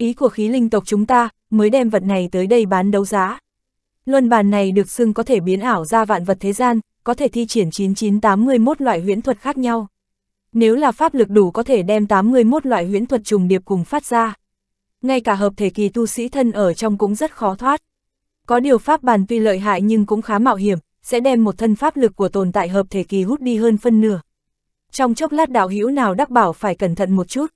Ý của khí linh tộc chúng ta, mới đem vật này tới đây bán đấu giá. Luân bàn này được xưng có thể biến ảo ra vạn vật thế gian, có thể thi triển 9981 loại huyễn thuật khác nhau. Nếu là pháp lực đủ có thể đem 81 loại huyễn thuật trùng điệp cùng phát ra. Ngay cả hợp thể kỳ tu sĩ thân ở trong cũng rất khó thoát. Có điều pháp bàn tuy lợi hại nhưng cũng khá mạo hiểm, sẽ đem một thân pháp lực của tồn tại hợp thể kỳ hút đi hơn phân nửa. Trong chốc lát đạo hữu nào đắc bảo phải cẩn thận một chút.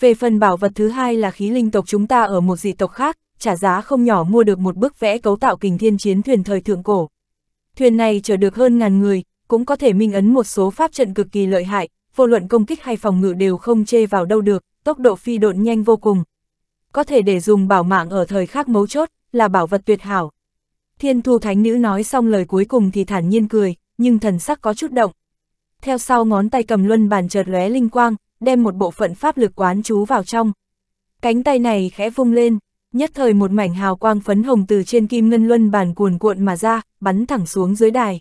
Về phần bảo vật thứ hai là khí linh tộc chúng ta ở một dị tộc khác, trả giá không nhỏ mua được một bức vẽ cấu tạo kình thiên chiến thuyền thời thượng cổ. Thuyền này chở được hơn ngàn người, cũng có thể minh ấn một số pháp trận cực kỳ lợi hại, vô luận công kích hay phòng ngự đều không chê vào đâu được, tốc độ phi độn nhanh vô cùng. Có thể để dùng bảo mạng ở thời khắc mấu chốt, là bảo vật tuyệt hảo. Thiên thu thánh nữ nói xong lời cuối cùng thì thản nhiên cười, nhưng thần sắc có chút động. Theo sau ngón tay cầm luân bàn chợt lóe linh quang, đem một bộ phận pháp lực quán chú vào trong. Cánh tay này khẽ vung lên, nhất thời một mảnh hào quang phấn hồng từ trên kim ngân luân bàn cuồn cuộn mà ra, bắn thẳng xuống dưới đài.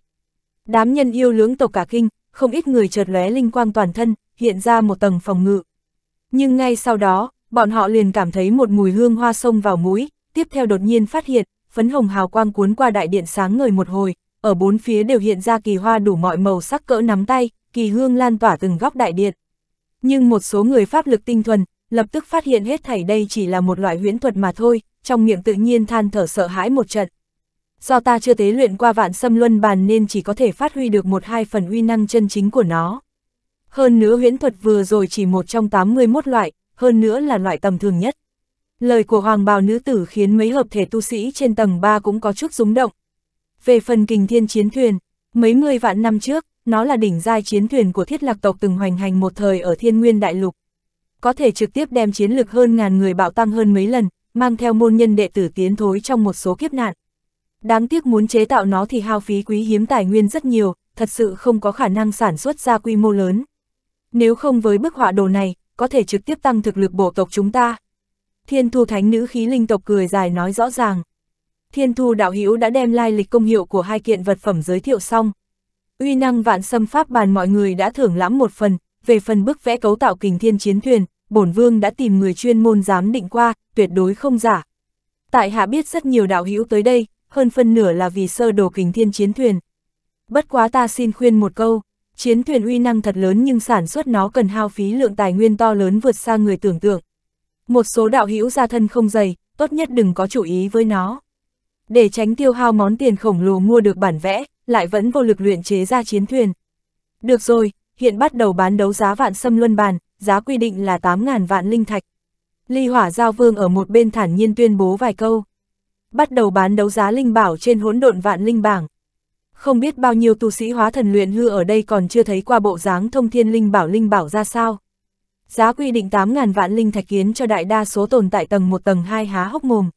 Đám nhân yêu lưỡng tộc cả kinh, không ít người chợt lóe linh quang toàn thân, hiện ra một tầng phòng ngự. Nhưng ngay sau đó, bọn họ liền cảm thấy một mùi hương hoa sông vào mũi, tiếp theo đột nhiên phát hiện, phấn hồng hào quang cuốn qua đại điện sáng ngời một hồi, ở bốn phía đều hiện ra kỳ hoa đủ mọi màu sắc cỡ nắm tay, kỳ hương lan tỏa từng góc đại điện. Nhưng một số người pháp lực tinh thuần, lập tức phát hiện hết thảy đây chỉ là một loại huyễn thuật mà thôi, trong miệng tự nhiên than thở sợ hãi một trận. Do ta chưa tế luyện qua vạn xâm luân bàn nên chỉ có thể phát huy được một hai phần uy năng chân chính của nó. Hơn nữa huyễn thuật vừa rồi chỉ một trong 81 loại, hơn nữa là loại tầm thường nhất. Lời của hoàng bào nữ tử khiến mấy hợp thể tu sĩ trên tầng 3 cũng có chút rúng động. Về phần kình thiên chiến thuyền, mấy mươi vạn năm trước, nó là đỉnh giai chiến thuyền của thiết lạc tộc từng hoành hành một thời ở thiên nguyên đại lục. Có thể trực tiếp đem chiến lực hơn ngàn người bạo tăng hơn mấy lần, mang theo môn nhân đệ tử tiến thối trong một số kiếp nạn. Đáng tiếc muốn chế tạo nó thì hao phí quý hiếm tài nguyên rất nhiều, thật sự không có khả năng sản xuất ra quy mô lớn. Nếu không với bức họa đồ này, có thể trực tiếp tăng thực lực bộ tộc chúng ta. Thiên thu thánh nữ khí linh tộc cười dài nói rõ ràng. Thiên thu đạo hữu đã đem lai lịch công hiệu của hai kiện vật phẩm giới thiệu xong, uy năng vạn xâm pháp bàn mọi người đã thưởng lãm một phần, về phần bức vẽ cấu tạo kình thiên chiến thuyền, bổn vương đã tìm người chuyên môn giám định qua, tuyệt đối không giả. Tại hạ biết rất nhiều đạo hữu tới đây, hơn phân nửa là vì sơ đồ kình thiên chiến thuyền. Bất quá ta xin khuyên một câu, chiến thuyền uy năng thật lớn nhưng sản xuất nó cần hao phí lượng tài nguyên to lớn vượt xa người tưởng tượng. Một số đạo hữu gia thân không dày, tốt nhất đừng có chủ ý với nó. Để tránh tiêu hao món tiền khổng lồ mua được bản vẽ, lại vẫn vô lực luyện chế ra chiến thuyền. Được rồi, hiện bắt đầu bán đấu giá vạn xâm luân bàn, giá quy định là 8.000 vạn linh thạch. Ly hỏa giao vương ở một bên thản nhiên tuyên bố vài câu. Bắt đầu bán đấu giá linh bảo trên hỗn độn vạn linh bảng. Không biết bao nhiêu tu sĩ hóa thần luyện hư ở đây còn chưa thấy qua bộ dáng thông thiên linh bảo linh bảo ra sao. Giá quy định 8.000 vạn linh thạch kiến cho đại đa số tồn tại tầng 1 tầng 2 há hốc mồm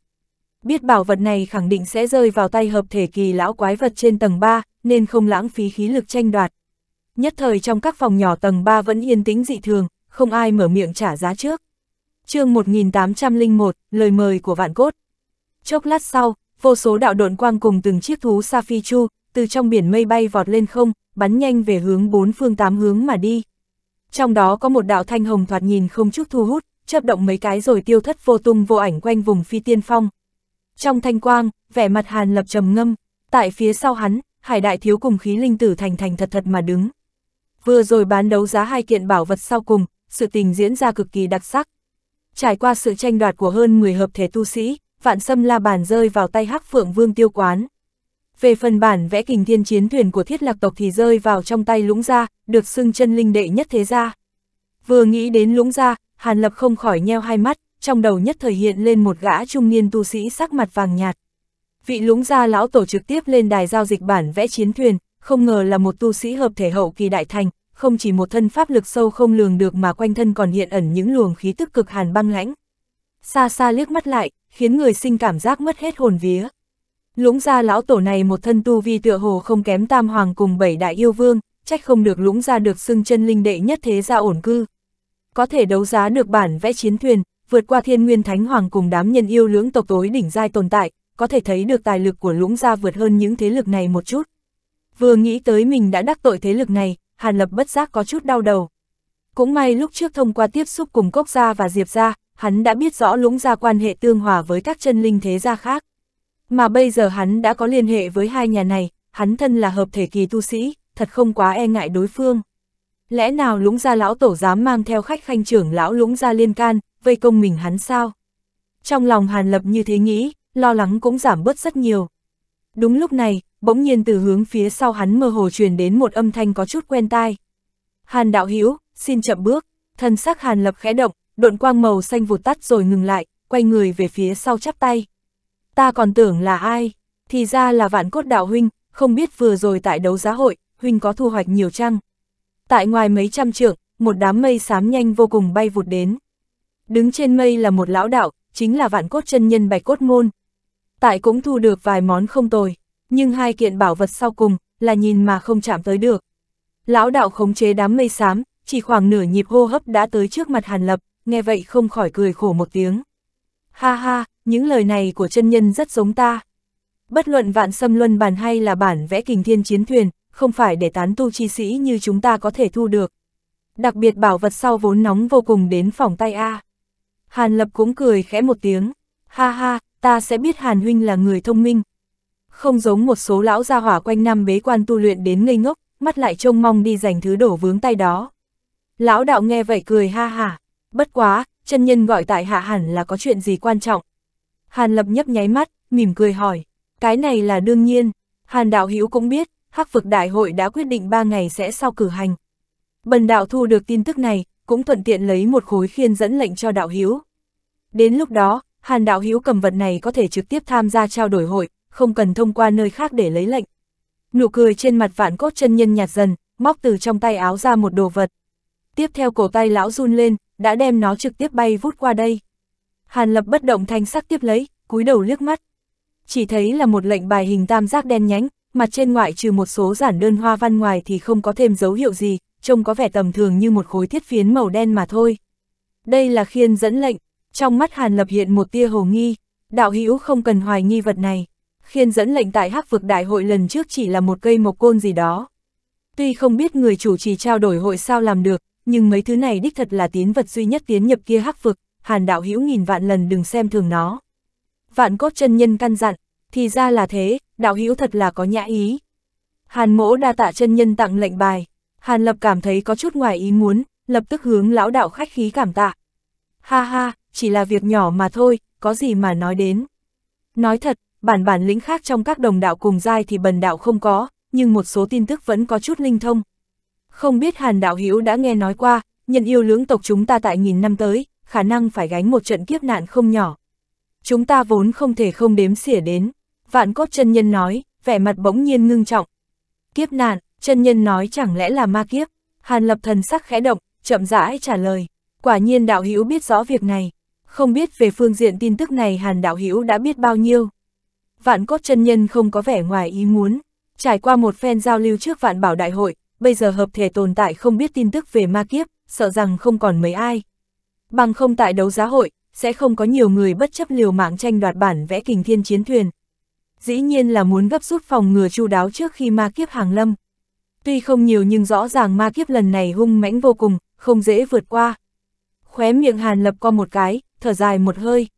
biết bảo vật này khẳng định sẽ rơi vào tay hợp thể kỳ lão quái vật trên tầng 3, nên không lãng phí khí lực tranh đoạt. Nhất thời trong các phòng nhỏ tầng 3 vẫn yên tĩnh dị thường, không ai mở miệng trả giá trước. chương 1801, lời mời của vạn cốt. Chốc lát sau, vô số đạo độn quang cùng từng chiếc thú sa phi chu, từ trong biển mây bay vọt lên không, bắn nhanh về hướng bốn phương tám hướng mà đi. Trong đó có một đạo thanh hồng thoạt nhìn không chút thu hút, chớp động mấy cái rồi tiêu thất vô tung vô ảnh quanh vùng phi tiên phong, trong thanh quang, vẻ mặt Hàn Lập trầm ngâm, tại phía sau hắn, Hải Đại Thiếu cùng khí linh tử thành thành thật thật mà đứng. Vừa rồi bán đấu giá hai kiện bảo vật sau cùng, sự tình diễn ra cực kỳ đặc sắc. Trải qua sự tranh đoạt của hơn 10 hợp thể tu sĩ, vạn xâm la bàn rơi vào tay hắc phượng vương tiêu quán. Về phần bản vẽ kình thiên chiến thuyền của thiết lạc tộc thì rơi vào trong tay lũng gia, được xưng chân linh đệ nhất thế gia. Vừa nghĩ đến lũng gia, Hàn Lập không khỏi nheo hai mắt, trong đầu nhất thời hiện lên một gã trung niên tu sĩ sắc mặt vàng nhạt. Vị lũng gia lão tổ trực tiếp lên đài giao dịch bản vẽ chiến thuyền, không ngờ là một tu sĩ hợp thể hậu kỳ đại thành, không chỉ một thân pháp lực sâu không lường được mà quanh thân còn hiện ẩn những luồng khí tức cực hàn băng lãnh. Xa xa liếc mắt lại, khiến người sinh cảm giác mất hết hồn vía. Lũng gia lão tổ này một thân tu vi tựa hồ không kém tam hoàng cùng bảy đại yêu vương, trách không được lũng gia được xưng chân linh đệ nhất thế gia ổn cư. Có thể đấu giá được bản vẽ chiến thuyền, vượt qua thiên nguyên thánh hoàng cùng đám nhân yêu lưỡng tộc tối đỉnh giai tồn tại, có thể thấy được tài lực của lũng gia vượt hơn những thế lực này một chút. Vừa nghĩ tới mình đã đắc tội thế lực này, Hàn Lập bất giác có chút đau đầu. Cũng may lúc trước thông qua tiếp xúc cùng Cốc Gia và Diệp Gia, hắn đã biết rõ lũng gia quan hệ tương hòa với các chân linh thế gia khác. Mà bây giờ hắn đã có liên hệ với hai nhà này, hắn thân là hợp thể kỳ tu sĩ, thật không quá e ngại đối phương. Lẽ nào lũng gia lão tổ dám mang theo khách khanh trưởng lão lũng gia liên can, vây công mình hắn sao? Trong lòng Hàn Lập như thế nghĩ, lo lắng cũng giảm bớt rất nhiều. Đúng lúc này, bỗng nhiên từ hướng phía sau hắn mơ hồ truyền đến một âm thanh có chút quen tai. Hàn đạo hữu xin chậm bước, thân sắc Hàn Lập khẽ động, độn quang màu xanh vụt tắt rồi ngừng lại, quay người về phía sau chắp tay. Ta còn tưởng là ai, thì ra là vạn cốt đạo huynh, không biết vừa rồi tại đấu giá hội, huynh có thu hoạch nhiều chăng? tại ngoài mấy trăm trượng, một đám mây xám nhanh vô cùng bay vụt đến. Đứng trên mây là một lão đạo, chính là vạn cốt chân nhân bạch cốt môn Tại cũng thu được vài món không tồi, nhưng hai kiện bảo vật sau cùng là nhìn mà không chạm tới được. Lão đạo khống chế đám mây xám, chỉ khoảng nửa nhịp hô hấp đã tới trước mặt Hàn Lập, nghe vậy không khỏi cười khổ một tiếng. Ha ha, những lời này của chân nhân rất giống ta. Bất luận vạn xâm luân bản hay là bản vẽ kình thiên chiến thuyền, không phải để tán tu chi sĩ như chúng ta có thể thu được. Đặc biệt bảo vật sau vốn nóng vô cùng đến phòng tay A. Hàn Lập cũng cười khẽ một tiếng, ha ha, ta sẽ biết Hàn Huynh là người thông minh. Không giống một số lão gia hỏa quanh năm bế quan tu luyện đến ngây ngốc, mắt lại trông mong đi giành thứ đổ vướng tay đó. Lão đạo nghe vậy cười ha hả, bất quá, chân nhân gọi tại hạ hẳn là có chuyện gì quan trọng. Hàn Lập nhấp nháy mắt, mỉm cười hỏi, cái này là đương nhiên, Hàn đạo hữu cũng biết, Hắc vực đại hội đã quyết định 3 ngày sẽ sau cử hành. Bần đạo thu được tin tức này, cũng thuận tiện lấy một khối khiên dẫn lệnh cho đạo hiếu. Đến lúc đó, Hàn đạo hiếu cầm vật này có thể trực tiếp tham gia trao đổi hội, không cần thông qua nơi khác để lấy lệnh. Nụ cười trên mặt vạn cốt chân nhân nhạt dần, móc từ trong tay áo ra một đồ vật. Tiếp theo cổ tay lão run lên, đã đem nó trực tiếp bay vút qua đây. Hàn lập bất động thanh sắc tiếp lấy, cúi đầu liếc mắt. Chỉ thấy là một lệnh bài hình tam giác đen nhánh, mặt trên ngoại trừ một số giản đơn hoa văn ngoài thì không có thêm dấu hiệu gì, trông có vẻ tầm thường như một khối thiết phiến màu đen mà thôi. Đây là khiên dẫn lệnh, trong mắt Hàn Lập hiện một tia hồ nghi, đạo hữu không cần hoài nghi vật này. Khiên dẫn lệnh tại hắc vực đại hội lần trước chỉ là một cây mộc côn gì đó. Tuy không biết người chủ trì trao đổi hội sao làm được, nhưng mấy thứ này đích thật là tín vật duy nhất tiến nhập kia hắc vực, Hàn đạo hữu nghìn vạn lần đừng xem thường nó. Vạn cốt chân nhân căn dặn, thì ra là thế, đạo hữu thật là có nhã ý. Hàn mỗ đa tạ chân nhân tặng lệnh bài, Hàn lập cảm thấy có chút ngoài ý muốn, lập tức hướng lão đạo khách khí cảm tạ. Ha ha, chỉ là việc nhỏ mà thôi, có gì mà nói đến. Nói thật, bản bản lĩnh khác trong các đồng đạo cùng giai thì bần đạo không có, nhưng một số tin tức vẫn có chút linh thông. Không biết Hàn đạo hữu đã nghe nói qua, nhân yêu lưỡng tộc chúng ta tại nghìn năm tới, khả năng phải gánh một trận kiếp nạn không nhỏ. Chúng ta vốn không thể không đếm xỉa đến vạn cốt chân nhân nói, vẻ mặt bỗng nhiên ngưng trọng. Kiếp nạn, chân nhân nói chẳng lẽ là ma kiếp, hàn lập thần sắc khẽ động, chậm rãi trả lời, quả nhiên đạo hữu biết rõ việc này, không biết về phương diện tin tức này hàn đạo hữu đã biết bao nhiêu. Vạn cốt chân nhân không có vẻ ngoài ý muốn, trải qua một phen giao lưu trước vạn bảo đại hội, bây giờ hợp thể tồn tại không biết tin tức về ma kiếp, sợ rằng không còn mấy ai. Bằng không tại đấu giá hội, sẽ không có nhiều người bất chấp liều mạng tranh đoạt bản vẽ kình thiên chiến thuyền, dĩ nhiên là muốn gấp rút phòng ngừa chu đáo trước khi ma kiếp hàng lâm. Tuy không nhiều nhưng rõ ràng ma kiếp lần này hung mãnh vô cùng, không dễ vượt qua. Khóe miệng Hàn Lập co một cái, thở dài một hơi.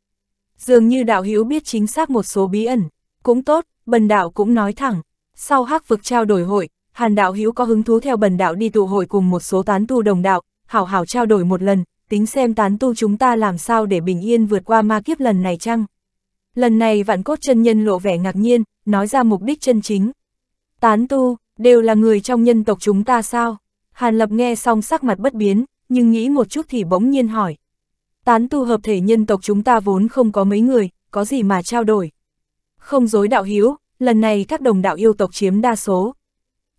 Dường như đạo hữu biết chính xác một số bí ẩn, cũng tốt, bần đạo cũng nói thẳng. Sau hắc vực trao đổi hội, Hàn đạo hữu có hứng thú theo bần đạo đi tụ hội cùng một số tán tu đồng đạo, hảo hảo trao đổi một lần, tính xem tán tu chúng ta làm sao để bình yên vượt qua ma kiếp lần này chăng? Lần này vạn cốt chân nhân lộ vẻ ngạc nhiên, nói ra mục đích chân chính. Tán tu, đều là người trong nhân tộc chúng ta sao? Hàn Lập nghe xong sắc mặt bất biến, nhưng nghĩ một chút thì bỗng nhiên hỏi. Tán tu hợp thể nhân tộc chúng ta vốn không có mấy người, có gì mà trao đổi. Không dối đạo hiếu, lần này các đồng đạo yêu tộc chiếm đa số.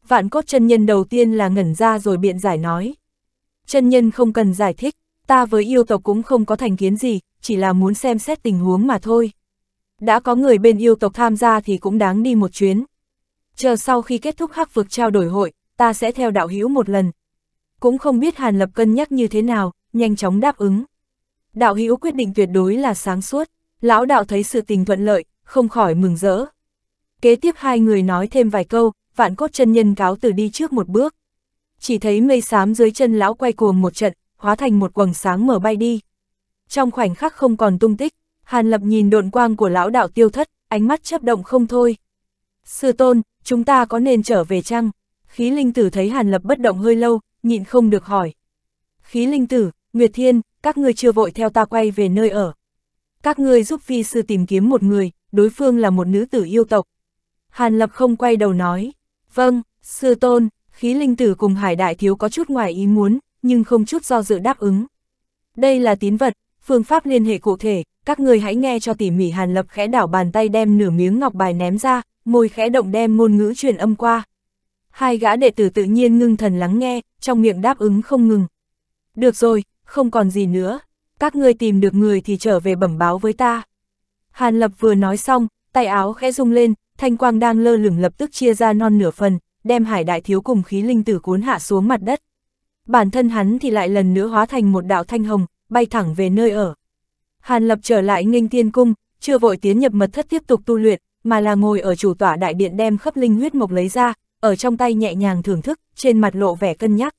Vạn cốt chân nhân đầu tiên là ngẩn ra rồi biện giải nói. Chân nhân không cần giải thích, ta với yêu tộc cũng không có thành kiến gì, chỉ là muốn xem xét tình huống mà thôi đã có người bên yêu tộc tham gia thì cũng đáng đi một chuyến. Chờ sau khi kết thúc hắc vực trao đổi hội, ta sẽ theo đạo hữu một lần. Cũng không biết Hàn Lập cân nhắc như thế nào, nhanh chóng đáp ứng. Đạo hữu quyết định tuyệt đối là sáng suốt, lão đạo thấy sự tình thuận lợi, không khỏi mừng rỡ. Kế tiếp hai người nói thêm vài câu, vạn cốt chân nhân cáo từ đi trước một bước. Chỉ thấy mây xám dưới chân lão quay cuồng một trận, hóa thành một quầng sáng mở bay đi. Trong khoảnh khắc không còn tung tích, Hàn Lập nhìn độn quang của lão đạo tiêu thất, ánh mắt chấp động không thôi. Sư tôn, chúng ta có nên trở về chăng? Khí linh tử thấy Hàn Lập bất động hơi lâu, nhịn không được hỏi. Khí linh tử, Nguyệt Thiên, các ngươi chưa vội theo ta quay về nơi ở. Các ngươi giúp vi sư tìm kiếm một người, đối phương là một nữ tử yêu tộc. Hàn Lập không quay đầu nói. Vâng, sư tôn, khí linh tử cùng hải đại thiếu có chút ngoài ý muốn, nhưng không chút do dự đáp ứng. Đây là tín vật, phương pháp liên hệ cụ thể, các người hãy nghe cho tỉ mỉ Hàn Lập khẽ đảo bàn tay đem nửa miếng ngọc bài ném ra, môi khẽ động đem ngôn ngữ truyền âm qua. Hai gã đệ tử tự nhiên ngưng thần lắng nghe, trong miệng đáp ứng không ngừng. Được rồi, không còn gì nữa, các người tìm được người thì trở về bẩm báo với ta. Hàn Lập vừa nói xong, tay áo khẽ rung lên, thanh quang đang lơ lửng lập tức chia ra non nửa phần, đem hải đại thiếu cùng khí linh tử cuốn hạ xuống mặt đất. Bản thân hắn thì lại lần nữa hóa thành một đạo thanh hồng, bay thẳng về nơi ở. Hàn Lập trở lại nghênh Thiên cung, chưa vội tiến nhập mật thất tiếp tục tu luyện, mà là ngồi ở chủ tọa đại điện đem khắp linh huyết mộc lấy ra, ở trong tay nhẹ nhàng thưởng thức, trên mặt lộ vẻ cân nhắc.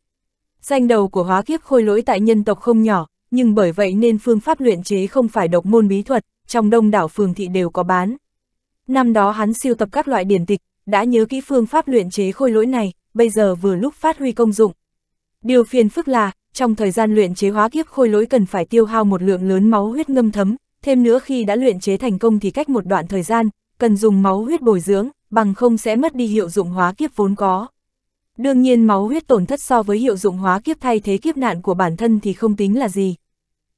Danh đầu của hóa kiếp khôi lỗi tại nhân tộc không nhỏ, nhưng bởi vậy nên phương pháp luyện chế không phải độc môn bí thuật, trong đông đảo phường thị đều có bán. Năm đó hắn siêu tập các loại điển tịch, đã nhớ kỹ phương pháp luyện chế khôi lỗi này, bây giờ vừa lúc phát huy công dụng. Điều phiền phức là, trong thời gian luyện chế hóa kiếp khôi lỗi cần phải tiêu hao một lượng lớn máu huyết ngâm thấm, thêm nữa khi đã luyện chế thành công thì cách một đoạn thời gian, cần dùng máu huyết bồi dưỡng, bằng không sẽ mất đi hiệu dụng hóa kiếp vốn có. Đương nhiên máu huyết tổn thất so với hiệu dụng hóa kiếp thay thế kiếp nạn của bản thân thì không tính là gì.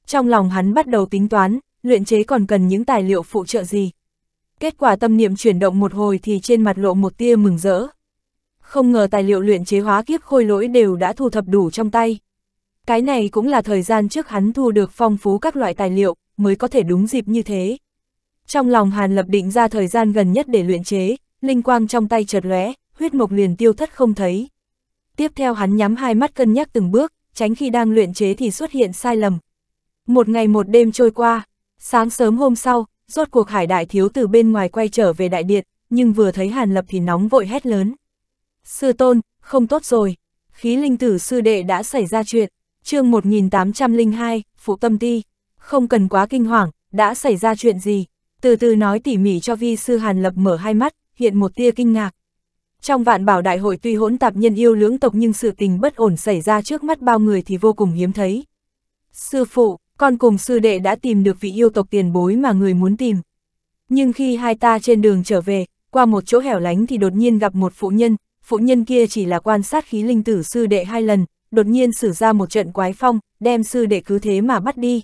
Trong lòng hắn bắt đầu tính toán, luyện chế còn cần những tài liệu phụ trợ gì. Kết quả tâm niệm chuyển động một hồi thì trên mặt lộ một tia mừng rỡ. Không ngờ tài liệu luyện chế hóa kiếp khôi lỗi đều đã thu thập đủ trong tay. Cái này cũng là thời gian trước hắn thu được phong phú các loại tài liệu, mới có thể đúng dịp như thế. Trong lòng Hàn Lập định ra thời gian gần nhất để luyện chế, linh quang trong tay chợt lóe, huyết mộc liền tiêu thất không thấy. Tiếp theo hắn nhắm hai mắt cân nhắc từng bước, tránh khi đang luyện chế thì xuất hiện sai lầm. Một ngày một đêm trôi qua, sáng sớm hôm sau, rốt cuộc hải đại thiếu từ bên ngoài quay trở về đại điện, nhưng vừa thấy Hàn Lập thì nóng vội hét lớn. Sư tôn, không tốt rồi, khí linh tử sư đệ đã xảy ra chuyện chương 1802, Phụ Tâm Ti, không cần quá kinh hoàng, đã xảy ra chuyện gì, từ từ nói tỉ mỉ cho vi sư Hàn Lập mở hai mắt, hiện một tia kinh ngạc. Trong vạn bảo đại hội tuy hỗn tạp nhân yêu lưỡng tộc nhưng sự tình bất ổn xảy ra trước mắt bao người thì vô cùng hiếm thấy. Sư phụ, con cùng sư đệ đã tìm được vị yêu tộc tiền bối mà người muốn tìm. Nhưng khi hai ta trên đường trở về, qua một chỗ hẻo lánh thì đột nhiên gặp một phụ nhân, phụ nhân kia chỉ là quan sát khí linh tử sư đệ hai lần, đột nhiên xử ra một trận quái phong, đem sư đệ cứ thế mà bắt đi.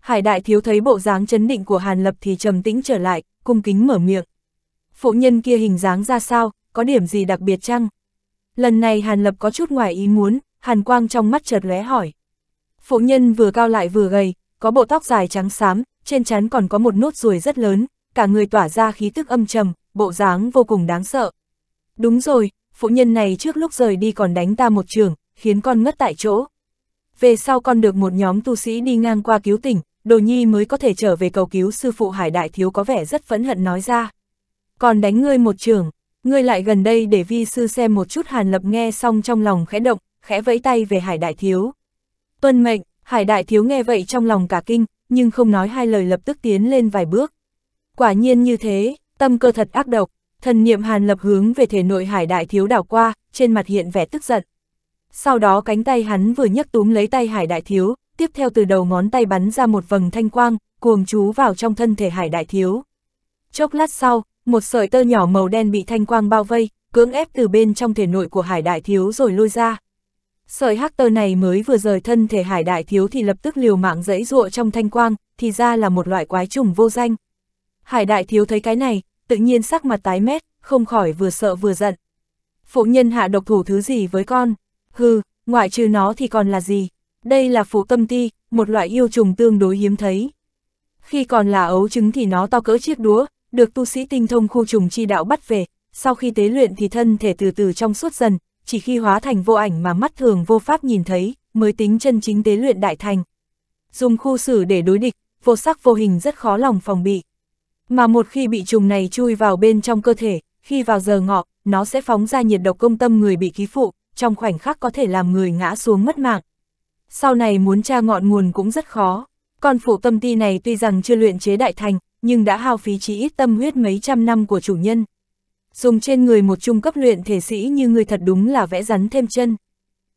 Hải đại thiếu thấy bộ dáng chấn định của Hàn Lập thì trầm tĩnh trở lại, cung kính mở miệng. Phụ nhân kia hình dáng ra sao, có điểm gì đặc biệt chăng? Lần này Hàn Lập có chút ngoài ý muốn, Hàn Quang trong mắt chợt lóe hỏi. Phụ nhân vừa cao lại vừa gầy, có bộ tóc dài trắng xám, trên trán còn có một nốt ruồi rất lớn, cả người tỏa ra khí tức âm trầm, bộ dáng vô cùng đáng sợ. Đúng rồi, phụ nhân này trước lúc rời đi còn đánh ta một trường, khiến con ngất tại chỗ. Về sau con được một nhóm tu sĩ đi ngang qua cứu tỉnh, đồ nhi mới có thể trở về cầu cứu sư phụ hải đại thiếu có vẻ rất phẫn hận nói ra. Còn đánh ngươi một trường, ngươi lại gần đây để vi sư xem một chút hàn lập nghe xong trong lòng khẽ động, khẽ vẫy tay về hải đại thiếu. Tuân mệnh, hải đại thiếu nghe vậy trong lòng cả kinh, nhưng không nói hai lời lập tức tiến lên vài bước. Quả nhiên như thế, tâm cơ thật ác độc, thần niệm hàn lập hướng về thể nội hải đại thiếu đảo qua, trên mặt hiện vẻ tức giận sau đó cánh tay hắn vừa nhấc túm lấy tay hải đại thiếu, tiếp theo từ đầu ngón tay bắn ra một vầng thanh quang, cuồng chú vào trong thân thể hải đại thiếu. Chốc lát sau, một sợi tơ nhỏ màu đen bị thanh quang bao vây, cưỡng ép từ bên trong thể nội của hải đại thiếu rồi lôi ra. Sợi hắc tơ này mới vừa rời thân thể hải đại thiếu thì lập tức liều mạng dẫy dụa trong thanh quang, thì ra là một loại quái trùng vô danh. Hải đại thiếu thấy cái này, tự nhiên sắc mặt tái mét, không khỏi vừa sợ vừa giận. Phụ nhân hạ độc thủ thứ gì với con? Hừ, ngoại trừ nó thì còn là gì? Đây là phủ tâm ti, một loại yêu trùng tương đối hiếm thấy. Khi còn là ấu trứng thì nó to cỡ chiếc đúa, được tu sĩ tinh thông khu trùng chi đạo bắt về, sau khi tế luyện thì thân thể từ từ trong suốt dần, chỉ khi hóa thành vô ảnh mà mắt thường vô pháp nhìn thấy, mới tính chân chính tế luyện đại thành. Dùng khu xử để đối địch, vô sắc vô hình rất khó lòng phòng bị. Mà một khi bị trùng này chui vào bên trong cơ thể, khi vào giờ ngọ, nó sẽ phóng ra nhiệt độc công tâm người bị ký phụ, trong khoảnh khắc có thể làm người ngã xuống mất mạng. Sau này muốn tra ngọn nguồn cũng rất khó. Còn phụ tâm ti này tuy rằng chưa luyện chế đại thành, nhưng đã hao phí chỉ ít tâm huyết mấy trăm năm của chủ nhân. Dùng trên người một trung cấp luyện thể sĩ như người thật đúng là vẽ rắn thêm chân.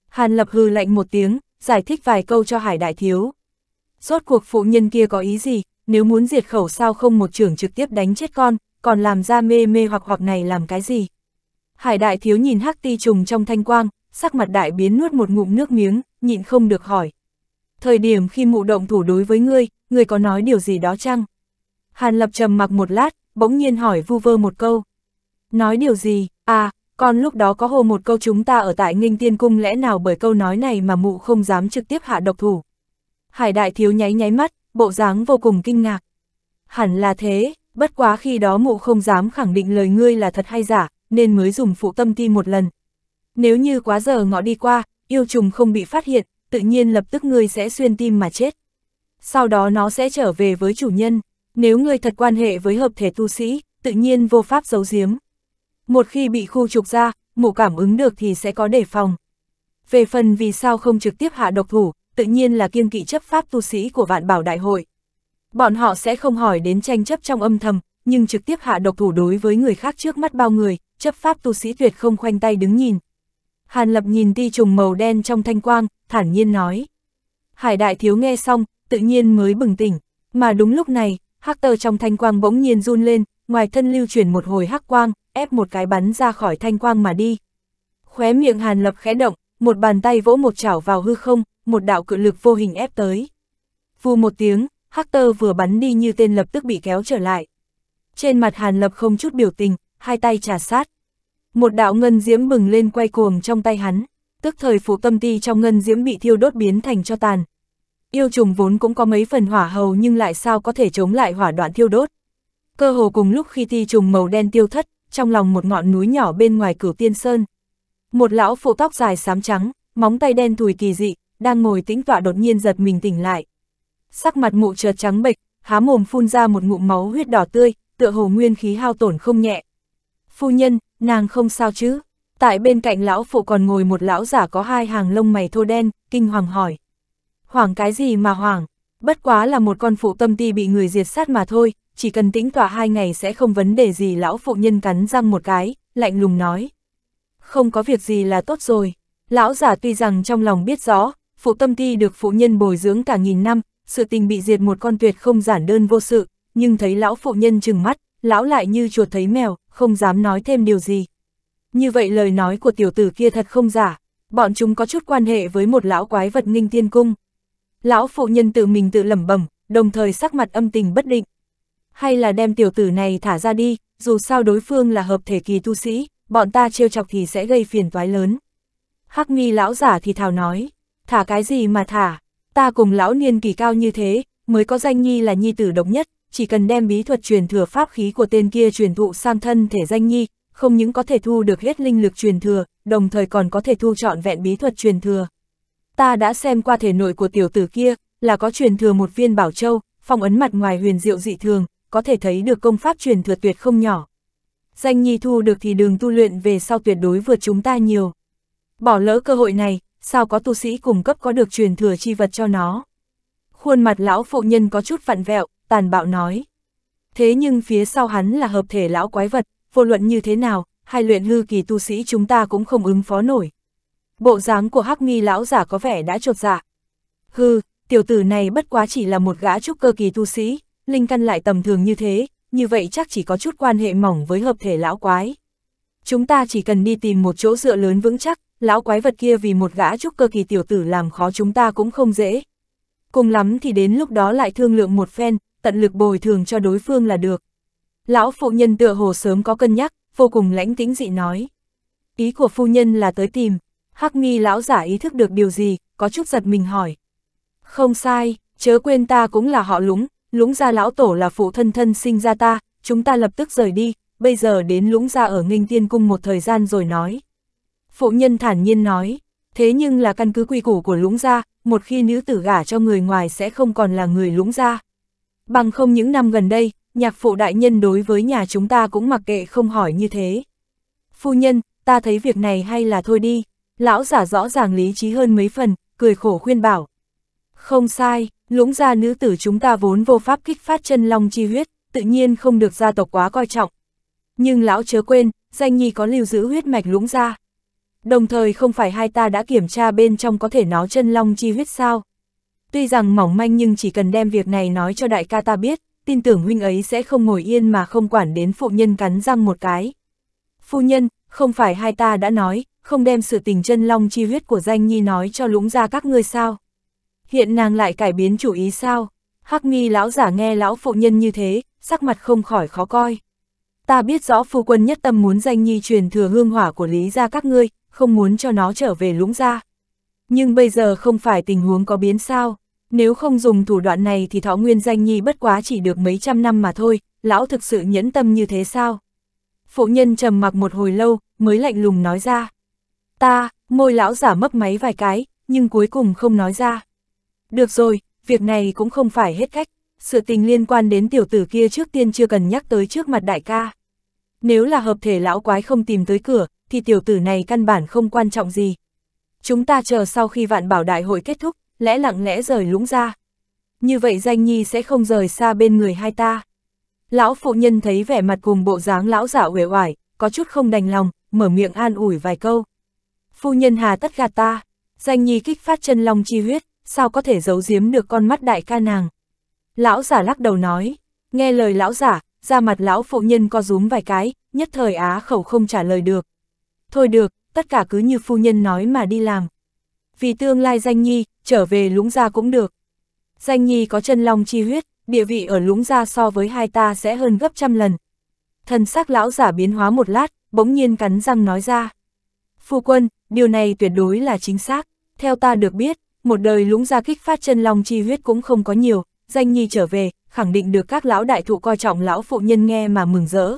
Hàn lập hư lạnh một tiếng, giải thích vài câu cho hải đại thiếu. Rốt cuộc phụ nhân kia có ý gì, nếu muốn diệt khẩu sao không một trưởng trực tiếp đánh chết con, còn làm ra mê mê hoặc hoặc này làm cái gì. Hải đại thiếu nhìn hắc ti trùng trong thanh quang, sắc mặt đại biến nuốt một ngụm nước miếng, nhịn không được hỏi. Thời điểm khi mụ động thủ đối với ngươi, ngươi có nói điều gì đó chăng? Hàn lập trầm mặc một lát, bỗng nhiên hỏi vu vơ một câu. Nói điều gì, à, con lúc đó có hồ một câu chúng ta ở tại Ninh tiên cung lẽ nào bởi câu nói này mà mụ không dám trực tiếp hạ độc thủ. Hải đại thiếu nháy nháy mắt, bộ dáng vô cùng kinh ngạc. Hẳn là thế, bất quá khi đó mụ không dám khẳng định lời ngươi là thật hay giả, nên mới dùng phụ tâm ti một lần. Nếu như quá giờ ngọ đi qua, yêu trùng không bị phát hiện, tự nhiên lập tức ngươi sẽ xuyên tim mà chết. Sau đó nó sẽ trở về với chủ nhân, nếu ngươi thật quan hệ với hợp thể tu sĩ, tự nhiên vô pháp giấu giếm. Một khi bị khu trục ra, mụ cảm ứng được thì sẽ có đề phòng. Về phần vì sao không trực tiếp hạ độc thủ, tự nhiên là kiêng kỵ chấp pháp tu sĩ của vạn bảo đại hội. Bọn họ sẽ không hỏi đến tranh chấp trong âm thầm, nhưng trực tiếp hạ độc thủ đối với người khác trước mắt bao người, chấp pháp tu sĩ tuyệt không khoanh tay đứng nhìn, Hàn Lập nhìn ti trùng màu đen trong thanh quang, thản nhiên nói. Hải đại thiếu nghe xong, tự nhiên mới bừng tỉnh, mà đúng lúc này, hắc tơ trong thanh quang bỗng nhiên run lên, ngoài thân lưu chuyển một hồi hắc quang, ép một cái bắn ra khỏi thanh quang mà đi. Khóe miệng Hàn Lập khẽ động, một bàn tay vỗ một chảo vào hư không, một đạo cự lực vô hình ép tới. Vù một tiếng, hắc tơ vừa bắn đi như tên lập tức bị kéo trở lại. Trên mặt Hàn Lập không chút biểu tình, hai tay trà sát. Một đạo ngân diễm bừng lên quay cuồng trong tay hắn, tức thời phủ tâm ti trong ngân diễm bị thiêu đốt biến thành cho tàn. Yêu trùng vốn cũng có mấy phần hỏa hầu nhưng lại sao có thể chống lại hỏa đoạn thiêu đốt. Cơ hồ cùng lúc khi ti trùng màu đen tiêu thất, trong lòng một ngọn núi nhỏ bên ngoài cửu tiên sơn. Một lão phụ tóc dài xám trắng, móng tay đen thùi kỳ dị, đang ngồi tĩnh tọa đột nhiên giật mình tỉnh lại. Sắc mặt mụ chợt trắng bệch, há mồm phun ra một ngụm máu huyết đỏ tươi, tựa hồ nguyên khí hao tổn không nhẹ. Phu nhân, nàng không sao chứ? Tại bên cạnh lão phụ còn ngồi một lão giả có hai hàng lông mày thô đen, kinh hoàng hỏi. Hoảng cái gì mà hoảng? Bất quá là một con phụ tâm ti bị người diệt sát mà thôi, chỉ cần tĩnh tọa hai ngày sẽ không vấn đề gì lão phụ nhân cắn răng một cái, lạnh lùng nói. Không có việc gì là tốt rồi. Lão giả tuy rằng trong lòng biết rõ, phụ tâm ti được phụ nhân bồi dưỡng cả nghìn năm, sự tình bị diệt một con tuyệt không giản đơn vô sự, nhưng thấy lão phụ nhân chừng mắt, lão lại như chuột thấy mèo, không dám nói thêm điều gì. Như vậy lời nói của tiểu tử kia thật không giả, bọn chúng có chút quan hệ với một lão quái vật ninh thiên cung. Lão phụ nhân tự mình tự lẩm bẩm, đồng thời sắc mặt âm tình bất định. Hay là đem tiểu tử này thả ra đi, dù sao đối phương là hợp thể kỳ tu sĩ, bọn ta trêu chọc thì sẽ gây phiền toái lớn. Hắc nghi lão giả thì thào nói, thả cái gì mà thả, ta cùng lão niên kỳ cao như thế, mới có danh nhi là nhi tử độc nhất, chỉ cần đem bí thuật truyền thừa pháp khí của tên kia truyền thụ sang thân thể danh nhi, không những có thể thu được hết linh lực truyền thừa, đồng thời còn có thể thu trọn vẹn bí thuật truyền thừa. Ta đã xem qua thể nội của tiểu tử kia, là có truyền thừa một viên bảo châu, phong ấn mặt ngoài huyền diệu dị thường, có thể thấy được công pháp truyền thừa tuyệt không nhỏ. Danh nhi thu được thì đường tu luyện về sau tuyệt đối vượt chúng ta nhiều. Bỏ lỡ cơ hội này, sao có tu sĩ cùng cấp có được truyền thừa chi vật cho nó. Khuôn mặt lão phụ nhân có chút vặn vẹo, tàn bạo nói. Thế nhưng phía sau hắn là hợp thể lão quái vật, vô luận như thế nào, hai luyện hư kỳ tu sĩ chúng ta cũng không ứng phó nổi. Bộ dáng của hắc nghi lão giả có vẻ đã trột dạ. Hừ, tiểu tử này bất quá chỉ là một gã trúc cơ kỳ tu sĩ, linh căn lại tầm thường như thế, như vậy chắc chỉ có chút quan hệ mỏng với hợp thể lão quái. Chúng ta chỉ cần đi tìm một chỗ dựa lớn vững chắc, lão quái vật kia vì một gã trúc cơ kỳ tiểu tử làm khó chúng ta cũng không dễ. Cùng lắm thì đến lúc đó lại thương lượng một phen, tận lực bồi thường cho đối phương là được. Lão phụ nhân tựa hồ sớm có cân nhắc, vô cùng lãnh tĩnh dị nói. Ý của phu nhân là tới tìm, hắc nghi lão giả ý thức được điều gì, có chút giật mình hỏi. Không sai, chớ quên ta cũng là họ lũng, lũng gia lão tổ là phụ thân thân sinh ra ta, chúng ta lập tức rời đi, bây giờ đến lũng gia ở nghinh tiên cung một thời gian rồi nói. Phụ nhân thản nhiên nói, thế nhưng là căn cứ quy củ của lũng gia, một khi nữ tử gả cho người ngoài sẽ không còn là người lũng gia. Bằng không những năm gần đây, nhạc phụ đại nhân đối với nhà chúng ta cũng mặc kệ không hỏi như thế. Phu nhân, ta thấy việc này hay là thôi đi, lão giả rõ ràng lý trí hơn mấy phần, cười khổ khuyên bảo. Không sai, lũng gia nữ tử chúng ta vốn vô pháp kích phát chân long chi huyết, tự nhiên không được gia tộc quá coi trọng. Nhưng lão chớ quên, danh nhi có lưu giữ huyết mạch lũng gia. Đồng thời không phải hai ta đã kiểm tra bên trong có thể nó chân long chi huyết sao? Tuy rằng mỏng manh nhưng chỉ cần đem việc này nói cho đại ca ta biết, tin tưởng huynh ấy sẽ không ngồi yên mà không quản đến phụ nhân cắn răng một cái. Phu nhân, không phải hai ta đã nói, không đem sự tình chân long chi huyết của danh nhi nói cho lũng ra các ngươi sao? Hiện nàng lại cải biến chủ ý sao? Hắc nghi lão giả nghe lão phụ nhân như thế, sắc mặt không khỏi khó coi. Ta biết rõ phu quân nhất tâm muốn danh nhi truyền thừa hương hỏa của lý ra các ngươi, không muốn cho nó trở về lũng ra. Nhưng bây giờ không phải tình huống có biến sao, nếu không dùng thủ đoạn này thì thọ nguyên danh nhi bất quá chỉ được mấy trăm năm mà thôi, lão thực sự nhẫn tâm như thế sao? Phụ nhân trầm mặc một hồi lâu, mới lạnh lùng nói ra. Ta, môi lão giả mấp máy vài cái, nhưng cuối cùng không nói ra. Được rồi, việc này cũng không phải hết cách, sự tình liên quan đến tiểu tử kia trước tiên chưa cần nhắc tới trước mặt đại ca. Nếu là hợp thể lão quái không tìm tới cửa, thì tiểu tử này căn bản không quan trọng gì, chúng ta chờ sau khi vạn bảo đại hội kết thúc, lẽ lặng lẽ rời lũng ra. Như vậy danh nhi sẽ không rời xa bên người hai ta. Lão phụ nhân thấy vẻ mặt cùng bộ dáng lão giả uể oải, có chút không đành lòng, mở miệng an ủi vài câu. Phu nhân hà tất gạt ta, danh nhi kích phát chân long chi huyết, sao có thể giấu giếm được con mắt đại ca nàng. Lão giả lắc đầu nói, nghe lời lão giả, ra mặt lão phụ nhân co rúm vài cái, nhất thời á khẩu không trả lời được. Thôi được, tất cả cứ như phu nhân nói mà đi làm. Vì tương lai Danh Nhi, trở về lũng gia cũng được. Danh Nhi có chân long chi huyết, địa vị ở lũng gia so với hai ta sẽ hơn gấp trăm lần. Thần sắc lão giả biến hóa một lát, bỗng nhiên cắn răng nói ra. Phu quân, điều này tuyệt đối là chính xác. Theo ta được biết, một đời lũng gia kích phát chân long chi huyết cũng không có nhiều, Danh Nhi trở về, khẳng định được các lão đại thụ coi trọng lão phụ nhân nghe mà mừng rỡ.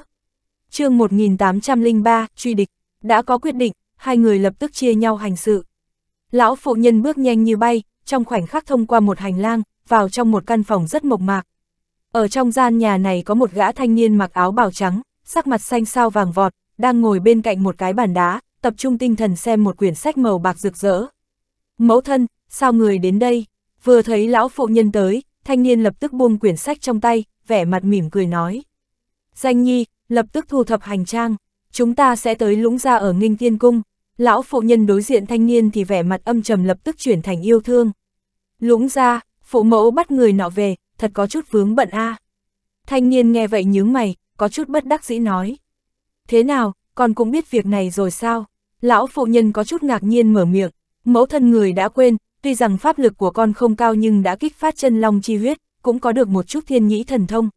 chương 1803, truy địch, đã có quyết định, hai người lập tức chia nhau hành sự. Lão phụ nhân bước nhanh như bay, trong khoảnh khắc thông qua một hành lang, vào trong một căn phòng rất mộc mạc. Ở trong gian nhà này có một gã thanh niên mặc áo bào trắng, sắc mặt xanh sao vàng vọt, đang ngồi bên cạnh một cái bàn đá, tập trung tinh thần xem một quyển sách màu bạc rực rỡ. Mẫu thân, sao người đến đây? Vừa thấy lão phụ nhân tới, thanh niên lập tức buông quyển sách trong tay, vẻ mặt mỉm cười nói. Danh nhi, lập tức thu thập hành trang, chúng ta sẽ tới lũng ra ở Nghinh Tiên Cung. Lão phụ nhân đối diện thanh niên thì vẻ mặt âm trầm lập tức chuyển thành yêu thương. Lũng ra, phụ mẫu bắt người nọ về, thật có chút vướng bận a. À. Thanh niên nghe vậy nhướng mày, có chút bất đắc dĩ nói. Thế nào, con cũng biết việc này rồi sao? Lão phụ nhân có chút ngạc nhiên mở miệng, mẫu thân người đã quên, tuy rằng pháp lực của con không cao nhưng đã kích phát chân long chi huyết, cũng có được một chút thiên nhĩ thần thông.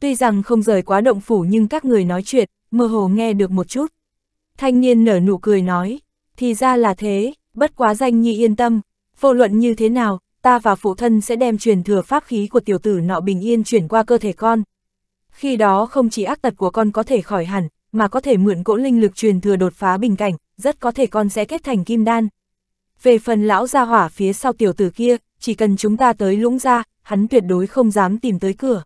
Tuy rằng không rời quá động phủ nhưng các người nói chuyện, mơ hồ nghe được một chút. Thanh niên nở nụ cười nói, thì ra là thế, bất quá danh nhi yên tâm, vô luận như thế nào, ta và phụ thân sẽ đem truyền thừa pháp khí của tiểu tử nọ bình yên chuyển qua cơ thể con. Khi đó không chỉ ác tật của con có thể khỏi hẳn, mà có thể mượn cỗ linh lực truyền thừa đột phá bình cảnh, rất có thể con sẽ kết thành kim đan. Về phần lão gia hỏa phía sau tiểu tử kia, chỉ cần chúng ta tới lũng ra, hắn tuyệt đối không dám tìm tới cửa.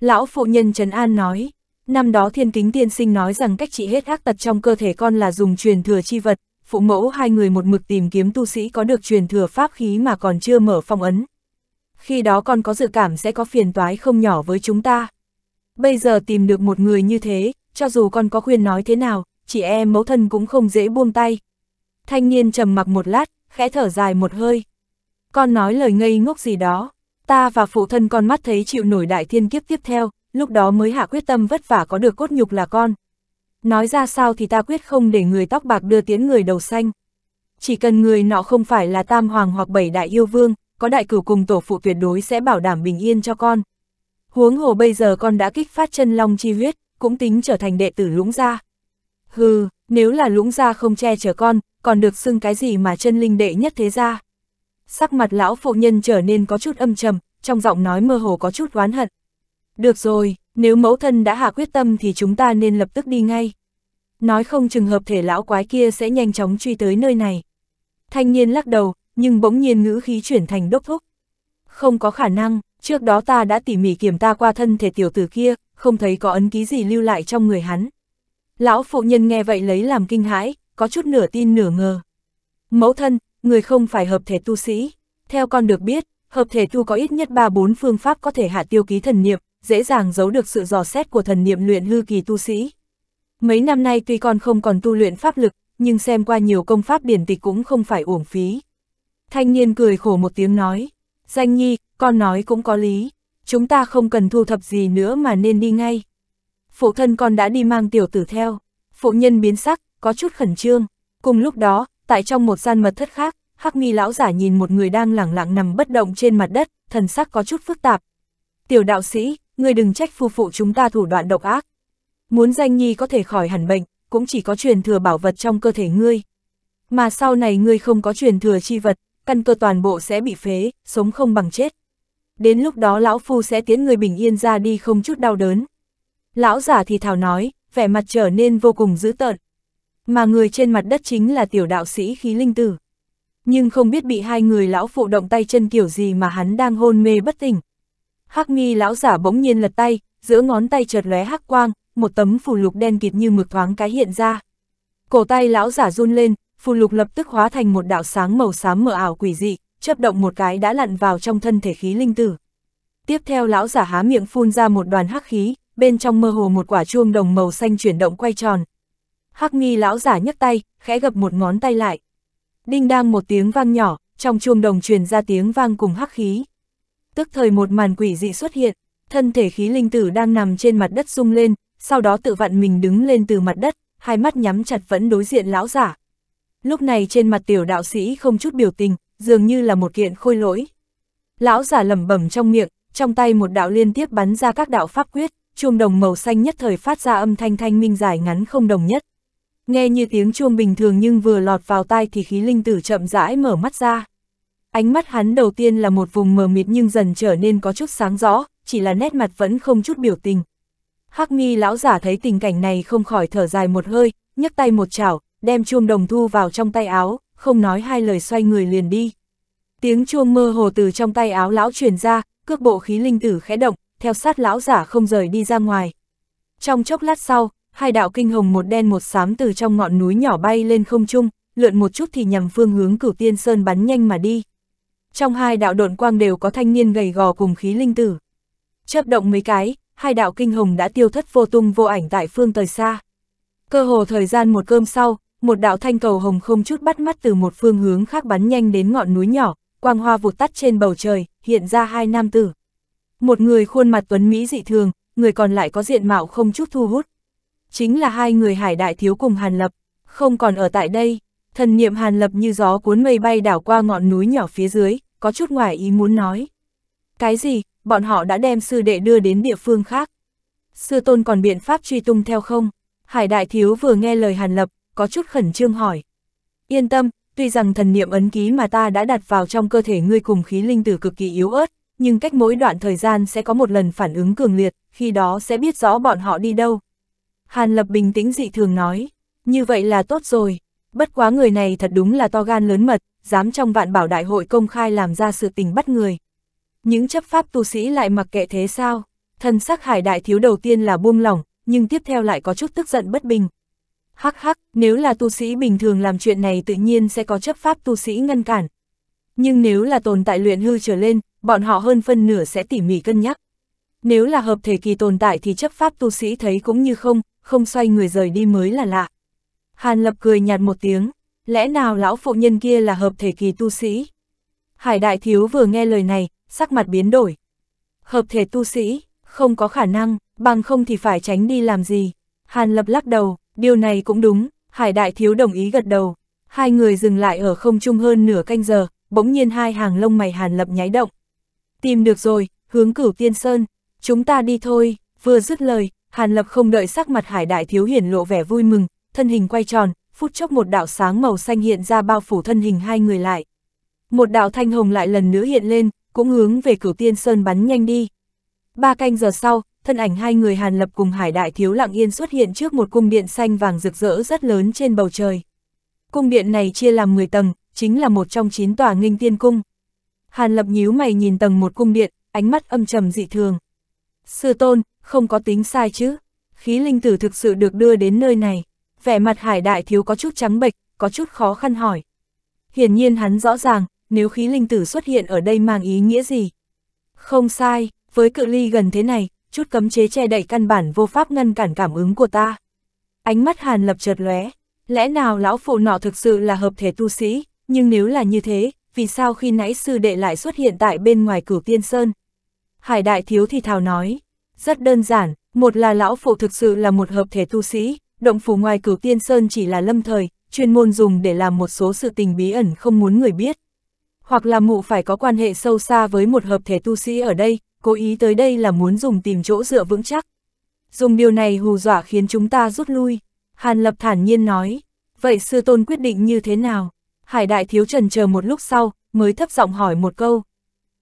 Lão phụ nhân Trấn An nói, Năm đó thiên kính tiên sinh nói rằng cách trị hết ác tật trong cơ thể con là dùng truyền thừa chi vật, phụ mẫu hai người một mực tìm kiếm tu sĩ có được truyền thừa pháp khí mà còn chưa mở phong ấn. Khi đó con có dự cảm sẽ có phiền toái không nhỏ với chúng ta. Bây giờ tìm được một người như thế, cho dù con có khuyên nói thế nào, chị em mẫu thân cũng không dễ buông tay. Thanh niên trầm mặc một lát, khẽ thở dài một hơi. Con nói lời ngây ngốc gì đó, ta và phụ thân con mắt thấy chịu nổi đại thiên kiếp tiếp theo, lúc đó mới hạ quyết tâm vất vả có được cốt nhục là con. Nói ra sao thì ta quyết không để người tóc bạc đưa tiến người đầu xanh. Chỉ cần người nọ không phải là tam hoàng hoặc bảy đại yêu vương, có đại cửu cùng tổ phụ tuyệt đối sẽ bảo đảm bình yên cho con. Huống hồ bây giờ con đã kích phát chân long chi huyết, cũng tính trở thành đệ tử lũng gia. Hừ, nếu là lũng gia không che chở con, còn được xưng cái gì mà chân linh đệ nhất thế gia. Sắc mặt lão phụ nhân trở nên có chút âm trầm, trong giọng nói mơ hồ có chút oán hận. Được rồi, nếu mẫu thân đã hạ quyết tâm thì chúng ta nên lập tức đi ngay. Nói không chừng hợp thể lão quái kia sẽ nhanh chóng truy tới nơi này. Thanh niên lắc đầu, nhưng bỗng nhiên ngữ khí chuyển thành đốc thúc. Không có khả năng, trước đó ta đã tỉ mỉ kiểm tra qua thân thể tiểu tử kia, không thấy có ấn ký gì lưu lại trong người hắn. Lão phụ nhân nghe vậy lấy làm kinh hãi, có chút nửa tin nửa ngờ. Mẫu thân, người không phải hợp thể tu sĩ. Theo con được biết, hợp thể tu có ít nhất 3-4 phương pháp có thể hạ tiêu ký thần niệm, dễ dàng giấu được sự dò xét của thần niệm luyện hư kỳ tu sĩ. Mấy năm nay tuy con không còn tu luyện pháp lực, nhưng xem qua nhiều công pháp biển tịch cũng không phải uổng phí. Thanh niên cười khổ một tiếng nói, danh nhi, con nói cũng có lý, chúng ta không cần thu thập gì nữa mà nên đi ngay. Phụ thân con đã đi mang tiểu tử theo, phụ nhân biến sắc, có chút khẩn trương. Cùng lúc đó, tại trong một gian mật thất khác, Hắc Mi lão giả nhìn một người đang lẳng lặng nằm bất động trên mặt đất, thần sắc có chút phức tạp. Tiểu đạo sĩ, ngươi đừng trách phu phụ chúng ta thủ đoạn độc ác. Muốn danh nhi có thể khỏi hẳn bệnh, cũng chỉ có truyền thừa bảo vật trong cơ thể ngươi. Mà sau này ngươi không có truyền thừa chi vật, căn cơ toàn bộ sẽ bị phế, sống không bằng chết. Đến lúc đó lão phu sẽ tiến người bình yên ra đi không chút đau đớn. Lão giả thì thảo nói, vẻ mặt trở nên vô cùng dữ tợn. Mà người trên mặt đất chính là tiểu đạo sĩ khí linh tử. Nhưng không biết bị hai người lão phụ động tay chân kiểu gì mà hắn đang hôn mê bất tỉnh. Hắc nghi lão giả bỗng nhiên lật tay, giữa ngón tay chợt lóe hắc quang, một tấm phù lục đen kịt như mực thoáng cái hiện ra. Cổ tay lão giả run lên, phù lục lập tức hóa thành một đạo sáng màu xám mờ ảo quỷ dị, chớp động một cái đã lặn vào trong thân thể khí linh tử. Tiếp theo lão giả há miệng phun ra một đoàn hắc khí, bên trong mơ hồ một quả chuông đồng màu xanh chuyển động quay tròn. Hắc nghi lão giả nhấc tay, khẽ gập một ngón tay lại. Đinh đang một tiếng vang nhỏ, trong chuông đồng truyền ra tiếng vang cùng hắc khí. Tức thời một màn quỷ dị xuất hiện, thân thể khí linh tử đang nằm trên mặt đất rung lên, sau đó tự vặn mình đứng lên từ mặt đất, hai mắt nhắm chặt vẫn đối diện lão giả. Lúc này trên mặt tiểu đạo sĩ không chút biểu tình, dường như là một kiện khôi lỗi. Lão giả lẩm bẩm trong miệng, trong tay một đạo liên tiếp bắn ra các đạo pháp quyết, chuông đồng màu xanh nhất thời phát ra âm thanh thanh minh dài ngắn không đồng nhất. Nghe như tiếng chuông bình thường nhưng vừa lọt vào tai thì khí linh tử chậm rãi mở mắt ra. Ánh mắt hắn đầu tiên là một vùng mờ mịt nhưng dần trở nên có chút sáng rõ, chỉ là nét mặt vẫn không chút biểu tình. Hắc mi lão giả thấy tình cảnh này không khỏi thở dài một hơi, nhấc tay một chảo, đem chuông đồng thu vào trong tay áo, không nói hai lời xoay người liền đi. Tiếng chuông mơ hồ từ trong tay áo lão truyền ra, cước bộ khí linh tử khẽ động, theo sát lão giả không rời đi ra ngoài. Trong chốc lát sau, hai đạo kinh hồng một đen một xám từ trong ngọn núi nhỏ bay lên không trung, lượn một chút thì nhằm phương hướng cửu tiên sơn bắn nhanh mà đi trong hai đạo độn quang đều có thanh niên gầy gò cùng khí linh tử. Chấp động mấy cái, hai đạo kinh hồng đã tiêu thất vô tung vô ảnh tại phương tời xa. Cơ hồ thời gian một cơm sau, một đạo thanh cầu hồng không chút bắt mắt từ một phương hướng khác bắn nhanh đến ngọn núi nhỏ, quang hoa vụt tắt trên bầu trời, hiện ra hai nam tử. Một người khuôn mặt tuấn Mỹ dị thường, người còn lại có diện mạo không chút thu hút. Chính là hai người hải đại thiếu cùng Hàn Lập, không còn ở tại đây. Thần niệm hàn lập như gió cuốn mây bay đảo qua ngọn núi nhỏ phía dưới, có chút ngoài ý muốn nói. Cái gì, bọn họ đã đem sư đệ đưa đến địa phương khác. Sư tôn còn biện pháp truy tung theo không? Hải đại thiếu vừa nghe lời hàn lập, có chút khẩn trương hỏi. Yên tâm, tuy rằng thần niệm ấn ký mà ta đã đặt vào trong cơ thể ngươi cùng khí linh tử cực kỳ yếu ớt, nhưng cách mỗi đoạn thời gian sẽ có một lần phản ứng cường liệt, khi đó sẽ biết rõ bọn họ đi đâu. Hàn Lập bình tĩnh dị thường nói, như vậy là tốt rồi. Bất quá người này thật đúng là to gan lớn mật, dám trong vạn bảo đại hội công khai làm ra sự tình bắt người. Những chấp pháp tu sĩ lại mặc kệ thế sao? Thần sắc hải đại thiếu đầu tiên là buông lỏng, nhưng tiếp theo lại có chút tức giận bất bình. Hắc hắc, nếu là tu sĩ bình thường làm chuyện này tự nhiên sẽ có chấp pháp tu sĩ ngăn cản. Nhưng nếu là tồn tại luyện hư trở lên, bọn họ hơn phân nửa sẽ tỉ mỉ cân nhắc. Nếu là hợp thể kỳ tồn tại thì chấp pháp tu sĩ thấy cũng như không, không xoay người rời đi mới là lạ. Hàn Lập cười nhạt một tiếng, lẽ nào lão phụ nhân kia là hợp thể kỳ tu sĩ? Hải Đại Thiếu vừa nghe lời này, sắc mặt biến đổi. Hợp thể tu sĩ, không có khả năng, bằng không thì phải tránh đi làm gì. Hàn Lập lắc đầu, điều này cũng đúng, Hải Đại Thiếu đồng ý gật đầu. Hai người dừng lại ở không trung hơn nửa canh giờ, bỗng nhiên hai hàng lông mày Hàn Lập nháy động. Tìm được rồi, hướng cửu tiên sơn, chúng ta đi thôi, vừa dứt lời, Hàn Lập không đợi sắc mặt Hải Đại Thiếu hiển lộ vẻ vui mừng, thân hình quay tròn, phút chốc một đạo sáng màu xanh hiện ra bao phủ thân hình hai người lại. Một đạo thanh hồng lại lần nữa hiện lên, cũng hướng về cửu tiên sơn bắn nhanh đi. Ba canh giờ sau, thân ảnh hai người Hàn Lập cùng Hải Đại Thiếu Lặng Yên xuất hiện trước một cung điện xanh vàng rực rỡ rất lớn trên bầu trời. Cung điện này chia làm 10 tầng, chính là một trong 9 tòa nghinh tiên cung. Hàn Lập nhíu mày nhìn tầng một cung điện, ánh mắt âm trầm dị thường. Sư tôn, không có tính sai chứ, khí linh tử thực sự được đưa đến nơi này vẻ mặt hải đại thiếu có chút trắng bệch, có chút khó khăn hỏi. Hiển nhiên hắn rõ ràng, nếu khí linh tử xuất hiện ở đây mang ý nghĩa gì? Không sai, với cự ly gần thế này, chút cấm chế che đậy căn bản vô pháp ngăn cản cảm ứng của ta. Ánh mắt hàn lập chợt lóe, lẽ nào lão phụ nọ thực sự là hợp thể tu sĩ, nhưng nếu là như thế, vì sao khi nãy sư đệ lại xuất hiện tại bên ngoài cửu tiên sơn? Hải đại thiếu thì thào nói, rất đơn giản, một là lão phụ thực sự là một hợp thể tu sĩ, động phủ ngoài cửu tiên sơn chỉ là lâm thời, chuyên môn dùng để làm một số sự tình bí ẩn không muốn người biết. Hoặc là mụ phải có quan hệ sâu xa với một hợp thể tu sĩ ở đây, cố ý tới đây là muốn dùng tìm chỗ dựa vững chắc. Dùng điều này hù dọa khiến chúng ta rút lui. Hàn Lập thản nhiên nói, vậy sư tôn quyết định như thế nào? Hải đại thiếu trần chờ một lúc sau, mới thấp giọng hỏi một câu.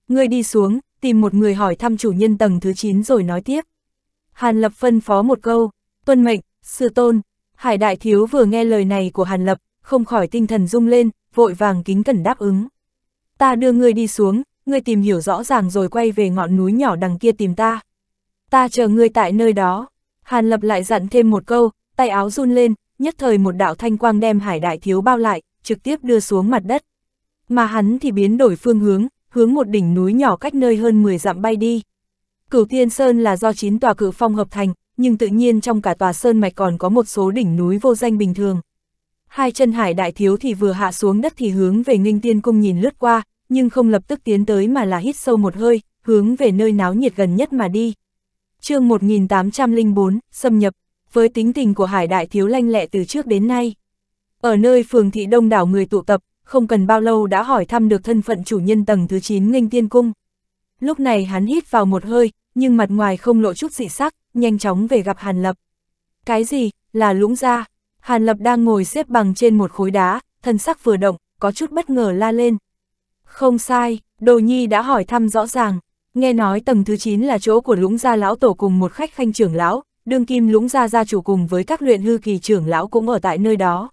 Ngươi đi xuống, tìm một người hỏi thăm chủ nhân tầng thứ 9 rồi nói tiếp. Hàn Lập phân phó một câu, tuân mệnh, Sư tôn, Hải Đại Thiếu vừa nghe lời này của Hàn Lập, không khỏi tinh thần rung lên, vội vàng kính cẩn đáp ứng. Ta đưa ngươi đi xuống, ngươi tìm hiểu rõ ràng rồi quay về ngọn núi nhỏ đằng kia tìm ta. Ta chờ ngươi tại nơi đó. Hàn Lập lại dặn thêm một câu, tay áo run lên, nhất thời một đạo thanh quang đem Hải Đại Thiếu bao lại, trực tiếp đưa xuống mặt đất. Mà hắn thì biến đổi phương hướng, hướng một đỉnh núi nhỏ cách nơi hơn 10 dặm bay đi. Cửu Thiên Sơn là do chín tòa cự phong hợp thành, nhưng tự nhiên trong cả tòa sơn mạch còn có một số đỉnh núi vô danh bình thường. Hai chân hải đại thiếu thì vừa hạ xuống đất thì hướng về ninh tiên cung nhìn lướt qua, nhưng không lập tức tiến tới mà là hít sâu một hơi, hướng về nơi náo nhiệt gần nhất mà đi. chương 1804, xâm nhập, với tính tình của hải đại thiếu lanh lẹ từ trước đến nay. Ở nơi phường thị đông đảo người tụ tập, không cần bao lâu đã hỏi thăm được thân phận chủ nhân tầng thứ 9 ninh tiên cung. Lúc này hắn hít vào một hơi, nhưng mặt ngoài không lộ chút dị sắc, nhanh chóng về gặp Hàn Lập. Cái gì, là lũng ra? Hàn Lập đang ngồi xếp bằng trên một khối đá, thân sắc vừa động, có chút bất ngờ la lên. Không sai, Đồ Nhi đã hỏi thăm rõ ràng, nghe nói tầng thứ 9 là chỗ của lũng gia lão tổ cùng một khách khanh trưởng lão, đương kim lũng gia gia chủ cùng với các luyện hư kỳ trưởng lão cũng ở tại nơi đó.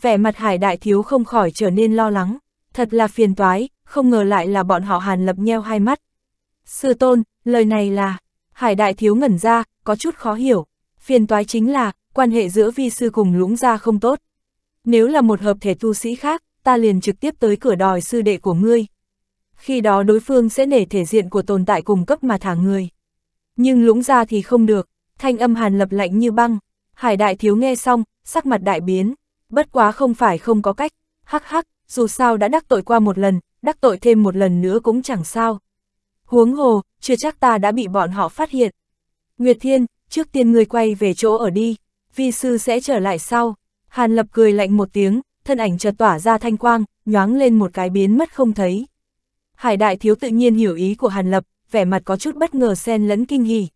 Vẻ mặt hải đại thiếu không khỏi trở nên lo lắng, thật là phiền toái, không ngờ lại là bọn họ Hàn Lập nheo hai mắt. Sư tôn, Lời này là, Hải Đại Thiếu ngẩn ra, có chút khó hiểu. Phiền toái chính là, quan hệ giữa vi sư cùng lũng ra không tốt. Nếu là một hợp thể tu sĩ khác, ta liền trực tiếp tới cửa đòi sư đệ của ngươi. Khi đó đối phương sẽ nể thể diện của tồn tại cùng cấp mà thả người. Nhưng lũng ra thì không được, thanh âm hàn lập lạnh như băng. Hải đại thiếu nghe xong, sắc mặt đại biến. Bất quá không phải không có cách, hắc hắc, dù sao đã đắc tội qua một lần, đắc tội thêm một lần nữa cũng chẳng sao. Huống hồ, chưa chắc ta đã bị bọn họ phát hiện. Nguyệt Thiên, trước tiên người quay về chỗ ở đi, vi sư sẽ trở lại sau. Hàn Lập cười lạnh một tiếng, thân ảnh chợt tỏa ra thanh quang, nhoáng lên một cái biến mất không thấy. Hải đại thiếu tự nhiên hiểu ý của Hàn Lập, vẻ mặt có chút bất ngờ xen lẫn kinh hỉ.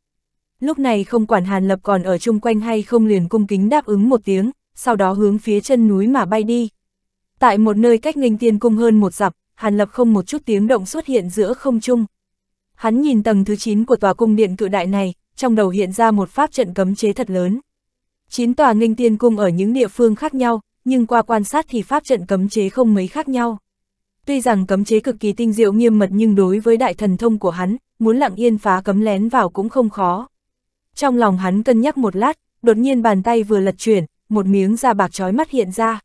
Lúc này không quản Hàn Lập còn ở chung quanh hay không liền cung kính đáp ứng một tiếng, sau đó hướng phía chân núi mà bay đi. Tại một nơi cách nghênh tiên cung hơn một dặm, Hàn Lập không một chút tiếng động xuất hiện giữa không trung. Hắn nhìn tầng thứ 9 của tòa cung điện cự đại này, trong đầu hiện ra một pháp trận cấm chế thật lớn. Chín tòa nghênh tiên cung ở những địa phương khác nhau, nhưng qua quan sát thì pháp trận cấm chế không mấy khác nhau. Tuy rằng cấm chế cực kỳ tinh diệu nghiêm mật nhưng đối với đại thần thông của hắn, muốn lặng yên phá cấm lén vào cũng không khó. Trong lòng hắn cân nhắc một lát, đột nhiên bàn tay vừa lật chuyển, một miếng da bạc trói mắt hiện ra.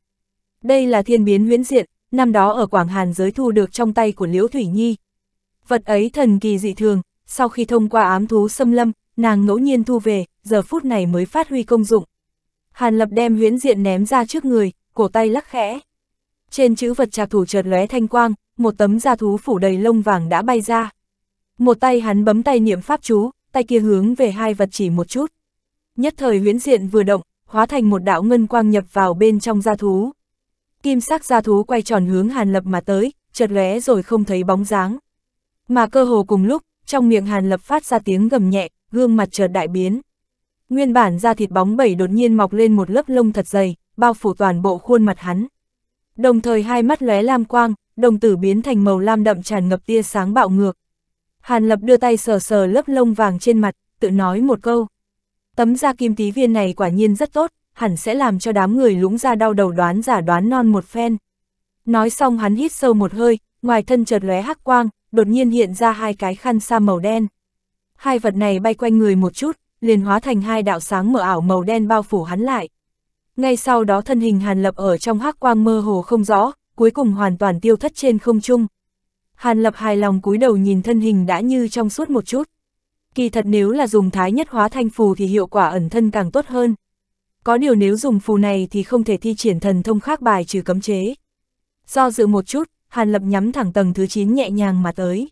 Đây là thiên biến huyễn diện, năm đó ở Quảng Hàn giới thu được trong tay của Liễu Thủy Nhi, vật ấy thần kỳ dị thường, sau khi thông qua ám thú xâm lâm, nàng ngẫu nhiên thu về, giờ phút này mới phát huy công dụng. Hàn Lập đem huyễn diện ném ra trước người, cổ tay lắc khẽ. Trên chữ vật trạc thủ chợt lóe thanh quang, một tấm da thú phủ đầy lông vàng đã bay ra. Một tay hắn bấm tay niệm pháp chú, tay kia hướng về hai vật chỉ một chút. Nhất thời huyễn diện vừa động, hóa thành một đạo ngân quang nhập vào bên trong da thú. Kim sắc da thú quay tròn hướng Hàn Lập mà tới, chợt lóe rồi không thấy bóng dáng. Mà cơ hồ cùng lúc, trong miệng Hàn Lập phát ra tiếng gầm nhẹ, gương mặt chợt đại biến. Nguyên bản da thịt bóng bẩy đột nhiên mọc lên một lớp lông thật dày, bao phủ toàn bộ khuôn mặt hắn. Đồng thời hai mắt lóe lam quang, đồng tử biến thành màu lam đậm tràn ngập tia sáng bạo ngược. Hàn Lập đưa tay sờ sờ lớp lông vàng trên mặt, tự nói một câu. Tấm da kim tí viên này quả nhiên rất tốt, hẳn sẽ làm cho đám người lũng ra đau đầu đoán giả đoán non một phen. Nói xong hắn hít sâu một hơi, ngoài thân chợt lóe hắc quang, đột nhiên hiện ra hai cái khăn sa màu đen. Hai vật này bay quanh người một chút, liền hóa thành hai đạo sáng mờ ảo màu đen bao phủ hắn lại. Ngay sau đó thân hình Hàn Lập ở trong hắc quang mơ hồ không rõ, cuối cùng hoàn toàn tiêu thất trên không trung. Hàn Lập hài lòng cúi đầu nhìn thân hình đã như trong suốt một chút. Kỳ thật nếu là dùng thái nhất hóa thanh phù thì hiệu quả ẩn thân càng tốt hơn. Có điều nếu dùng phù này thì không thể thi triển thần thông khác bài trừ cấm chế. Do dự một chút, Hàn Lập nhắm thẳng tầng thứ 9 nhẹ nhàng mà tới.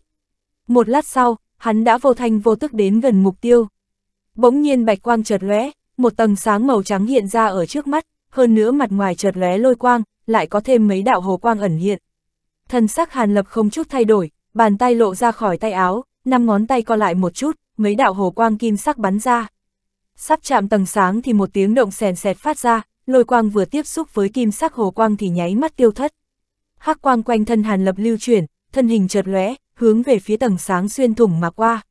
Một lát sau, hắn đã vô thanh vô tức đến gần mục tiêu. Bỗng nhiên bạch quang chợt lóe, một tầng sáng màu trắng hiện ra ở trước mắt, hơn nữa mặt ngoài chợt lóe lôi quang, lại có thêm mấy đạo hồ quang ẩn hiện. Thân sắc Hàn Lập không chút thay đổi, bàn tay lộ ra khỏi tay áo, năm ngón tay co lại một chút, mấy đạo hồ quang kim sắc bắn ra. Sắp chạm tầng sáng thì một tiếng động sèn sẹt phát ra, lôi quang vừa tiếp xúc với kim sắc hồ quang thì nháy mắt tiêu thất hắc quang quanh thân Hàn Lập lưu chuyển, thân hình chợt lóe, hướng về phía tầng sáng xuyên thủng mà qua.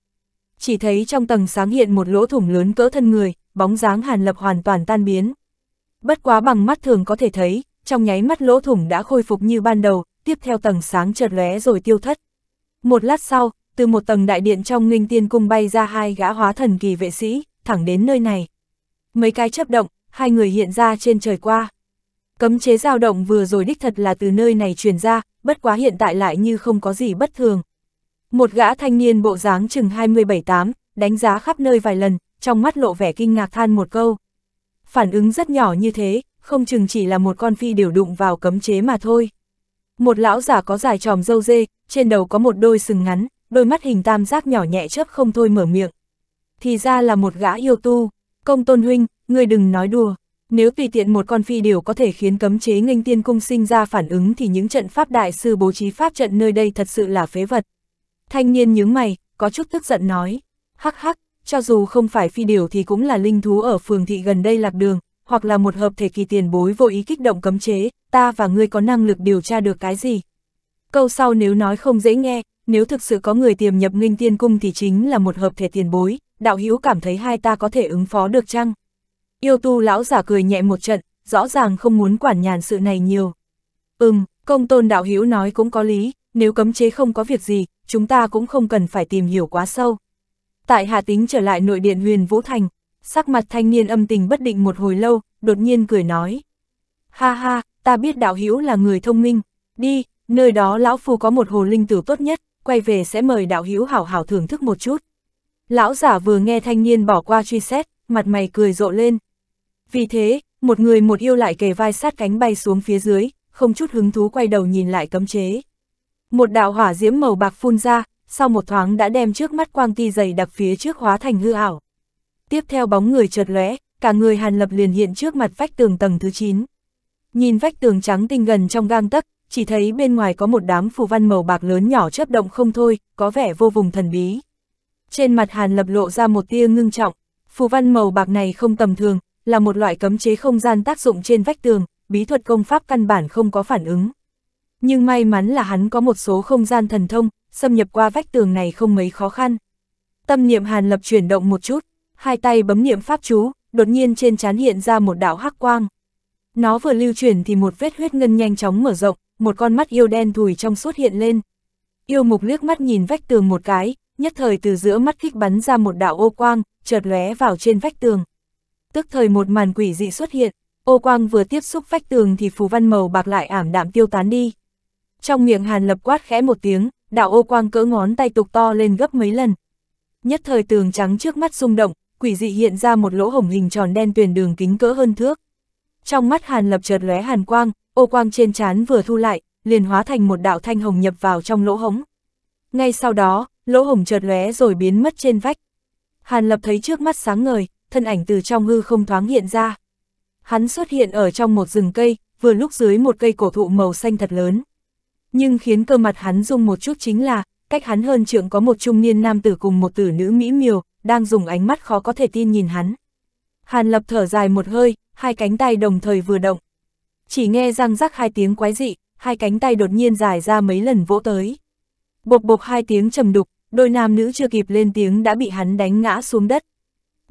Chỉ thấy trong tầng sáng hiện một lỗ thủng lớn cỡ thân người, bóng dáng Hàn Lập hoàn toàn tan biến. Bất quá bằng mắt thường có thể thấy, trong nháy mắt lỗ thủng đã khôi phục như ban đầu, tiếp theo tầng sáng chợt lóe rồi tiêu thất. Một lát sau, từ một tầng đại điện trong Nghinh Tiên cung bay ra hai gã hóa thần kỳ vệ sĩ, thẳng đến nơi này. Mấy cái chấp động, hai người hiện ra trên trời qua. Cấm chế dao động vừa rồi đích thật là từ nơi này truyền ra, bất quá hiện tại lại như không có gì bất thường. Một gã thanh niên bộ dáng chừng 27-8, đánh giá khắp nơi vài lần, trong mắt lộ vẻ kinh ngạc than một câu. Phản ứng rất nhỏ như thế, không chừng chỉ là một con phi điều đụng vào cấm chế mà thôi. Một lão giả có dài tròm dâu dê, trên đầu có một đôi sừng ngắn, đôi mắt hình tam giác nhỏ nhẹ chớp không thôi mở miệng. Thì ra là một gã yêu tu, công tôn huynh, người đừng nói đùa. Nếu tùy tiện một con phi điều có thể khiến cấm chế nghênh tiên cung sinh ra phản ứng thì những trận pháp đại sư bố trí pháp trận nơi đây thật sự là phế vật. Thanh niên nhướng mày, có chút tức giận nói. Hắc hắc, cho dù không phải phi điều thì cũng là linh thú ở phường thị gần đây lạc đường, hoặc là một hợp thể kỳ tiền bối vô ý kích động cấm chế, ta và ngươi có năng lực điều tra được cái gì. Câu sau nếu nói không dễ nghe, nếu thực sự có người tiềm nhập nghênh tiên cung thì chính là một hợp thể tiền bối, đạo hữu cảm thấy hai ta có thể ứng phó được chăng? Yêu tu lão giả cười nhẹ một trận, rõ ràng không muốn quản nhàn sự này nhiều. Ừm, công tôn đạo hiếu nói cũng có lý, nếu cấm chế không có việc gì, chúng ta cũng không cần phải tìm hiểu quá sâu. Tại Hà Tính trở lại nội điện huyền Vũ Thành, sắc mặt thanh niên âm tình bất định một hồi lâu, đột nhiên cười nói. Ha ha, ta biết đạo hiếu là người thông minh, đi, nơi đó lão phu có một hồ linh tử tốt nhất, quay về sẽ mời đạo hiếu hảo hảo thưởng thức một chút. Lão giả vừa nghe thanh niên bỏ qua truy xét, mặt mày cười rộ lên, vì thế, một người một yêu lại kề vai sát cánh bay xuống phía dưới, không chút hứng thú quay đầu nhìn lại cấm chế. Một đạo hỏa diễm màu bạc phun ra, sau một thoáng đã đem trước mắt quang ti dày đặc phía trước hóa thành hư ảo. Tiếp theo bóng người chợt lóe, cả người Hàn Lập liền hiện trước mặt vách tường tầng thứ 9. Nhìn vách tường trắng tinh gần trong gang tấc, chỉ thấy bên ngoài có một đám phù văn màu bạc lớn nhỏ chớp động không thôi, có vẻ vô vùng thần bí. Trên mặt Hàn Lập lộ ra một tia ngưng trọng, phù văn màu bạc này không tầm thường, là một loại cấm chế không gian tác dụng trên vách tường, bí thuật công pháp căn bản không có phản ứng. Nhưng may mắn là hắn có một số không gian thần thông, xâm nhập qua vách tường này không mấy khó khăn. Tâm niệm Hàn Lập chuyển động một chút, hai tay bấm niệm pháp chú, đột nhiên trên trán hiện ra một đạo hắc quang. Nó vừa lưu chuyển thì một vết huyết ngân nhanh chóng mở rộng, một con mắt yêu đen thùi trong suốt hiện lên. Yêu mục liếc mắt nhìn vách tường một cái, nhất thời từ giữa mắt kích bắn ra một đạo ô quang, chợt lóe vào trên vách tường tức thời một màn quỷ dị xuất hiện, ô quang vừa tiếp xúc vách tường thì phù văn màu bạc lại ảm đạm tiêu tán đi. Trong miệng Hàn Lập quát khẽ một tiếng, đạo ô quang cỡ ngón tay tục to lên gấp mấy lần. Nhất thời tường trắng trước mắt rung động, quỷ dị hiện ra một lỗ hổng hình tròn đen tuyền đường kính cỡ hơn thước. Trong mắt Hàn Lập chợt lóe hàn quang, ô quang trên trán vừa thu lại, liền hóa thành một đạo thanh hồng nhập vào trong lỗ hổng. Ngay sau đó, lỗ hổng chợt lóe rồi biến mất trên vách. Hàn Lập thấy trước mắt sáng ngời, thân ảnh từ trong hư không thoáng hiện ra. Hắn xuất hiện ở trong một rừng cây, vừa lúc dưới một cây cổ thụ màu xanh thật lớn. Nhưng khiến cơ mặt hắn rung một chút chính là, cách hắn hơn trượng có một trung niên nam tử cùng một tử nữ mỹ miều, đang dùng ánh mắt khó có thể tin nhìn hắn. Hàn lập thở dài một hơi, hai cánh tay đồng thời vừa động. Chỉ nghe răng rắc hai tiếng quái dị, hai cánh tay đột nhiên dài ra mấy lần vỗ tới. Bộc bộc hai tiếng trầm đục, đôi nam nữ chưa kịp lên tiếng đã bị hắn đánh ngã xuống đất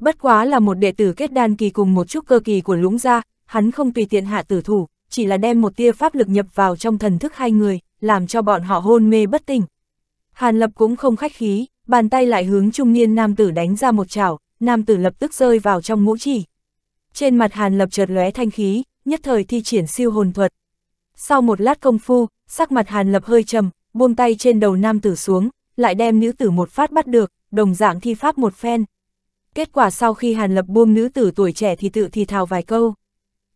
bất quá là một đệ tử kết đan kỳ cùng một chút cơ kỳ của lũng gia, hắn không tùy tiện hạ tử thủ, chỉ là đem một tia pháp lực nhập vào trong thần thức hai người, làm cho bọn họ hôn mê bất tỉnh. Hàn Lập cũng không khách khí, bàn tay lại hướng trung niên nam tử đánh ra một chảo, nam tử lập tức rơi vào trong ngũ chỉ. Trên mặt Hàn Lập chợt lóe thanh khí, nhất thời thi triển siêu hồn thuật. Sau một lát công phu, sắc mặt Hàn Lập hơi trầm, buông tay trên đầu nam tử xuống, lại đem nữ tử một phát bắt được, đồng dạng thi pháp một phen, Kết quả sau khi Hàn Lập buông nữ tử tuổi trẻ thì tự thì thào vài câu.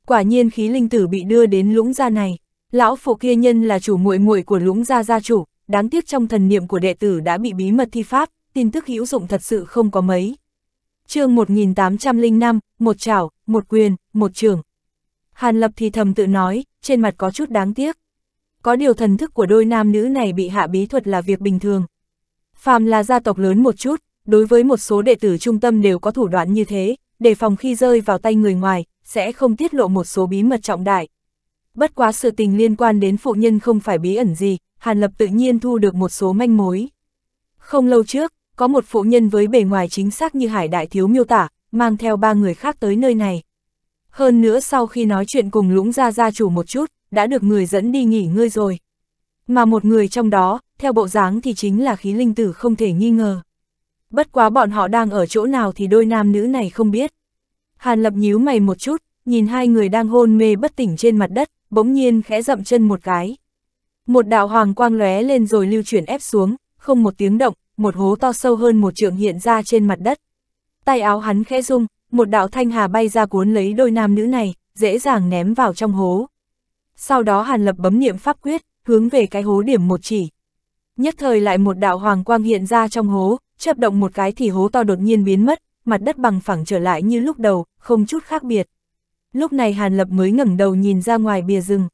Quả nhiên khí linh tử bị đưa đến lũng gia này, lão phụ kia nhân là chủ muội muội của lũng gia gia chủ, đáng tiếc trong thần niệm của đệ tử đã bị bí mật thi pháp, tin tức hữu dụng thật sự không có mấy. chương 1805, một chảo, một quyền, một trường. Hàn Lập thì thầm tự nói, trên mặt có chút đáng tiếc. Có điều thần thức của đôi nam nữ này bị hạ bí thuật là việc bình thường. Phàm là gia tộc lớn một chút, đối với một số đệ tử trung tâm đều có thủ đoạn như thế, đề phòng khi rơi vào tay người ngoài, sẽ không tiết lộ một số bí mật trọng đại. Bất quá sự tình liên quan đến phụ nhân không phải bí ẩn gì, Hàn Lập tự nhiên thu được một số manh mối. Không lâu trước, có một phụ nhân với bề ngoài chính xác như Hải Đại Thiếu miêu tả, mang theo ba người khác tới nơi này. Hơn nữa sau khi nói chuyện cùng lũng ra gia chủ một chút, đã được người dẫn đi nghỉ ngơi rồi. Mà một người trong đó, theo bộ dáng thì chính là khí linh tử không thể nghi ngờ. Bất quá bọn họ đang ở chỗ nào thì đôi nam nữ này không biết. Hàn Lập nhíu mày một chút, nhìn hai người đang hôn mê bất tỉnh trên mặt đất, bỗng nhiên khẽ dậm chân một cái. Một đạo hoàng quang lóe lên rồi lưu chuyển ép xuống, không một tiếng động, một hố to sâu hơn một trượng hiện ra trên mặt đất. Tay áo hắn khẽ rung, một đạo thanh hà bay ra cuốn lấy đôi nam nữ này, dễ dàng ném vào trong hố. Sau đó Hàn Lập bấm niệm pháp quyết, hướng về cái hố điểm một chỉ. Nhất thời lại một đạo hoàng quang hiện ra trong hố, chớp động một cái thì hố to đột nhiên biến mất, mặt đất bằng phẳng trở lại như lúc đầu, không chút khác biệt. Lúc này Hàn Lập mới ngẩng đầu nhìn ra ngoài bìa rừng.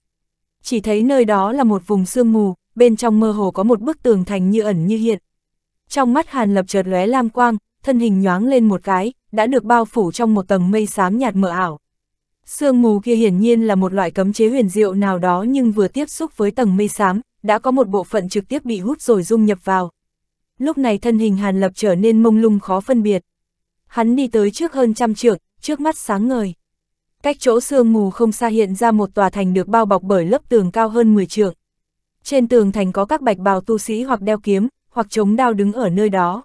Chỉ thấy nơi đó là một vùng sương mù, bên trong mơ hồ có một bức tường thành như ẩn như hiện. Trong mắt Hàn Lập chợt lóe lam quang, thân hình nhoáng lên một cái, đã được bao phủ trong một tầng mây xám nhạt mờ ảo. Sương mù kia hiển nhiên là một loại cấm chế huyền diệu nào đó nhưng vừa tiếp xúc với tầng mây xám, đã có một bộ phận trực tiếp bị hút rồi dung nhập vào lúc này thân hình Hàn Lập trở nên mông lung khó phân biệt. Hắn đi tới trước hơn trăm trượng, trước mắt sáng ngời. Cách chỗ sương mù không xa hiện ra một tòa thành được bao bọc bởi lớp tường cao hơn 10 trượng. Trên tường thành có các bạch bào tu sĩ hoặc đeo kiếm, hoặc chống đao đứng ở nơi đó.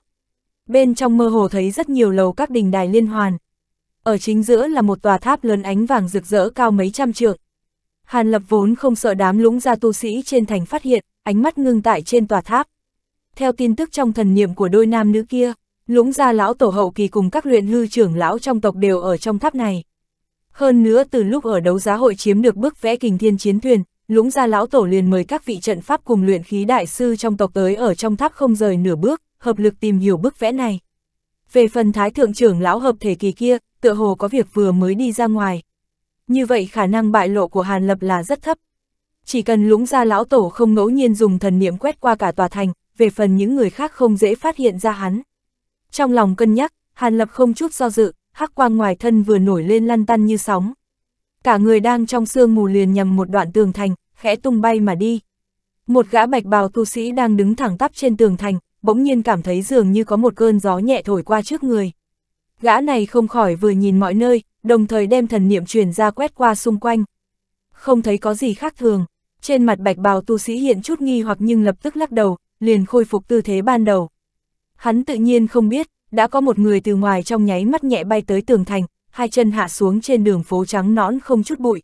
Bên trong mơ hồ thấy rất nhiều lầu các đình đài liên hoàn. Ở chính giữa là một tòa tháp lớn ánh vàng rực rỡ cao mấy trăm trượng. Hàn Lập vốn không sợ đám lũng ra tu sĩ trên thành phát hiện, ánh mắt ngưng tại trên tòa tháp theo tin tức trong thần niệm của đôi nam nữ kia, lũng gia lão tổ hậu kỳ cùng các luyện hư trưởng lão trong tộc đều ở trong tháp này. Hơn nữa từ lúc ở đấu giá hội chiếm được bức vẽ kình thiên chiến thuyền, lũng gia lão tổ liền mời các vị trận pháp cùng luyện khí đại sư trong tộc tới ở trong tháp không rời nửa bước, hợp lực tìm hiểu bức vẽ này. Về phần thái thượng trưởng lão hợp thể kỳ kia, tựa hồ có việc vừa mới đi ra ngoài. Như vậy khả năng bại lộ của Hàn Lập là rất thấp. Chỉ cần lũng gia lão tổ không ngẫu nhiên dùng thần niệm quét qua cả tòa thành, về phần những người khác không dễ phát hiện ra hắn. Trong lòng cân nhắc, Hàn Lập không chút do dự, hắc quang ngoài thân vừa nổi lên lăn tăn như sóng. Cả người đang trong sương mù liền nhầm một đoạn tường thành, khẽ tung bay mà đi. Một gã bạch bào tu sĩ đang đứng thẳng tắp trên tường thành, bỗng nhiên cảm thấy dường như có một cơn gió nhẹ thổi qua trước người. Gã này không khỏi vừa nhìn mọi nơi, đồng thời đem thần niệm truyền ra quét qua xung quanh. Không thấy có gì khác thường, trên mặt bạch bào tu sĩ hiện chút nghi hoặc nhưng lập tức lắc đầu, liền khôi phục tư thế ban đầu. Hắn tự nhiên không biết, đã có một người từ ngoài trong nháy mắt nhẹ bay tới tường thành, hai chân hạ xuống trên đường phố trắng nõn không chút bụi.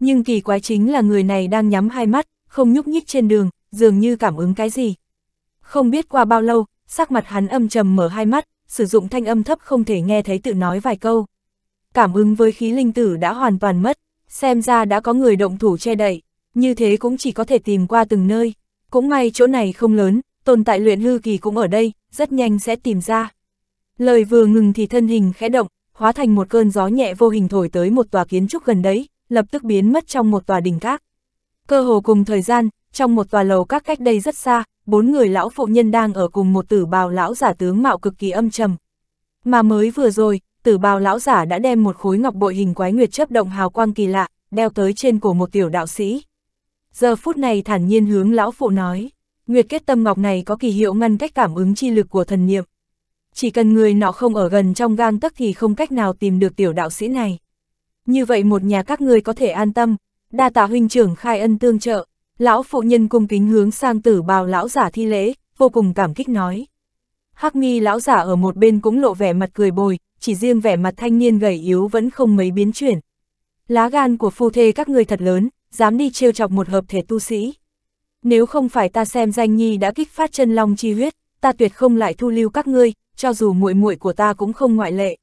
Nhưng kỳ quái chính là người này đang nhắm hai mắt, không nhúc nhích trên đường, dường như cảm ứng cái gì. Không biết qua bao lâu, sắc mặt hắn âm trầm mở hai mắt, sử dụng thanh âm thấp không thể nghe thấy tự nói vài câu. Cảm ứng với khí linh tử đã hoàn toàn mất, xem ra đã có người động thủ che đậy, như thế cũng chỉ có thể tìm qua từng nơi. Cũng may chỗ này không lớn, tồn tại luyện hư kỳ cũng ở đây, rất nhanh sẽ tìm ra. Lời vừa ngừng thì thân hình khẽ động, hóa thành một cơn gió nhẹ vô hình thổi tới một tòa kiến trúc gần đấy, lập tức biến mất trong một tòa đình các. Cơ hồ cùng thời gian, trong một tòa lầu các cách đây rất xa, bốn người lão phụ nhân đang ở cùng một tử bào lão giả tướng mạo cực kỳ âm trầm. Mà mới vừa rồi, tử bào lão giả đã đem một khối ngọc bội hình quái nguyệt chấp động hào quang kỳ lạ, đeo tới trên cổ một tiểu đạo sĩ giờ phút này thản nhiên hướng lão phụ nói, Nguyệt kết tâm ngọc này có kỳ hiệu ngăn cách cảm ứng chi lực của thần niệm. Chỉ cần người nọ không ở gần trong gang tấc thì không cách nào tìm được tiểu đạo sĩ này. Như vậy một nhà các ngươi có thể an tâm, đa tạ huynh trưởng khai ân tương trợ, lão phụ nhân cung kính hướng sang tử bào lão giả thi lễ, vô cùng cảm kích nói. Hắc mi lão giả ở một bên cũng lộ vẻ mặt cười bồi, chỉ riêng vẻ mặt thanh niên gầy yếu vẫn không mấy biến chuyển. Lá gan của phu thê các ngươi thật lớn, dám đi trêu chọc một hợp thể tu sĩ. Nếu không phải ta xem danh nhi đã kích phát chân long chi huyết, ta tuyệt không lại thu lưu các ngươi, cho dù muội muội của ta cũng không ngoại lệ.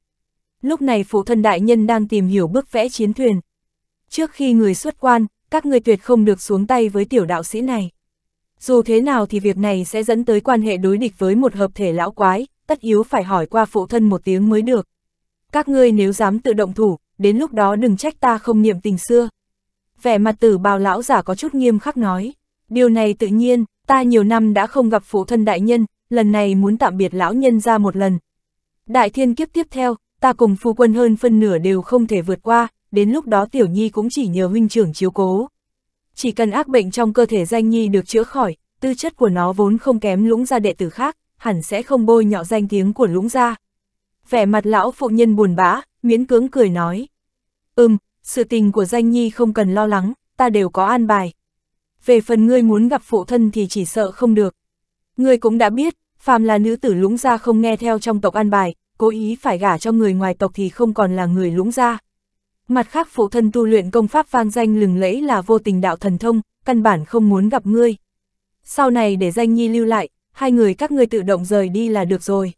Lúc này phụ thân đại nhân đang tìm hiểu bức vẽ chiến thuyền. Trước khi người xuất quan, các ngươi tuyệt không được xuống tay với tiểu đạo sĩ này. Dù thế nào thì việc này sẽ dẫn tới quan hệ đối địch với một hợp thể lão quái, tất yếu phải hỏi qua phụ thân một tiếng mới được. Các ngươi nếu dám tự động thủ, đến lúc đó đừng trách ta không niệm tình xưa vẻ mặt tử bào lão giả có chút nghiêm khắc nói. Điều này tự nhiên, ta nhiều năm đã không gặp phụ thân đại nhân, lần này muốn tạm biệt lão nhân ra một lần. Đại thiên kiếp tiếp theo, ta cùng phu quân hơn phân nửa đều không thể vượt qua, đến lúc đó tiểu nhi cũng chỉ nhờ huynh trưởng chiếu cố. Chỉ cần ác bệnh trong cơ thể danh nhi được chữa khỏi, tư chất của nó vốn không kém lũng gia đệ tử khác, hẳn sẽ không bôi nhọ danh tiếng của lũng gia. Vẻ mặt lão phụ nhân buồn bã, miễn cưỡng cười nói. Ừm, sự tình của danh nhi không cần lo lắng, ta đều có an bài. Về phần ngươi muốn gặp phụ thân thì chỉ sợ không được. Ngươi cũng đã biết, phàm là nữ tử lũng gia không nghe theo trong tộc an bài, cố ý phải gả cho người ngoài tộc thì không còn là người lũng gia. Mặt khác phụ thân tu luyện công pháp vang danh lừng lẫy là vô tình đạo thần thông, căn bản không muốn gặp ngươi. Sau này để danh nhi lưu lại, hai người các ngươi tự động rời đi là được rồi.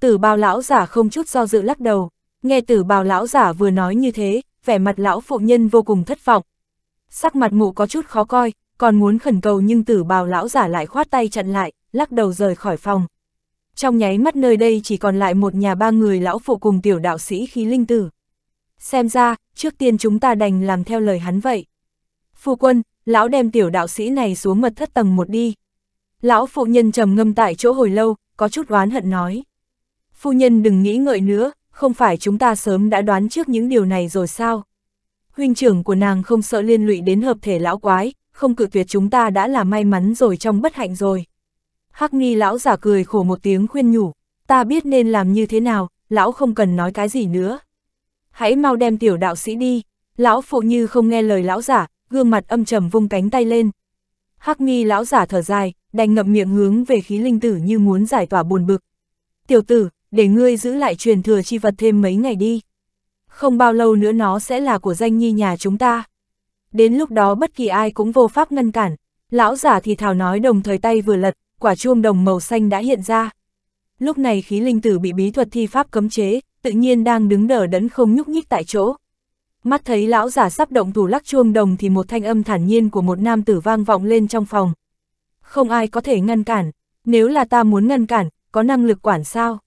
Tử bào lão giả không chút do dự lắc đầu, nghe tử bào lão giả vừa nói như thế, vẻ mặt lão phụ nhân vô cùng thất vọng. Sắc mặt mụ có chút khó coi, còn muốn khẩn cầu nhưng tử bào lão giả lại khoát tay chặn lại, lắc đầu rời khỏi phòng. Trong nháy mắt nơi đây chỉ còn lại một nhà ba người lão phụ cùng tiểu đạo sĩ khí linh tử. Xem ra, trước tiên chúng ta đành làm theo lời hắn vậy. Phu quân, lão đem tiểu đạo sĩ này xuống mật thất tầng một đi. Lão phụ nhân trầm ngâm tại chỗ hồi lâu, có chút oán hận nói. Phu nhân đừng nghĩ ngợi nữa, không phải chúng ta sớm đã đoán trước những điều này rồi sao? Huynh trưởng của nàng không sợ liên lụy đến hợp thể lão quái, không cự tuyệt chúng ta đã là may mắn rồi trong bất hạnh rồi. Hắc nghi lão giả cười khổ một tiếng khuyên nhủ, ta biết nên làm như thế nào, lão không cần nói cái gì nữa. Hãy mau đem tiểu đạo sĩ đi, lão phụ như không nghe lời lão giả, gương mặt âm trầm vung cánh tay lên. Hắc nghi lão giả thở dài, đành ngậm miệng hướng về khí linh tử như muốn giải tỏa buồn bực. Tiểu tử, để ngươi giữ lại truyền thừa chi vật thêm mấy ngày đi. Không bao lâu nữa nó sẽ là của danh nhi nhà chúng ta. Đến lúc đó bất kỳ ai cũng vô pháp ngăn cản, lão giả thì thảo nói đồng thời tay vừa lật, quả chuông đồng màu xanh đã hiện ra. Lúc này khí linh tử bị bí thuật thi pháp cấm chế, tự nhiên đang đứng đờ đẫn không nhúc nhích tại chỗ. Mắt thấy lão giả sắp động thủ lắc chuông đồng thì một thanh âm thản nhiên của một nam tử vang vọng lên trong phòng. Không ai có thể ngăn cản, nếu là ta muốn ngăn cản, có năng lực quản sao?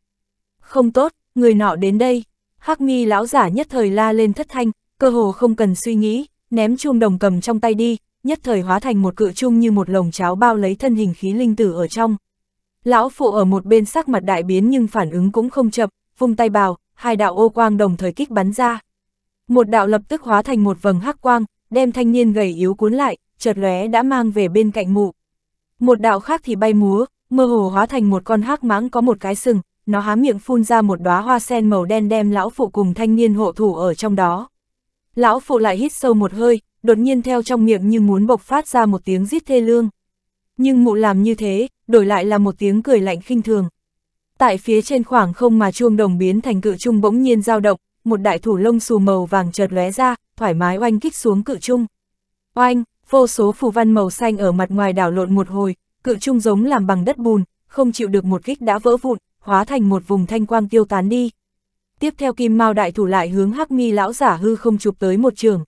không tốt, người nọ đến đây. Hắc mi lão giả nhất thời la lên thất thanh, cơ hồ không cần suy nghĩ, ném chuông đồng cầm trong tay đi, nhất thời hóa thành một cự chung như một lồng cháo bao lấy thân hình khí linh tử ở trong. Lão phụ ở một bên sắc mặt đại biến nhưng phản ứng cũng không chậm, vung tay bào, hai đạo ô quang đồng thời kích bắn ra. Một đạo lập tức hóa thành một vầng hắc quang, đem thanh niên gầy yếu cuốn lại, chợt lóe đã mang về bên cạnh mụ. Một đạo khác thì bay múa, mơ hồ hóa thành một con hắc mãng có một cái sừng, nó há miệng phun ra một đóa hoa sen màu đen đem lão phụ cùng thanh niên hộ thủ ở trong đó. Lão phụ lại hít sâu một hơi, đột nhiên theo trong miệng như muốn bộc phát ra một tiếng rít thê lương. Nhưng mụ làm như thế, đổi lại là một tiếng cười lạnh khinh thường. Tại phía trên khoảng không mà chuông đồng biến thành cự trung bỗng nhiên dao động, một đại thủ lông xù màu vàng chợt lóe ra, thoải mái oanh kích xuống cự trung. Oanh, vô số phù văn màu xanh ở mặt ngoài đảo lộn một hồi, cự trung giống làm bằng đất bùn, không chịu được một kích đã vỡ vụn, hóa thành một vùng thanh quang tiêu tán đi. Tiếp theo kim mao đại thủ lại hướng hắc mi lão giả hư không chụp tới một trường.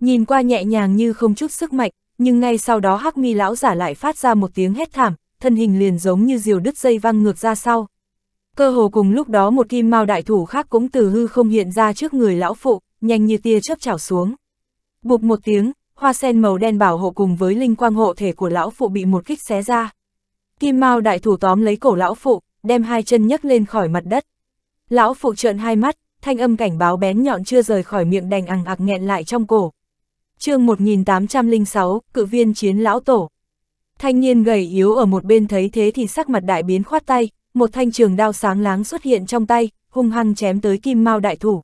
Nhìn qua nhẹ nhàng như không chút sức mạnh, nhưng ngay sau đó hắc mi lão giả lại phát ra một tiếng hét thảm, thân hình liền giống như diều đứt dây văng ngược ra sau. Cơ hồ cùng lúc đó một kim mao đại thủ khác cũng từ hư không hiện ra trước người lão phụ, nhanh như tia chớp chảo xuống. Bụp một tiếng, hoa sen màu đen bảo hộ cùng với linh quang hộ thể của lão phụ bị một kích xé ra. Kim mao đại thủ tóm lấy cổ lão phụ, đem hai chân nhấc lên khỏi mặt đất. Lão phụ trợn hai mắt, thanh âm cảnh báo bén nhọn chưa rời khỏi miệng đành ằng ặc nghẹn lại trong cổ. chương 1806, cự viên chiến lão tổ. Thanh niên gầy yếu ở một bên thấy thế thì sắc mặt đại biến khoát tay, một thanh trường đao sáng láng xuất hiện trong tay, hung hăng chém tới kim mau đại thủ.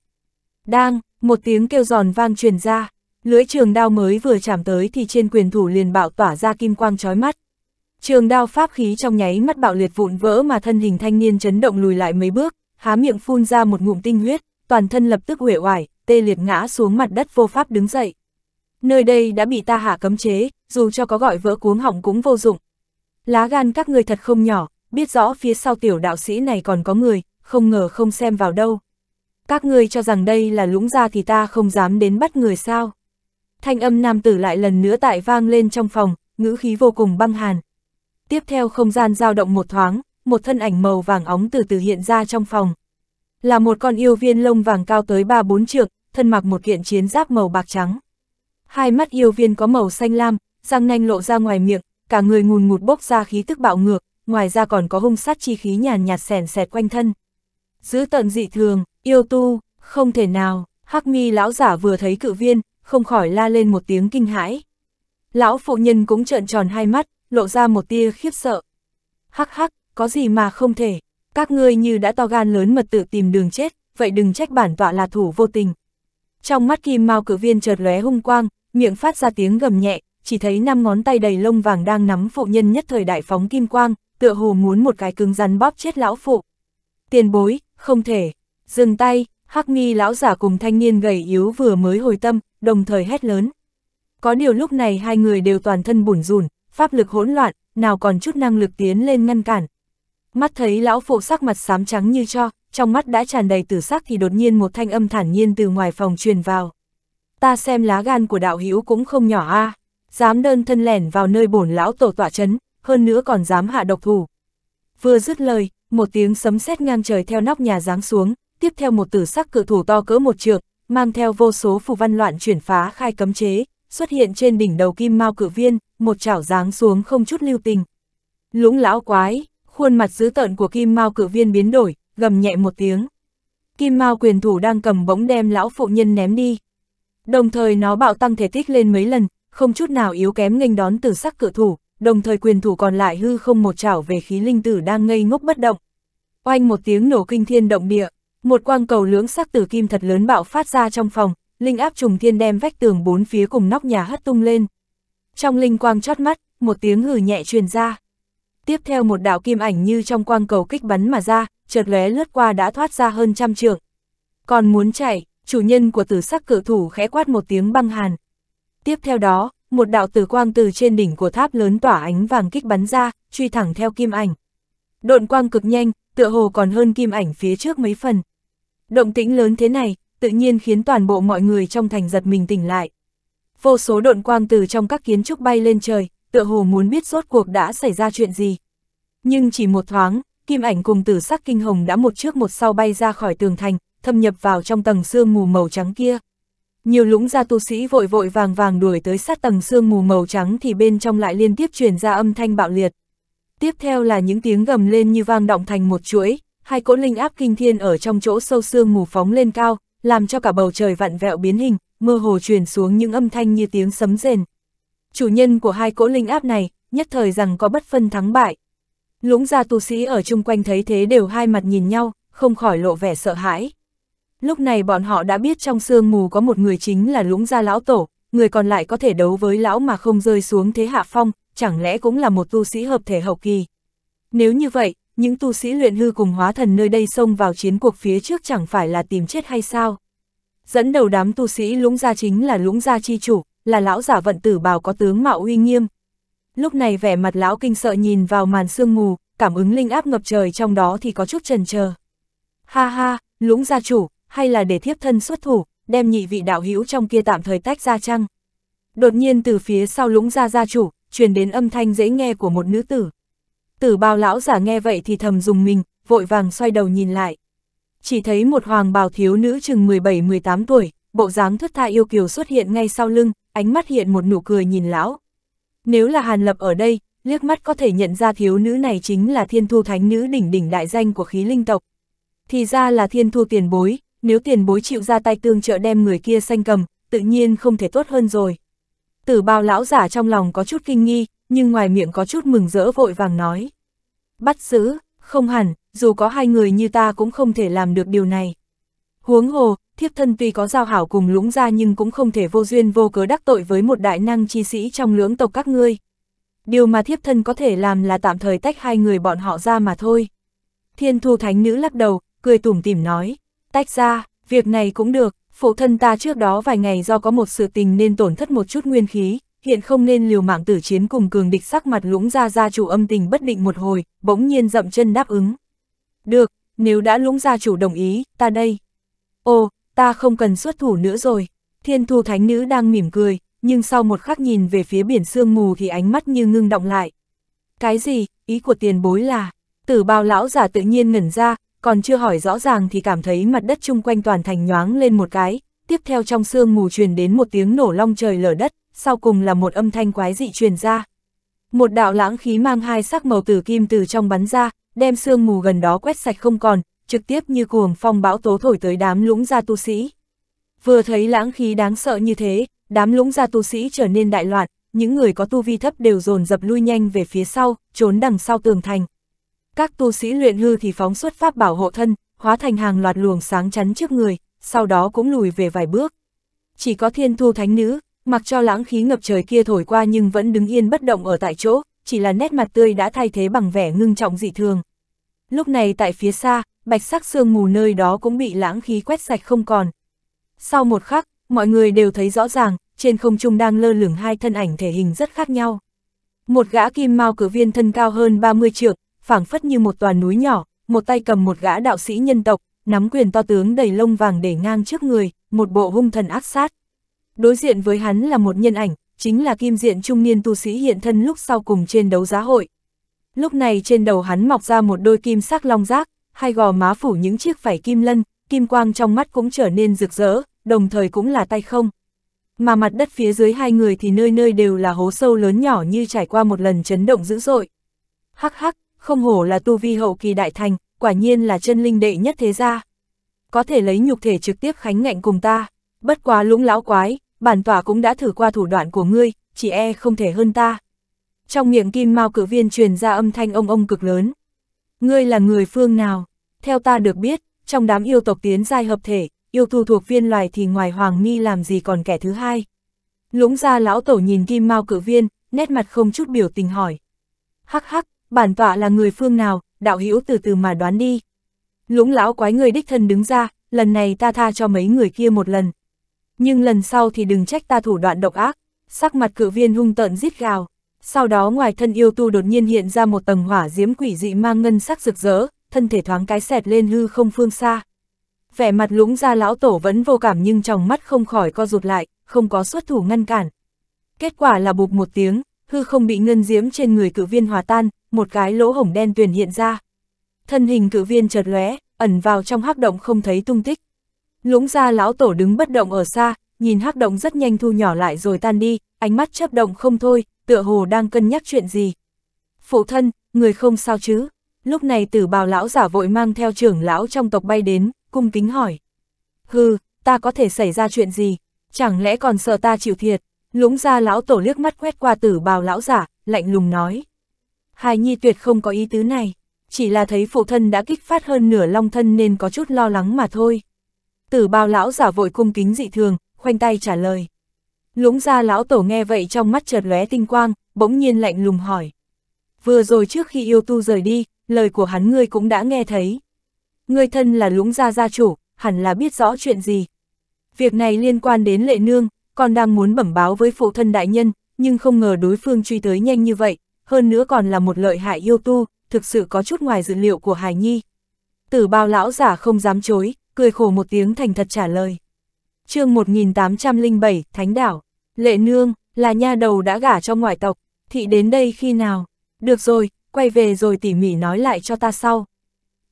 Đang, một tiếng kêu giòn vang truyền ra, lưỡi trường đao mới vừa chạm tới thì trên quyền thủ liền bạo tỏa ra kim quang chói mắt, Trường đao pháp khí trong nháy mắt bạo liệt vụn vỡ mà thân hình thanh niên chấn động lùi lại mấy bước, há miệng phun ra một ngụm tinh huyết, toàn thân lập tức uể oải, tê liệt ngã xuống mặt đất vô pháp đứng dậy. Nơi đây đã bị ta hạ cấm chế, dù cho có gọi vỡ cuống họng cũng vô dụng. Lá gan các người thật không nhỏ, biết rõ phía sau tiểu đạo sĩ này còn có người, không ngờ không xem vào đâu. Các người cho rằng đây là lũng ra thì ta không dám đến bắt người sao. Thanh âm nam tử lại lần nữa tại vang lên trong phòng, ngữ khí vô cùng băng hàn, tiếp theo không gian dao động một thoáng, một thân ảnh màu vàng óng từ từ hiện ra trong phòng. Là một con yêu viên lông vàng cao tới 3-4 trượng, thân mặc một kiện chiến giáp màu bạc trắng. Hai mắt yêu viên có màu xanh lam, răng nanh lộ ra ngoài miệng, cả người ngùn ngụt bốc ra khí tức bạo ngược, ngoài ra còn có hung sát chi khí nhàn nhạt sèn sẹt quanh thân. Giữ tận dị thường, yêu tu, không thể nào, hắc mi lão giả vừa thấy cự viên, không khỏi la lên một tiếng kinh hãi. Lão phụ nhân cũng trợn tròn hai mắt, lộ ra một tia khiếp sợ. Hắc hắc, có gì mà không thể, các ngươi như đã to gan lớn mật tự tìm đường chết, vậy đừng trách bản tọa là thủ vô tình. Trong mắt kim mao cử viên chợt lóe hung quang, miệng phát ra tiếng gầm nhẹ, chỉ thấy năm ngón tay đầy lông vàng đang nắm phụ nhân nhất thời đại phóng kim quang, tựa hồ muốn một cái cứng rắn bóp chết lão phụ. Tiền bối, không thể, dừng tay, hắc nghi lão giả cùng thanh niên gầy yếu vừa mới hồi tâm, đồng thời hét lớn. Có điều lúc này hai người đều toàn thân bủn rủn, pháp lực hỗn loạn, nào còn chút năng lực tiến lên ngăn cản. Mắt thấy lão phụ sắc mặt xám trắng như cho, trong mắt đã tràn đầy tử sắc thì đột nhiên một thanh âm thản nhiên từ ngoài phòng truyền vào. Ta xem lá gan của đạo hữu cũng không nhỏ a, à, dám đơn thân lẻn vào nơi bổn lão tổ tọa chấn, hơn nữa còn dám hạ độc thủ. Vừa dứt lời, một tiếng sấm sét ngang trời theo nóc nhà giáng xuống, tiếp theo một tử sắc cự thủ to cỡ một trượng, mang theo vô số phù văn loạn chuyển phá khai cấm chế, xuất hiện trên đỉnh đầu kim mao cử viên, một chảo giáng xuống không chút lưu tình. Lũng lão quái, khuôn mặt dữ tợn của kim mao cử viên biến đổi, gầm nhẹ một tiếng. Kim mao quyền thủ đang cầm bỗng đem lão phụ nhân ném đi. Đồng thời nó bạo tăng thể tích lên mấy lần, không chút nào yếu kém nghênh đón tử sắc cử thủ, đồng thời quyền thủ còn lại hư không một chảo về khí linh tử đang ngây ngốc bất động. Oanh một tiếng nổ kinh thiên động địa, một quang cầu lưỡng sắc tử kim thật lớn bạo phát ra trong phòng, linh áp trùng thiên đem vách tường bốn phía cùng nóc nhà hất tung lên. Trong linh quang chót mắt, một tiếng hừ nhẹ truyền ra. Tiếp theo một đạo kim ảnh như trong quang cầu kích bắn mà ra, chợt lóe lướt qua đã thoát ra hơn trăm trượng. Còn muốn chạy, chủ nhân của tử sắc cự thủ khẽ quát một tiếng băng hàn. Tiếp theo đó, một đạo tử quang từ trên đỉnh của tháp lớn tỏa ánh vàng kích bắn ra, truy thẳng theo kim ảnh. Độn quang cực nhanh, tựa hồ còn hơn kim ảnh phía trước mấy phần. Động tĩnh lớn thế này, tự nhiên khiến toàn bộ mọi người trong thành giật mình tỉnh lại vô số độn quang từ trong các kiến trúc bay lên trời, tựa hồ muốn biết rốt cuộc đã xảy ra chuyện gì. Nhưng chỉ một thoáng, kim ảnh cùng tử sắc kinh hồng đã một trước một sau bay ra khỏi tường thành, thâm nhập vào trong tầng sương mù màu trắng kia. Nhiều lũng gia tu sĩ vội vội vàng vàng đuổi tới sát tầng sương mù màu trắng thì bên trong lại liên tiếp truyền ra âm thanh bạo liệt. Tiếp theo là những tiếng gầm lên như vang động thành một chuỗi, hai cỗ linh áp kinh thiên ở trong chỗ sâu sương mù phóng lên cao, làm cho cả bầu trời vặn vẹo biến hình, mơ hồ truyền xuống những âm thanh như tiếng sấm rền. Chủ nhân của hai cỗ linh áp này, nhất thời rằng có bất phân thắng bại. Lũng gia tu sĩ ở chung quanh thấy thế đều hai mặt nhìn nhau, không khỏi lộ vẻ sợ hãi. Lúc này bọn họ đã biết trong sương mù có một người chính là lũng gia lão tổ, người còn lại có thể đấu với lão mà không rơi xuống thế hạ phong, chẳng lẽ cũng là một tu sĩ hợp thể hậu kỳ. Nếu như vậy, những tu sĩ luyện hư cùng hóa thần nơi đây xông vào chiến cuộc phía trước chẳng phải là tìm chết hay sao? Dẫn đầu đám tu sĩ lũng gia chính là lũng gia chi chủ, là lão giả vận tử bào có tướng mạo uy nghiêm. Lúc này vẻ mặt lão kinh sợ nhìn vào màn sương mù, cảm ứng linh áp ngập trời trong đó thì có chút trần chờ. Ha ha, lũng gia chủ, hay là để thiếp thân xuất thủ, đem nhị vị đạo hữu trong kia tạm thời tách ra chăng? Đột nhiên từ phía sau lũng gia gia chủ, truyền đến âm thanh dễ nghe của một nữ tử. Tử bào lão giả nghe vậy thì thầm dùng mình, vội vàng xoay đầu nhìn lại chỉ thấy một hoàng bào thiếu nữ chừng 17-18 tuổi, bộ dáng thất tha yêu kiều xuất hiện ngay sau lưng, ánh mắt hiện một nụ cười nhìn lão. Nếu là Hàn Lập ở đây, liếc mắt có thể nhận ra thiếu nữ này chính là thiên thu thánh nữ đỉnh đỉnh đại danh của khí linh tộc. Thì ra là thiên thu tiền bối, nếu tiền bối chịu ra tay tương trợ đem người kia xanh cầm, tự nhiên không thể tốt hơn rồi. Tử bao lão giả trong lòng có chút kinh nghi, nhưng ngoài miệng có chút mừng rỡ vội vàng nói. Bắt giữ, không hẳn, dù có hai người như ta cũng không thể làm được điều này. Huống hồ, thiếp thân tuy có giao hảo cùng lũng ra nhưng cũng không thể vô duyên vô cớ đắc tội với một đại năng chi sĩ trong lưỡng tộc các ngươi. Điều mà thiếp thân có thể làm là tạm thời tách hai người bọn họ ra mà thôi. Thiên thu thánh nữ lắc đầu, cười tủm tỉm nói, tách ra, việc này cũng được, phụ thân ta trước đó vài ngày do có một sự tình nên tổn thất một chút nguyên khí, hiện không nên liều mạng tử chiến cùng cường địch sắc mặt lũng ra ra chủ âm tình bất định một hồi, bỗng nhiên dậm chân đáp ứng. Được, nếu đã lũng gia chủ đồng ý, ta đây. Ồ, ta không cần xuất thủ nữa rồi. Thiên thu thánh nữ đang mỉm cười, nhưng sau một khắc nhìn về phía biển sương mù thì ánh mắt như ngưng động lại. Cái gì, ý của tiền bối là, tử bao lão giả tự nhiên ngẩn ra, còn chưa hỏi rõ ràng thì cảm thấy mặt đất chung quanh toàn thành nhoáng lên một cái, tiếp theo trong sương mù truyền đến một tiếng nổ long trời lở đất, sau cùng là một âm thanh quái dị truyền ra. Một đạo lãng khí mang hai sắc màu tử kim từ trong bắn ra, đem sương mù gần đó quét sạch không còn, trực tiếp như cuồng phong bão tố thổi tới đám lũng gia tu sĩ. Vừa thấy lãng khí đáng sợ như thế, đám lũng gia tu sĩ trở nên đại loạn, những người có tu vi thấp đều dồn dập lui nhanh về phía sau, trốn đằng sau tường thành. Các tu sĩ luyện hư thì phóng xuất pháp bảo hộ thân, hóa thành hàng loạt luồng sáng chắn trước người, sau đó cũng lùi về vài bước. Chỉ có thiên thu thánh nữ, mặc cho lãng khí ngập trời kia thổi qua nhưng vẫn đứng yên bất động ở tại chỗ, chỉ là nét mặt tươi đã thay thế bằng vẻ ngưng trọng dị thường. Lúc này tại phía xa, bạch sắc sương mù nơi đó cũng bị lãng khí quét sạch không còn. Sau một khắc, mọi người đều thấy rõ ràng, trên không trung đang lơ lửng hai thân ảnh thể hình rất khác nhau. Một gã kim mao cử viên thân cao hơn 30 trượng, phảng phất như một toàn núi nhỏ, một tay cầm một gã đạo sĩ nhân tộc, nắm quyền to tướng đầy lông vàng để ngang trước người, một bộ hung thần ác sát. Đối diện với hắn là một nhân ảnh, chính là kim diện trung niên tu sĩ hiện thân lúc sau cùng trên đấu giá hội. Lúc này trên đầu hắn mọc ra một đôi kim sắc long giác, hai gò má phủ những chiếc phải kim lân, kim quang trong mắt cũng trở nên rực rỡ, đồng thời cũng là tay không. Mà mặt đất phía dưới hai người thì nơi nơi đều là hố sâu lớn nhỏ như trải qua một lần chấn động dữ dội. Hắc hắc, không hổ là tu vi hậu kỳ đại thành, quả nhiên là chân linh đệ nhất thế gia. Có thể lấy nhục thể trực tiếp khánh ngạnh cùng ta, bất quá lũng lão quái, bản tỏa cũng đã thử qua thủ đoạn của ngươi, chỉ e không thể hơn ta. Trong miệng kim mao cử viên truyền ra âm thanh ông ông cực lớn. Ngươi là người phương nào? Theo ta được biết, trong đám yêu tộc tiến giai hợp thể, yêu thu thuộc viên loài thì ngoài hoàng mi làm gì còn kẻ thứ hai. Lũng ra lão tổ nhìn kim mao cử viên, nét mặt không chút biểu tình hỏi. Hắc hắc, bản tọa là người phương nào, đạo hữu từ từ mà đoán đi. Lũng lão quái người đích thân đứng ra, lần này ta tha cho mấy người kia một lần. Nhưng lần sau thì đừng trách ta thủ đoạn độc ác, sắc mặt cử viên hung tợn giết gào. Sau đó ngoài thân yêu tu đột nhiên hiện ra một tầng hỏa diễm quỷ dị mang ngân sắc rực rỡ, thân thể thoáng cái xẹt lên hư không phương xa. Vẻ mặt lũng ra lão tổ vẫn vô cảm nhưng trong mắt không khỏi co rụt lại, không có xuất thủ ngăn cản. Kết quả là bụp một tiếng, hư không bị ngân diễm trên người cự viên hòa tan, một cái lỗ hổng đen tuyền hiện ra. Thân hình cự viên chợt lóe, ẩn vào trong hắc động không thấy tung tích. Lũng ra lão tổ đứng bất động ở xa, nhìn hắc động rất nhanh thu nhỏ lại rồi tan đi, ánh mắt chớp động không thôi, tựa hồ đang cân nhắc chuyện gì. Phụ thân, người không sao chứ? Lúc này tử bào lão giả vội mang theo trưởng lão trong tộc bay đến, cung kính hỏi. Hừ, ta có thể xảy ra chuyện gì? Chẳng lẽ còn sợ ta chịu thiệt? Lũng ra lão tổ liếc mắt quét qua tử bào lão giả, lạnh lùng nói. Hài nhi tuyệt không có ý tứ này, chỉ là thấy phụ thân đã kích phát hơn nửa long thân nên có chút lo lắng mà thôi. Tử bào lão giả vội cung kính dị thường, khoanh tay trả lời. Lũng gia lão tổ nghe vậy trong mắt chợt lóe tinh quang, bỗng nhiên lạnh lùng hỏi. Vừa rồi trước khi yêu tu rời đi, lời của hắn ngươi cũng đã nghe thấy. Ngươi thân là lũng gia gia chủ, hẳn là biết rõ chuyện gì. Việc này liên quan đến lệ nương, còn đang muốn bẩm báo với phụ thân đại nhân, nhưng không ngờ đối phương truy tới nhanh như vậy, hơn nữa còn là một lợi hại yêu tu, thực sự có chút ngoài dự liệu của Hải Nhi. Tử bao lão giả không dám chối, cười khổ một tiếng thành thật trả lời chương 1807, Thánh Đảo, Lệ Nương, là nha đầu đã gả cho ngoại tộc, thị đến đây khi nào? Được rồi, quay về rồi tỉ mỉ nói lại cho ta sau.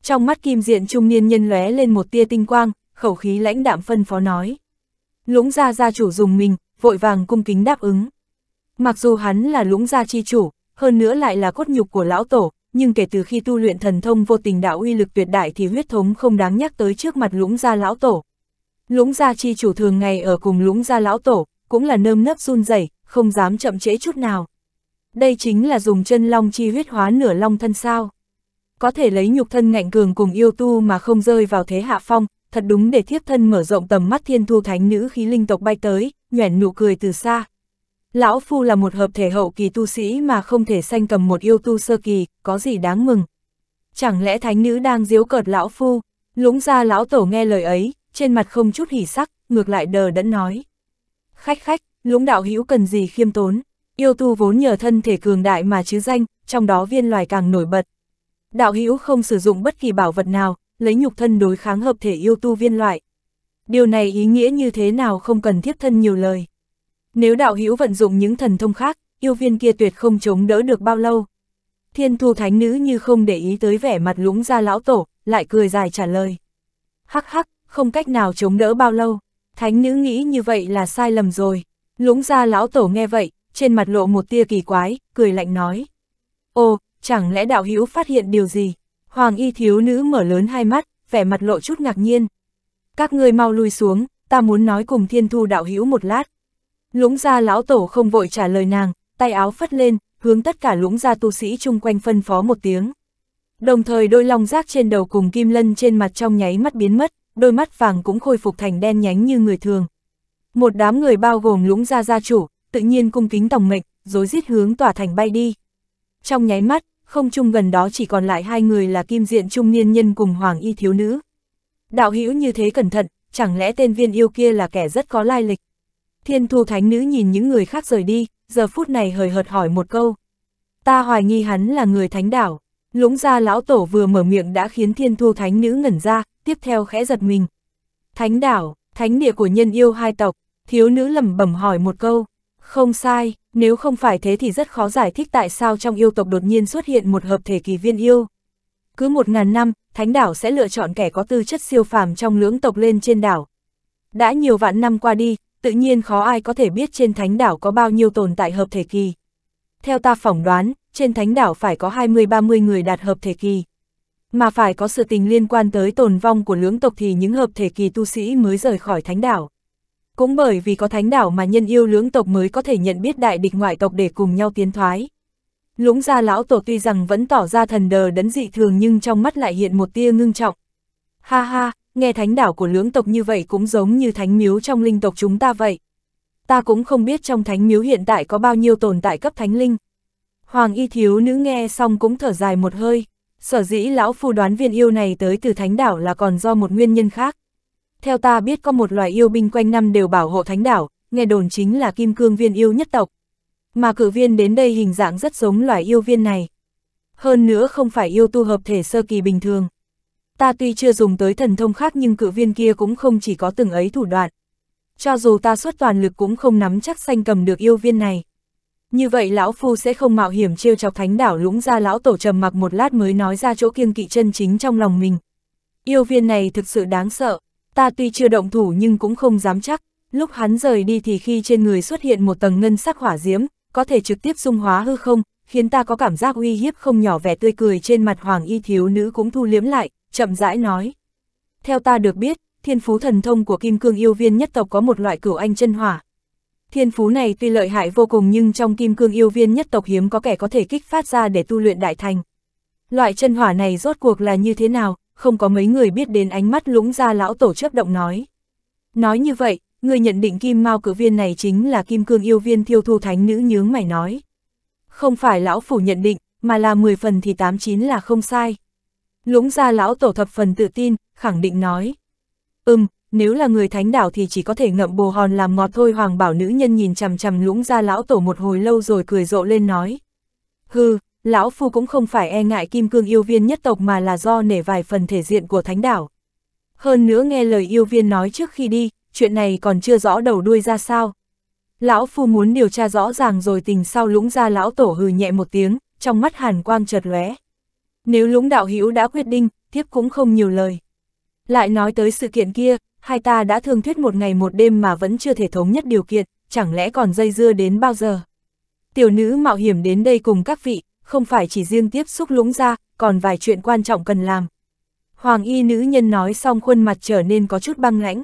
Trong mắt kim diện trung niên nhân lóe lên một tia tinh quang, khẩu khí lãnh đạm phân phó nói. Lũng gia gia chủ dùng mình, vội vàng cung kính đáp ứng. Mặc dù hắn là lũng gia chi chủ, hơn nữa lại là cốt nhục của lão tổ, nhưng kể từ khi tu luyện thần thông vô tình đạo uy lực tuyệt đại thì huyết thống không đáng nhắc tới trước mặt lũng gia lão tổ. Lũng gia chi chủ thường ngày ở cùng lũng gia lão tổ, cũng là nơm nấp run rẩy, không dám chậm trễ chút nào. Đây chính là dùng chân long chi huyết hóa nửa long thân sao. Có thể lấy nhục thân ngạnh cường cùng yêu tu mà không rơi vào thế hạ phong, thật đúng để thiếp thân mở rộng tầm mắt thiên thu thánh nữ khí linh tộc bay tới, nhoẻn nụ cười từ xa. Lão Phu là một hợp thể hậu kỳ tu sĩ mà không thể sanh cầm một yêu tu sơ kỳ, có gì đáng mừng. Chẳng lẽ thánh nữ đang diếu cợt Lão Phu? Lũng ra Lão Tổ nghe lời ấy, trên mặt không chút hỉ sắc, ngược lại đờ đẫn nói. Khách khách, lũng đạo hữu cần gì khiêm tốn, yêu tu vốn nhờ thân thể cường đại mà chứ danh, trong đó viên loài càng nổi bật. Đạo hữu không sử dụng bất kỳ bảo vật nào, lấy nhục thân đối kháng hợp thể yêu tu viên loại. Điều này ý nghĩa như thế nào không cần thiết thân nhiều lời. Nếu đạo hữu vận dụng những thần thông khác, yêu viên kia tuyệt không chống đỡ được bao lâu. Thiên thu thánh nữ như không để ý tới vẻ mặt lũng ra lão tổ, lại cười dài trả lời. Hắc hắc, không cách nào chống đỡ bao lâu. Thánh nữ nghĩ như vậy là sai lầm rồi. Lũng ra lão tổ nghe vậy, trên mặt lộ một tia kỳ quái, cười lạnh nói. Ô, chẳng lẽ đạo hữu phát hiện điều gì? Hoàng y thiếu nữ mở lớn hai mắt, vẻ mặt lộ chút ngạc nhiên. Các ngươi mau lui xuống, ta muốn nói cùng thiên thu đạo hữu một lát. Lũng ra lão tổ không vội trả lời nàng, tay áo phất lên, hướng tất cả lũng ra tu sĩ chung quanh phân phó một tiếng. Đồng thời đôi long giác trên đầu cùng kim lân trên mặt trong nháy mắt biến mất, đôi mắt vàng cũng khôi phục thành đen nhánh như người thường. Một đám người bao gồm lũng gia gia chủ, tự nhiên cung kính tòng mệnh, dối rít hướng tỏa thành bay đi. Trong nháy mắt, không trung gần đó chỉ còn lại hai người là kim diện trung niên nhân cùng hoàng y thiếu nữ. Đạo hữu như thế cẩn thận, chẳng lẽ tên viên yêu kia là kẻ rất có lai lịch. Thiên thu thánh nữ nhìn những người khác rời đi, giờ phút này hời hợt hỏi một câu. Ta hoài nghi hắn là người thánh đảo. Lũng gia lão tổ vừa mở miệng đã khiến thiên thu thánh nữ ngẩn ra, tiếp theo khẽ giật mình. Thánh đảo, thánh địa của nhân yêu hai tộc, thiếu nữ lẩm bẩm hỏi một câu. Không sai, nếu không phải thế thì rất khó giải thích tại sao trong yêu tộc đột nhiên xuất hiện một hợp thể kỳ viên yêu. Cứ một ngàn năm, thánh đảo sẽ lựa chọn kẻ có tư chất siêu phàm trong lưỡng tộc lên trên đảo. Đã nhiều vạn năm qua đi, tự nhiên khó ai có thể biết trên thánh đảo có bao nhiêu tồn tại hợp thể kỳ. Theo ta phỏng đoán, trên thánh đảo phải có 20-30 người đạt hợp thể kỳ. Mà phải có sự tình liên quan tới tồn vong của lưỡng tộc thì những hợp thể kỳ tu sĩ mới rời khỏi thánh đảo. Cũng bởi vì có thánh đảo mà nhân yêu lưỡng tộc mới có thể nhận biết đại địch ngoại tộc để cùng nhau tiến thoái. Lũng gia lão tổ tuy rằng vẫn tỏ ra thần đờ đấn dị thường nhưng trong mắt lại hiện một tia ngưng trọng. Ha ha, nghe thánh đảo của lưỡng tộc như vậy cũng giống như thánh miếu trong linh tộc chúng ta vậy. Ta cũng không biết trong thánh miếu hiện tại có bao nhiêu tồn tại cấp thánh linh. Hoàng y thiếu nữ nghe xong cũng thở dài một hơi, sở dĩ lão phu đoán viên yêu này tới từ thánh đảo là còn do một nguyên nhân khác. Theo ta biết có một loài yêu binh quanh năm đều bảo hộ thánh đảo, nghe đồn chính là kim cương viên yêu nhất tộc. Mà cử viên đến đây hình dạng rất giống loài yêu viên này. Hơn nữa không phải yêu tu hợp thể sơ kỳ bình thường. Ta tuy chưa dùng tới thần thông khác nhưng cử viên kia cũng không chỉ có từng ấy thủ đoạn. Cho dù ta suốt toàn lực cũng không nắm chắc xanh cầm được yêu viên này. Như vậy lão phu sẽ không mạo hiểm trêu chọc thánh đảo lũng ra lão tổ trầm mặc một lát mới nói ra chỗ kiêng kỵ chân chính trong lòng mình. Yêu viên này thực sự đáng sợ, ta tuy chưa động thủ nhưng cũng không dám chắc, lúc hắn rời đi thì khi trên người xuất hiện một tầng ngân sắc hỏa diễm, có thể trực tiếp dung hóa hư không, khiến ta có cảm giác uy hiếp không nhỏ vẻ tươi cười trên mặt hoàng y thiếu nữ cũng thu liếm lại, chậm rãi nói. Theo ta được biết, thiên phú thần thông của kim cương yêu viên nhất tộc có một loại cửu anh chân hỏa, Thiên phú này tuy lợi hại vô cùng nhưng trong kim cương yêu viên nhất tộc hiếm có kẻ có thể kích phát ra để tu luyện đại thành. Loại chân hỏa này rốt cuộc là như thế nào, không có mấy người biết đến ánh mắt lũng ra lão tổ chấp động nói. Nói như vậy, người nhận định kim mao cử viên này chính là kim cương yêu viên thiêu thu thánh nữ nhướng mày nói. Không phải lão phủ nhận định, mà là 10 phần thì 89 là không sai. Lũng ra lão tổ thập phần tự tin, khẳng định nói. Ừm, nếu là người thánh đảo thì chỉ có thể ngậm bồ hòn làm ngọt thôi hoàng bảo nữ nhân nhìn chằm chằm lũng ra lão tổ một hồi lâu rồi cười rộ lên nói. Hừ, lão phu cũng không phải e ngại kim cương yêu viên nhất tộc mà là do nể vài phần thể diện của thánh đảo. Hơn nữa nghe lời yêu viên nói trước khi đi, chuyện này còn chưa rõ đầu đuôi ra sao. Lão phu muốn điều tra rõ ràng rồi tình sau lũng ra lão tổ hừ nhẹ một tiếng, trong mắt hàn quang chợt lóe. Nếu lũng đạo hữu đã quyết định, thiếp cũng không nhiều lời. Lại nói tới sự kiện kia, hai ta đã thương thuyết một ngày một đêm mà vẫn chưa thể thống nhất điều kiện, chẳng lẽ còn dây dưa đến bao giờ? Tiểu nữ mạo hiểm đến đây cùng các vị, không phải chỉ riêng tiếp xúc lũng ra, còn vài chuyện quan trọng cần làm. Hoàng y nữ nhân nói xong khuôn mặt trở nên có chút băng lãnh.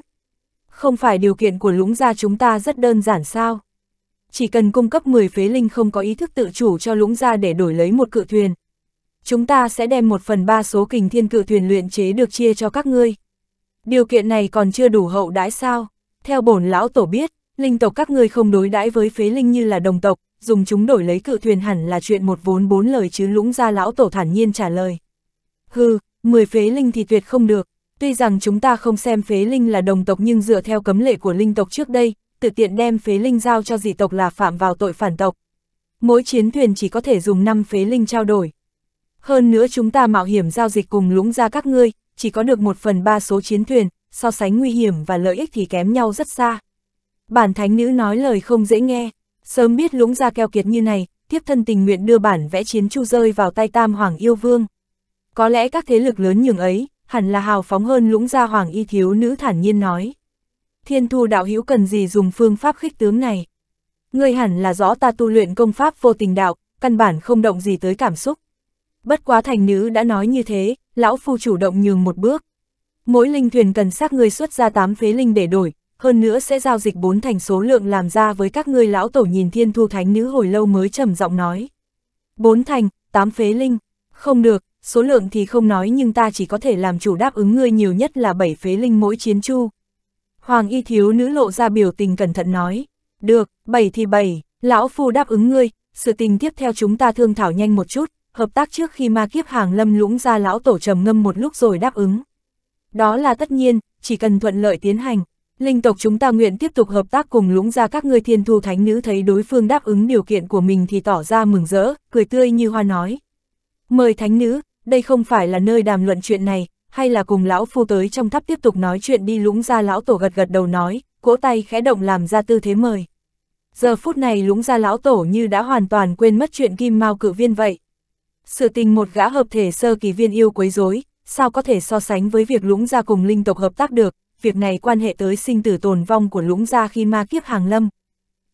Không phải điều kiện của lũng gia chúng ta rất đơn giản sao? Chỉ cần cung cấp 10 phế linh không có ý thức tự chủ cho lũng gia để đổi lấy một cự thuyền. Chúng ta sẽ đem một phần ba số kình thiên cự thuyền luyện chế được chia cho các ngươi. Điều kiện này còn chưa đủ hậu đãi sao? Theo bổn lão tổ biết, linh tộc các ngươi không đối đãi với phế linh như là đồng tộc, dùng chúng đổi lấy cự thuyền hẳn là chuyện một vốn bốn lời chứ lũng ra lão tổ thản nhiên trả lời. Hừ, mười phế linh thì tuyệt không được, tuy rằng chúng ta không xem phế linh là đồng tộc nhưng dựa theo cấm lệ của linh tộc trước đây, tự tiện đem phế linh giao cho dị tộc là phạm vào tội phản tộc. Mỗi chiến thuyền chỉ có thể dùng năm phế linh trao đổi. Hơn nữa chúng ta mạo hiểm giao dịch cùng lũng ra các ngươi, chỉ có được một phần ba số chiến thuyền, so sánh nguy hiểm và lợi ích thì kém nhau rất xa. Bản thánh nữ nói lời không dễ nghe, sớm biết lũng ra keo kiệt như này, tiếp thân tình nguyện đưa bản vẽ chiến chu rơi vào tay tam hoàng yêu vương. Có lẽ các thế lực lớn nhường ấy, hẳn là hào phóng hơn lũng gia hoàng y thiếu nữ thản nhiên nói. Thiên thu đạo hữu cần gì dùng phương pháp khích tướng này? Ngươi hẳn là rõ ta tu luyện công pháp vô tình đạo, căn bản không động gì tới cảm xúc bất quá thành nữ đã nói như thế, lão phu chủ động nhường một bước. Mỗi linh thuyền cần xác người xuất ra 8 phế linh để đổi, hơn nữa sẽ giao dịch bốn thành số lượng làm ra với các ngươi lão tổ nhìn thiên thu thánh nữ hồi lâu mới trầm giọng nói. Bốn thành, 8 phế linh, không được, số lượng thì không nói nhưng ta chỉ có thể làm chủ đáp ứng ngươi nhiều nhất là 7 phế linh mỗi chiến chu. Hoàng y thiếu nữ lộ ra biểu tình cẩn thận nói, được, 7 thì 7, lão phu đáp ứng ngươi, sự tình tiếp theo chúng ta thương thảo nhanh một chút, hợp tác trước khi ma kiếp hàng lâm lũng ra lão tổ trầm ngâm một lúc rồi đáp ứng. Đó là tất nhiên, chỉ cần thuận lợi tiến hành, linh tộc chúng ta nguyện tiếp tục hợp tác cùng lũng ra các ngươi thiên thu thánh nữ thấy đối phương đáp ứng điều kiện của mình thì tỏ ra mừng rỡ, cười tươi như hoa nói. Mời thánh nữ, đây không phải là nơi đàm luận chuyện này, hay là cùng lão phu tới trong tháp tiếp tục nói chuyện đi lũng ra lão tổ gật gật đầu nói, cỗ tay khẽ động làm ra tư thế mời. Giờ phút này lũng ra lão tổ như đã hoàn toàn quên mất chuyện kim mao cự viên vậy, sự tình một gã hợp thể sơ kỳ viên yêu quấy rối, sao có thể so sánh với việc lũng gia cùng linh tộc hợp tác được, việc này quan hệ tới sinh tử tồn vong của lũng gia khi ma kiếp hàng lâm.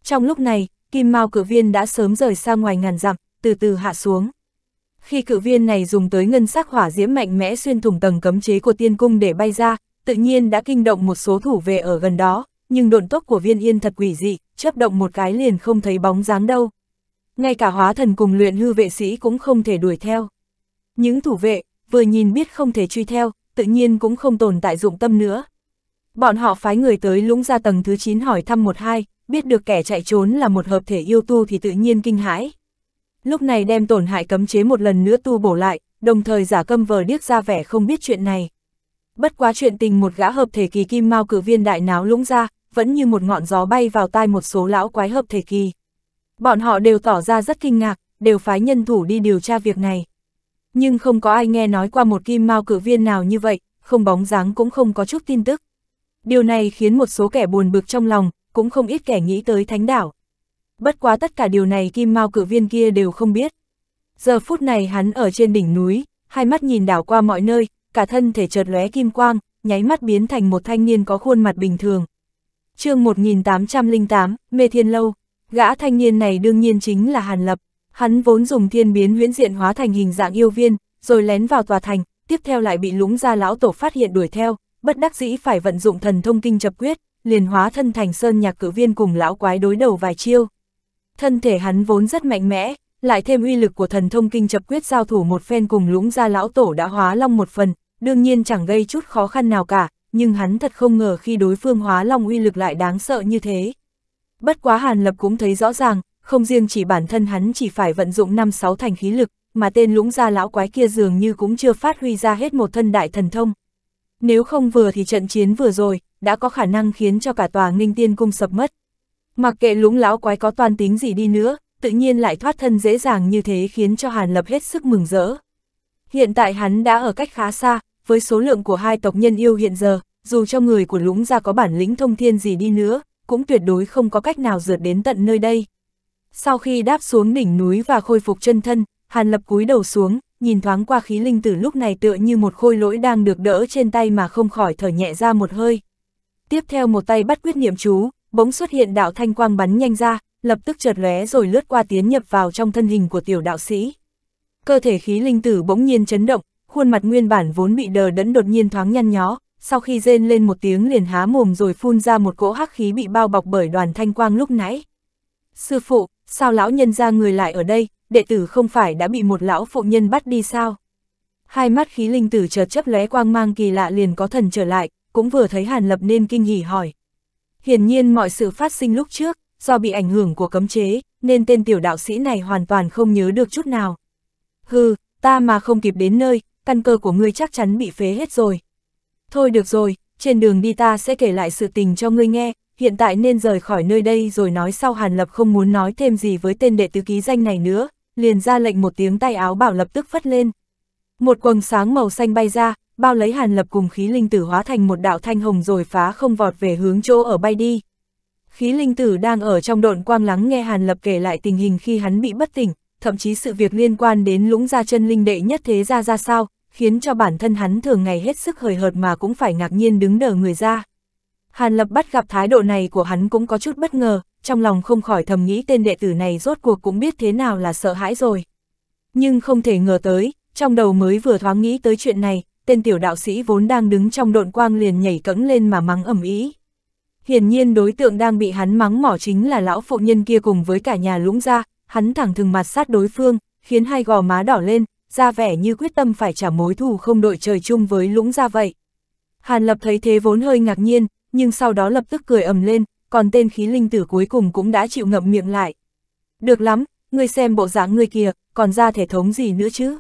Trong lúc này, kim mao cự viên đã sớm rời xa ngoài ngàn dặm, từ từ hạ xuống. Khi cự viên này dùng tới ngân sắc hỏa diễm mạnh mẽ xuyên thủng tầng cấm chế của tiên cung để bay ra, tự nhiên đã kinh động một số thủ vệ ở gần đó, nhưng độn tốc của viên yên thật quỷ dị, chớp động một cái liền không thấy bóng dáng đâu ngay cả hóa thần cùng luyện hư vệ sĩ cũng không thể đuổi theo. Những thủ vệ, vừa nhìn biết không thể truy theo, tự nhiên cũng không tồn tại dụng tâm nữa. Bọn họ phái người tới lũng ra tầng thứ 9 hỏi thăm một hai, biết được kẻ chạy trốn là một hợp thể yêu tu thì tự nhiên kinh hãi. Lúc này đem tổn hại cấm chế một lần nữa tu bổ lại, đồng thời giả câm vờ điếc ra vẻ không biết chuyện này. Bất quá chuyện tình một gã hợp thể kỳ kim mau cử viên đại náo lũng ra, vẫn như một ngọn gió bay vào tai một số lão quái hợp thể kỳ. Bọn họ đều tỏ ra rất kinh ngạc, đều phái nhân thủ đi điều tra việc này. Nhưng không có ai nghe nói qua một kim mao cử viên nào như vậy, không bóng dáng cũng không có chút tin tức. Điều này khiến một số kẻ buồn bực trong lòng, cũng không ít kẻ nghĩ tới thánh đảo. Bất quá tất cả điều này kim mao cử viên kia đều không biết. Giờ phút này hắn ở trên đỉnh núi, hai mắt nhìn đảo qua mọi nơi, cả thân thể chợt lóe kim quang, nháy mắt biến thành một thanh niên có khuôn mặt bình thường. chương 1808, Mê Thiên Lâu Gã thanh niên này đương nhiên chính là Hàn Lập, hắn vốn dùng thiên biến huyễn diện hóa thành hình dạng yêu viên, rồi lén vào tòa thành, tiếp theo lại bị lũng gia lão tổ phát hiện đuổi theo, bất đắc dĩ phải vận dụng thần thông kinh chập quyết, liền hóa thân thành sơn nhạc cử viên cùng lão quái đối đầu vài chiêu. Thân thể hắn vốn rất mạnh mẽ, lại thêm uy lực của thần thông kinh chập quyết giao thủ một phen cùng lũng gia lão tổ đã hóa long một phần, đương nhiên chẳng gây chút khó khăn nào cả, nhưng hắn thật không ngờ khi đối phương hóa long uy lực lại đáng sợ như thế. Bất quá Hàn Lập cũng thấy rõ ràng, không riêng chỉ bản thân hắn chỉ phải vận dụng năm sáu thành khí lực, mà tên lũng gia lão quái kia dường như cũng chưa phát huy ra hết một thân đại thần thông. Nếu không vừa thì trận chiến vừa rồi, đã có khả năng khiến cho cả tòa Ninh tiên cung sập mất. Mặc kệ lũng lão quái có toan tính gì đi nữa, tự nhiên lại thoát thân dễ dàng như thế khiến cho Hàn Lập hết sức mừng rỡ. Hiện tại hắn đã ở cách khá xa, với số lượng của hai tộc nhân yêu hiện giờ, dù cho người của lũng gia có bản lĩnh thông thiên gì đi nữa, cũng tuyệt đối không có cách nào rượt đến tận nơi đây. Sau khi đáp xuống đỉnh núi và khôi phục chân thân, Hàn Lập cúi đầu xuống, nhìn thoáng qua khí linh tử lúc này tựa như một khôi lỗi đang được đỡ trên tay mà không khỏi thở nhẹ ra một hơi. Tiếp theo một tay bắt quyết niệm chú, bỗng xuất hiện đạo thanh quang bắn nhanh ra, lập tức chợt lóe rồi lướt qua tiến nhập vào trong thân hình của tiểu đạo sĩ. Cơ thể khí linh tử bỗng nhiên chấn động, khuôn mặt nguyên bản vốn bị đờ đẫn đột nhiên thoáng nhăn nhó, sau khi rên lên một tiếng liền há mồm rồi phun ra một cỗ hắc khí bị bao bọc bởi đoàn thanh quang lúc nãy. Sư phụ, sao lão nhân ra người lại ở đây, đệ tử không phải đã bị một lão phụ nhân bắt đi sao? Hai mắt khí linh tử chợt chấp lóe quang mang kỳ lạ liền có thần trở lại, cũng vừa thấy Hàn Lập nên kinh hỉ hỏi. Hiển nhiên mọi sự phát sinh lúc trước, do bị ảnh hưởng của cấm chế, nên tên tiểu đạo sĩ này hoàn toàn không nhớ được chút nào. Hừ, ta mà không kịp đến nơi, căn cơ của ngươi chắc chắn bị phế hết rồi, Thôi được rồi, trên đường đi ta sẽ kể lại sự tình cho ngươi nghe, hiện tại nên rời khỏi nơi đây rồi nói sau Hàn Lập không muốn nói thêm gì với tên đệ tứ ký danh này nữa, liền ra lệnh một tiếng tay áo bảo lập tức phất lên. Một quầng sáng màu xanh bay ra, bao lấy Hàn Lập cùng khí linh tử hóa thành một đạo thanh hồng rồi phá không vọt về hướng chỗ ở bay đi. Khí linh tử đang ở trong độn quang lắng nghe Hàn Lập kể lại tình hình khi hắn bị bất tỉnh, thậm chí sự việc liên quan đến lũng gia chân linh đệ nhất thế gia ra sao, khiến cho bản thân hắn thường ngày hết sức hời hợt mà cũng phải ngạc nhiên đứng đờ người ra. Hàn Lập bắt gặp thái độ này của hắn cũng có chút bất ngờ, trong lòng không khỏi thầm nghĩ tên đệ tử này rốt cuộc cũng biết thế nào là sợ hãi rồi. Nhưng không thể ngờ tới, trong đầu mới vừa thoáng nghĩ tới chuyện này, tên tiểu đạo sĩ vốn đang đứng trong độn quang liền nhảy cẫng lên mà mắng ẩm ý. Hiển nhiên đối tượng đang bị hắn mắng mỏ chính là lão phụ nhân kia cùng với cả nhà lũng ra, hắn thẳng thừng mặt sát đối phương, khiến hai gò má đỏ lên, ra vẻ như quyết tâm phải trả mối thù không đội trời chung với lũng ra vậy. Hàn Lập thấy thế vốn hơi ngạc nhiên, nhưng sau đó lập tức cười ầm lên, còn tên khí linh tử cuối cùng cũng đã chịu ngậm miệng lại. Được lắm, ngươi xem bộ dáng ngươi kìa, còn ra thể thống gì nữa chứ?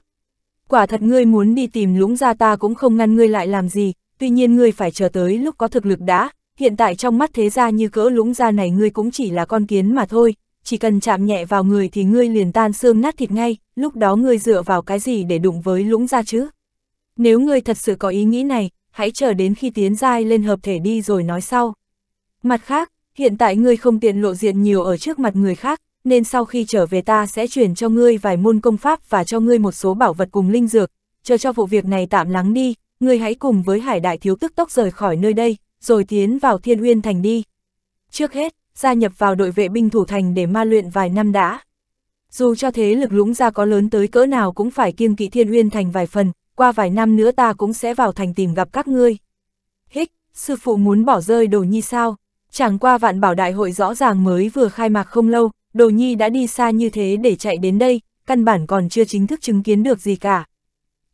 Quả thật ngươi muốn đi tìm lũng ra ta cũng không ngăn ngươi lại làm gì, tuy nhiên ngươi phải chờ tới lúc có thực lực đã, hiện tại trong mắt thế gia như cỡ lũng ra này ngươi cũng chỉ là con kiến mà thôi, chỉ cần chạm nhẹ vào người thì ngươi liền tan xương nát thịt ngay, lúc đó ngươi dựa vào cái gì để đụng với lũng ra chứ? Nếu ngươi thật sự có ý nghĩ này, hãy chờ đến khi tiến giai lên hợp thể đi rồi nói sau. Mặt khác, hiện tại ngươi không tiện lộ diện nhiều ở trước mặt người khác, nên sau khi trở về ta sẽ chuyển cho ngươi vài môn công pháp và cho ngươi một số bảo vật cùng linh dược, chờ cho vụ việc này tạm lắng đi, ngươi hãy cùng với hải đại thiếu tức tốc rời khỏi nơi đây, rồi tiến vào thiên uyên thành đi. Trước hết, gia nhập vào đội vệ binh thủ thành để ma luyện vài năm đã. Dù cho thế lực lũng ra có lớn tới cỡ nào cũng phải kiêng kỵ thiên uyên thành vài phần, qua vài năm nữa ta cũng sẽ vào thành tìm gặp các ngươi. Hích, sư phụ muốn bỏ rơi đồ nhi sao? Chẳng qua vạn bảo đại hội rõ ràng mới vừa khai mạc không lâu, đồ nhi đã đi xa như thế để chạy đến đây, căn bản còn chưa chính thức chứng kiến được gì cả.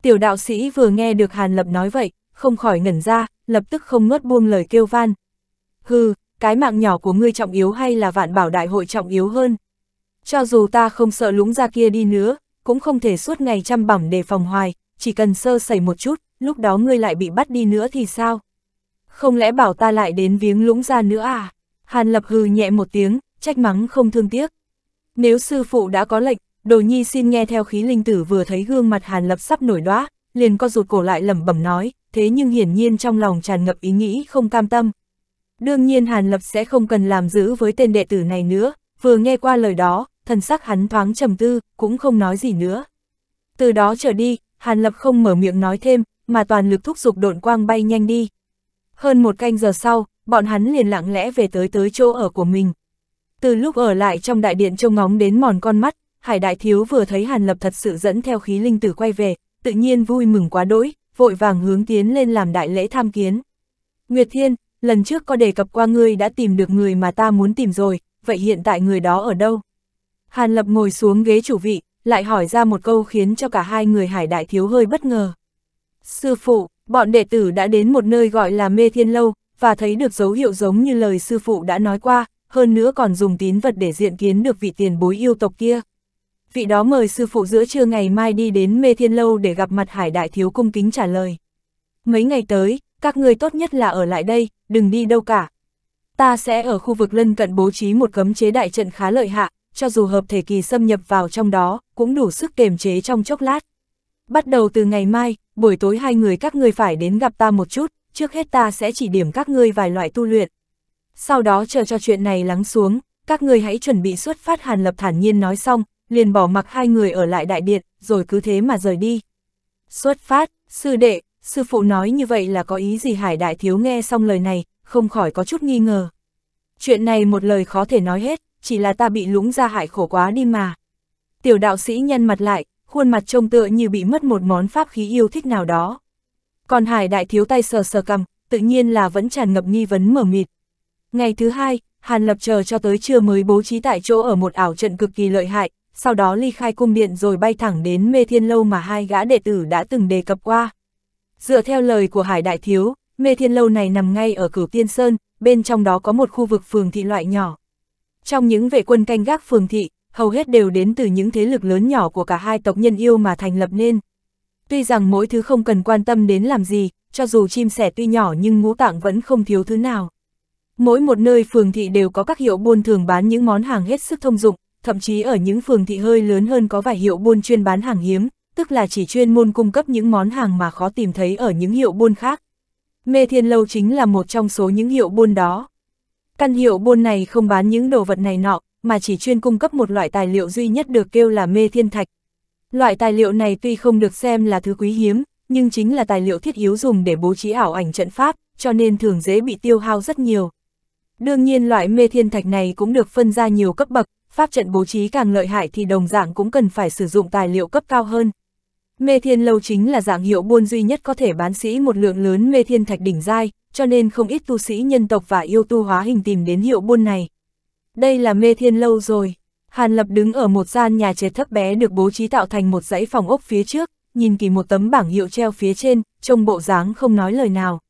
Tiểu đạo sĩ vừa nghe được Hàn Lập nói vậy, không khỏi ngẩn ra, lập tức không ngớt buông lời kêu van. Hừ, cái mạng nhỏ của ngươi trọng yếu hay là vạn bảo đại hội trọng yếu hơn. Cho dù ta không sợ lũng ra kia đi nữa, cũng không thể suốt ngày chăm bẩm đề phòng hoài, chỉ cần sơ sẩy một chút, lúc đó ngươi lại bị bắt đi nữa thì sao? Không lẽ bảo ta lại đến viếng lũng ra nữa à? Hàn lập hừ nhẹ một tiếng, trách mắng không thương tiếc. Nếu sư phụ đã có lệnh, đồ nhi xin nghe theo khí linh tử vừa thấy gương mặt hàn lập sắp nổi đoá, liền co rụt cổ lại lẩm bẩm nói, thế nhưng hiển nhiên trong lòng tràn ngập ý nghĩ không cam tâm, Đương nhiên Hàn Lập sẽ không cần làm giữ với tên đệ tử này nữa, vừa nghe qua lời đó, thần sắc hắn thoáng trầm tư, cũng không nói gì nữa. Từ đó trở đi, Hàn Lập không mở miệng nói thêm, mà toàn lực thúc giục độn quang bay nhanh đi. Hơn một canh giờ sau, bọn hắn liền lặng lẽ về tới tới chỗ ở của mình. Từ lúc ở lại trong đại điện trông ngóng đến mòn con mắt, Hải Đại Thiếu vừa thấy Hàn Lập thật sự dẫn theo khí linh tử quay về, tự nhiên vui mừng quá đỗi, vội vàng hướng tiến lên làm đại lễ tham kiến. Nguyệt Thiên, lần trước có đề cập qua ngươi đã tìm được người mà ta muốn tìm rồi, vậy hiện tại người đó ở đâu? Hàn Lập ngồi xuống ghế chủ vị, lại hỏi ra một câu khiến cho cả hai người hải đại thiếu hơi bất ngờ. Sư phụ, bọn đệ tử đã đến một nơi gọi là mê thiên lâu, và thấy được dấu hiệu giống như lời sư phụ đã nói qua, hơn nữa còn dùng tín vật để diện kiến được vị tiền bối yêu tộc kia. Vị đó mời sư phụ giữa trưa ngày mai đi đến mê thiên lâu để gặp mặt hải đại thiếu cung kính trả lời. Mấy ngày tới, các người tốt nhất là ở lại đây, đừng đi đâu cả. Ta sẽ ở khu vực lân cận bố trí một cấm chế đại trận khá lợi hạ, cho dù hợp thể kỳ xâm nhập vào trong đó, cũng đủ sức kềm chế trong chốc lát. Bắt đầu từ ngày mai, buổi tối hai người các người phải đến gặp ta một chút, trước hết ta sẽ chỉ điểm các ngươi vài loại tu luyện. Sau đó chờ cho chuyện này lắng xuống, các người hãy chuẩn bị xuất phát Hàn Lập thản nhiên nói xong, liền bỏ mặc hai người ở lại đại điện, rồi cứ thế mà rời đi. Xuất phát, sư đệ, sư phụ nói như vậy là có ý gì Hải Đại Thiếu nghe xong lời này, không khỏi có chút nghi ngờ. Chuyện này một lời khó thể nói hết, chỉ là ta bị lúng ra hại khổ quá đi mà. Tiểu đạo sĩ nhân mặt lại, khuôn mặt trông tựa như bị mất một món pháp khí yêu thích nào đó. Còn Hải Đại Thiếu tay sờ sờ cầm, tự nhiên là vẫn tràn ngập nghi vấn mở mịt. Ngày thứ hai, Hàn Lập chờ cho tới trưa mới bố trí tại chỗ ở một ảo trận cực kỳ lợi hại, sau đó ly khai cung điện rồi bay thẳng đến mê thiên lâu mà hai gã đệ tử đã từng đề cập qua. Dựa theo lời của Hải Đại Thiếu, Mê Thiên Lâu này nằm ngay ở cửu Tiên Sơn, bên trong đó có một khu vực phường thị loại nhỏ. Trong những vệ quân canh gác phường thị, hầu hết đều đến từ những thế lực lớn nhỏ của cả hai tộc nhân yêu mà thành lập nên. Tuy rằng mỗi thứ không cần quan tâm đến làm gì, cho dù chim sẻ tuy nhỏ nhưng ngũ tạng vẫn không thiếu thứ nào. Mỗi một nơi phường thị đều có các hiệu buôn thường bán những món hàng hết sức thông dụng, thậm chí ở những phường thị hơi lớn hơn có vài hiệu buôn chuyên bán hàng hiếm, tức là chỉ chuyên môn cung cấp những món hàng mà khó tìm thấy ở những hiệu buôn khác. Mê Thiên Lâu chính là một trong số những hiệu buôn đó. Căn hiệu buôn này không bán những đồ vật này nọ, mà chỉ chuyên cung cấp một loại tài liệu duy nhất được kêu là mê thiên thạch. Loại tài liệu này tuy không được xem là thứ quý hiếm, nhưng chính là tài liệu thiết yếu dùng để bố trí ảo ảnh trận pháp, cho nên thường dễ bị tiêu hao rất nhiều. Đương nhiên loại mê thiên thạch này cũng được phân ra nhiều cấp bậc, pháp trận bố trí càng lợi hại thì đồng dạng cũng cần phải sử dụng tài liệu cấp cao hơn. Mê Thiên Lâu chính là dạng hiệu buôn duy nhất có thể bán sĩ một lượng lớn mê thiên thạch đỉnh giai, cho nên không ít tu sĩ nhân tộc và yêu tu hóa hình tìm đến hiệu buôn này. Đây là Mê Thiên Lâu rồi. Hàn Lập đứng ở một gian nhà trệt thấp bé được bố trí tạo thành một dãy phòng ốc phía trước, nhìn kỳ một tấm bảng hiệu treo phía trên, trông bộ dáng không nói lời nào.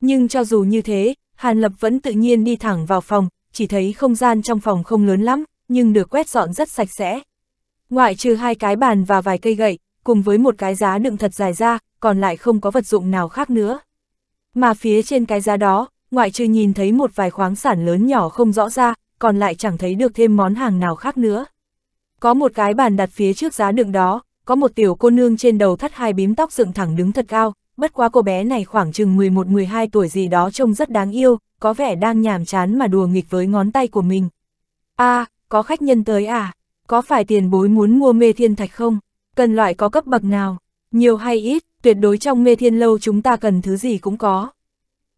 Nhưng cho dù như thế, Hàn Lập vẫn tự nhiên đi thẳng vào phòng, chỉ thấy không gian trong phòng không lớn lắm, nhưng được quét dọn rất sạch sẽ. Ngoại trừ hai cái bàn và vài cây gậy, cùng với một cái giá đựng thật dài ra, còn lại không có vật dụng nào khác nữa. Mà phía trên cái giá đó, ngoại trừ nhìn thấy một vài khoáng sản lớn nhỏ không rõ ra, còn lại chẳng thấy được thêm món hàng nào khác nữa. Có một cái bàn đặt phía trước giá đựng đó, có một tiểu cô nương trên đầu thắt hai bím tóc dựng thẳng đứng thật cao, bất quá cô bé này khoảng chừng 11-12 tuổi gì đó trông rất đáng yêu, có vẻ đang nhàm chán mà đùa nghịch với ngón tay của mình. a à, có khách nhân tới à? Có phải tiền bối muốn mua mê thiên thạch không? cần loại có cấp bậc nào, nhiều hay ít, tuyệt đối trong mê thiên lâu chúng ta cần thứ gì cũng có.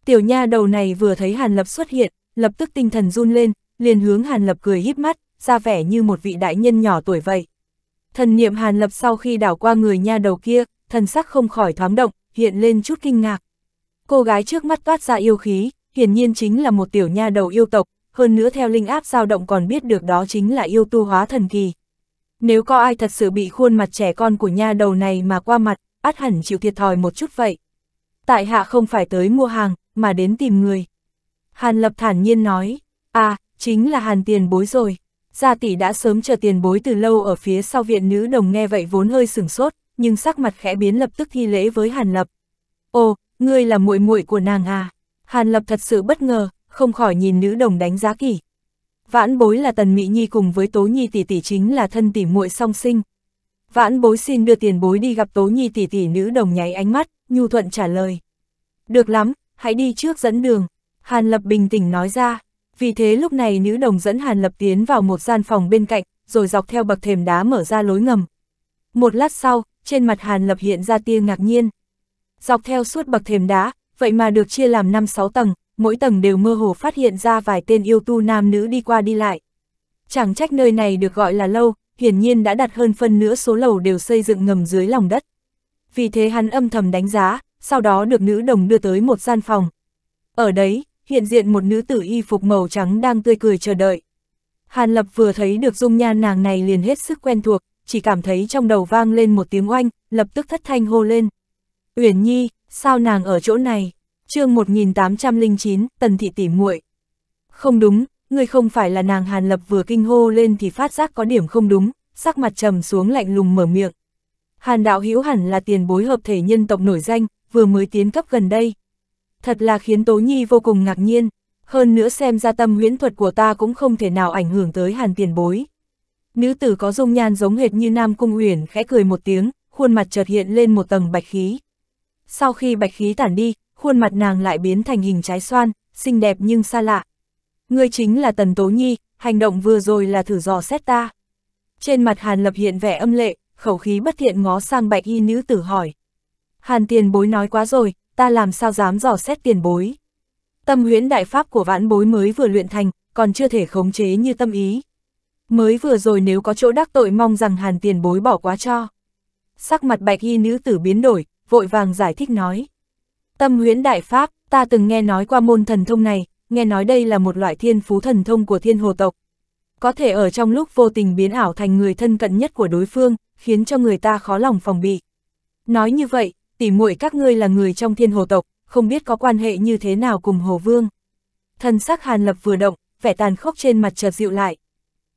Tiểu nha đầu này vừa thấy Hàn Lập xuất hiện, lập tức tinh thần run lên, liền hướng Hàn Lập cười híp mắt, ra vẻ như một vị đại nhân nhỏ tuổi vậy. Thần niệm Hàn Lập sau khi đảo qua người nha đầu kia, thần sắc không khỏi thoáng động, hiện lên chút kinh ngạc. Cô gái trước mắt toát ra yêu khí, hiển nhiên chính là một tiểu nha đầu yêu tộc, hơn nữa theo linh áp dao động còn biết được đó chính là yêu tu hóa thần kỳ. Nếu có ai thật sự bị khuôn mặt trẻ con của nha đầu này mà qua mặt, át hẳn chịu thiệt thòi một chút vậy. Tại hạ không phải tới mua hàng, mà đến tìm người. Hàn lập thản nhiên nói, à, chính là hàn tiền bối rồi. Gia tỷ đã sớm chờ tiền bối từ lâu ở phía sau viện nữ đồng nghe vậy vốn hơi sửng sốt, nhưng sắc mặt khẽ biến lập tức thi lễ với hàn lập. Ồ, ngươi là muội muội của nàng à? Hàn lập thật sự bất ngờ, không khỏi nhìn nữ đồng đánh giá kỹ, Vãn bối là Tần Mị Nhi cùng với Tố Nhi tỷ tỷ chính là thân tỷ muội song sinh. Vãn bối xin đưa tiền bối đi gặp Tố Nhi tỷ tỷ nữ đồng nháy ánh mắt, nhu thuận trả lời. Được lắm, hãy đi trước dẫn đường. Hàn Lập bình tĩnh nói ra. Vì thế lúc này nữ đồng dẫn Hàn Lập tiến vào một gian phòng bên cạnh, rồi dọc theo bậc thềm đá mở ra lối ngầm. Một lát sau, trên mặt Hàn Lập hiện ra tia ngạc nhiên. Dọc theo suốt bậc thềm đá, vậy mà được chia làm năm sáu tầng, mỗi tầng đều mơ hồ phát hiện ra vài tên yêu tu nam nữ đi qua đi lại. Chẳng trách nơi này được gọi là lâu, hiển nhiên đã đặt hơn phân nửa số lầu đều xây dựng ngầm dưới lòng đất. Vì thế hắn âm thầm đánh giá, sau đó được nữ đồng đưa tới một gian phòng. Ở đấy, hiện diện một nữ tử y phục màu trắng đang tươi cười chờ đợi. Hàn Lập vừa thấy được dung nhan nàng này liền hết sức quen thuộc, chỉ cảm thấy trong đầu vang lên một tiếng oanh, lập tức thất thanh hô lên. Uyển Nhi, sao nàng ở chỗ này? chương 1809, Tần Thị tỉ muội Không đúng, người không phải là nàng Hàn Lập vừa kinh hô lên thì phát giác có điểm không đúng, sắc mặt trầm xuống lạnh lùng mở miệng. Hàn đạo hữu hẳn là tiền bối hợp thể nhân tộc nổi danh, vừa mới tiến cấp gần đây. Thật là khiến Tố Nhi vô cùng ngạc nhiên, hơn nữa xem ra tâm huyễn thuật của ta cũng không thể nào ảnh hưởng tới Hàn tiền bối. Nữ tử có dung nhan giống hệt như Nam Cung Uyển khẽ cười một tiếng, khuôn mặt chợt hiện lên một tầng bạch khí. Sau khi bạch khí tản đi, khuôn mặt nàng lại biến thành hình trái xoan, xinh đẹp nhưng xa lạ. Ngươi chính là Tần Tố Nhi, hành động vừa rồi là thử dò xét ta. Trên mặt Hàn Lập hiện vẻ âm lệ, khẩu khí bất thiện ngó sang bạch y nữ tử hỏi. Hàn tiền bối nói quá rồi, ta làm sao dám dò xét tiền bối. Tâm huyễn đại pháp của vãn bối mới vừa luyện thành, còn chưa thể khống chế như tâm ý. Mới vừa rồi nếu có chỗ đắc tội mong rằng hàn tiền bối bỏ quá cho. Sắc mặt bạch y nữ tử biến đổi, vội vàng giải thích nói. Tâm huyễn đại pháp, ta từng nghe nói qua môn thần thông này, nghe nói đây là một loại thiên phú thần thông của thiên hồ tộc. Có thể ở trong lúc vô tình biến ảo thành người thân cận nhất của đối phương, khiến cho người ta khó lòng phòng bị. Nói như vậy, tỉ muội các ngươi là người trong thiên hồ tộc, không biết có quan hệ như thế nào cùng hồ vương. Thần sắc hàn lập vừa động, vẻ tàn khốc trên mặt chợt dịu lại.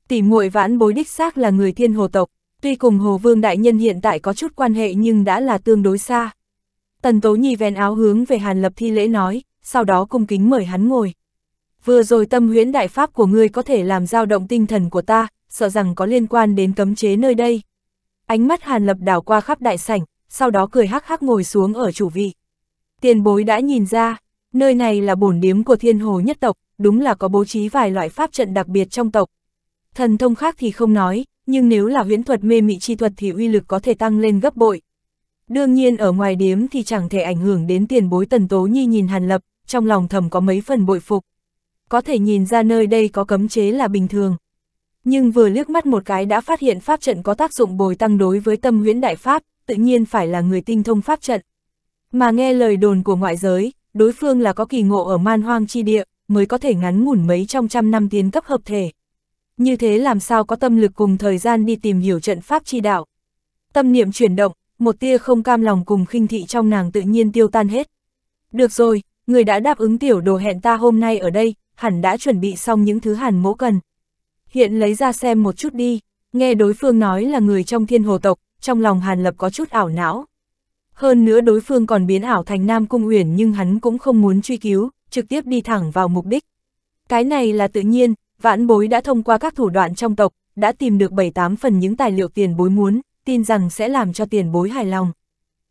Tỉ muội vãn bối đích xác là người thiên hồ tộc, tuy cùng hồ vương đại nhân hiện tại có chút quan hệ nhưng đã là tương đối xa. Tần Tố Nhi vén áo hướng về Hàn Lập thi lễ nói, sau đó cung kính mời hắn ngồi. Vừa rồi tâm huyễn đại pháp của ngươi có thể làm dao động tinh thần của ta, sợ rằng có liên quan đến cấm chế nơi đây. Ánh mắt Hàn Lập đảo qua khắp đại sảnh, sau đó cười hắc hắc ngồi xuống ở chủ vị. Tiền bối đã nhìn ra, nơi này là bổn điếm của thiên hồ nhất tộc, đúng là có bố trí vài loại pháp trận đặc biệt trong tộc. Thần thông khác thì không nói, nhưng nếu là huyễn thuật mê mị chi thuật thì uy lực có thể tăng lên gấp bội. Đương nhiên ở ngoài điếm thì chẳng thể ảnh hưởng đến tiền bối Tần Tố Nhi nhìn Hàn Lập, trong lòng thầm có mấy phần bội phục. Có thể nhìn ra nơi đây có cấm chế là bình thường. Nhưng vừa liếc mắt một cái đã phát hiện pháp trận có tác dụng bồi tăng đối với tâm huyễn đại pháp, tự nhiên phải là người tinh thông pháp trận. Mà nghe lời đồn của ngoại giới, đối phương là có kỳ ngộ ở man hoang chi địa, mới có thể ngắn ngủn mấy trong trăm năm tiến cấp hợp thể. Như thế làm sao có tâm lực cùng thời gian đi tìm hiểu trận pháp chi đạo. Tâm niệm chuyển động, một tia không cam lòng cùng khinh thị trong nàng tự nhiên tiêu tan hết. Được rồi, người đã đáp ứng tiểu đồ hẹn ta hôm nay ở đây, hẳn đã chuẩn bị xong những thứ hàn mỗ cần. Hiện lấy ra xem một chút đi, nghe đối phương nói là người trong thiên hồ tộc, trong lòng hàn lập có chút ảo não. Hơn nữa đối phương còn biến ảo thành Nam Cung Uyển nhưng hắn cũng không muốn truy cứu, trực tiếp đi thẳng vào mục đích. Cái này là tự nhiên, vãn bối đã thông qua các thủ đoạn trong tộc, đã tìm được 7-8 phần những tài liệu tiền bối muốn, tin rằng sẽ làm cho tiền bối hài lòng.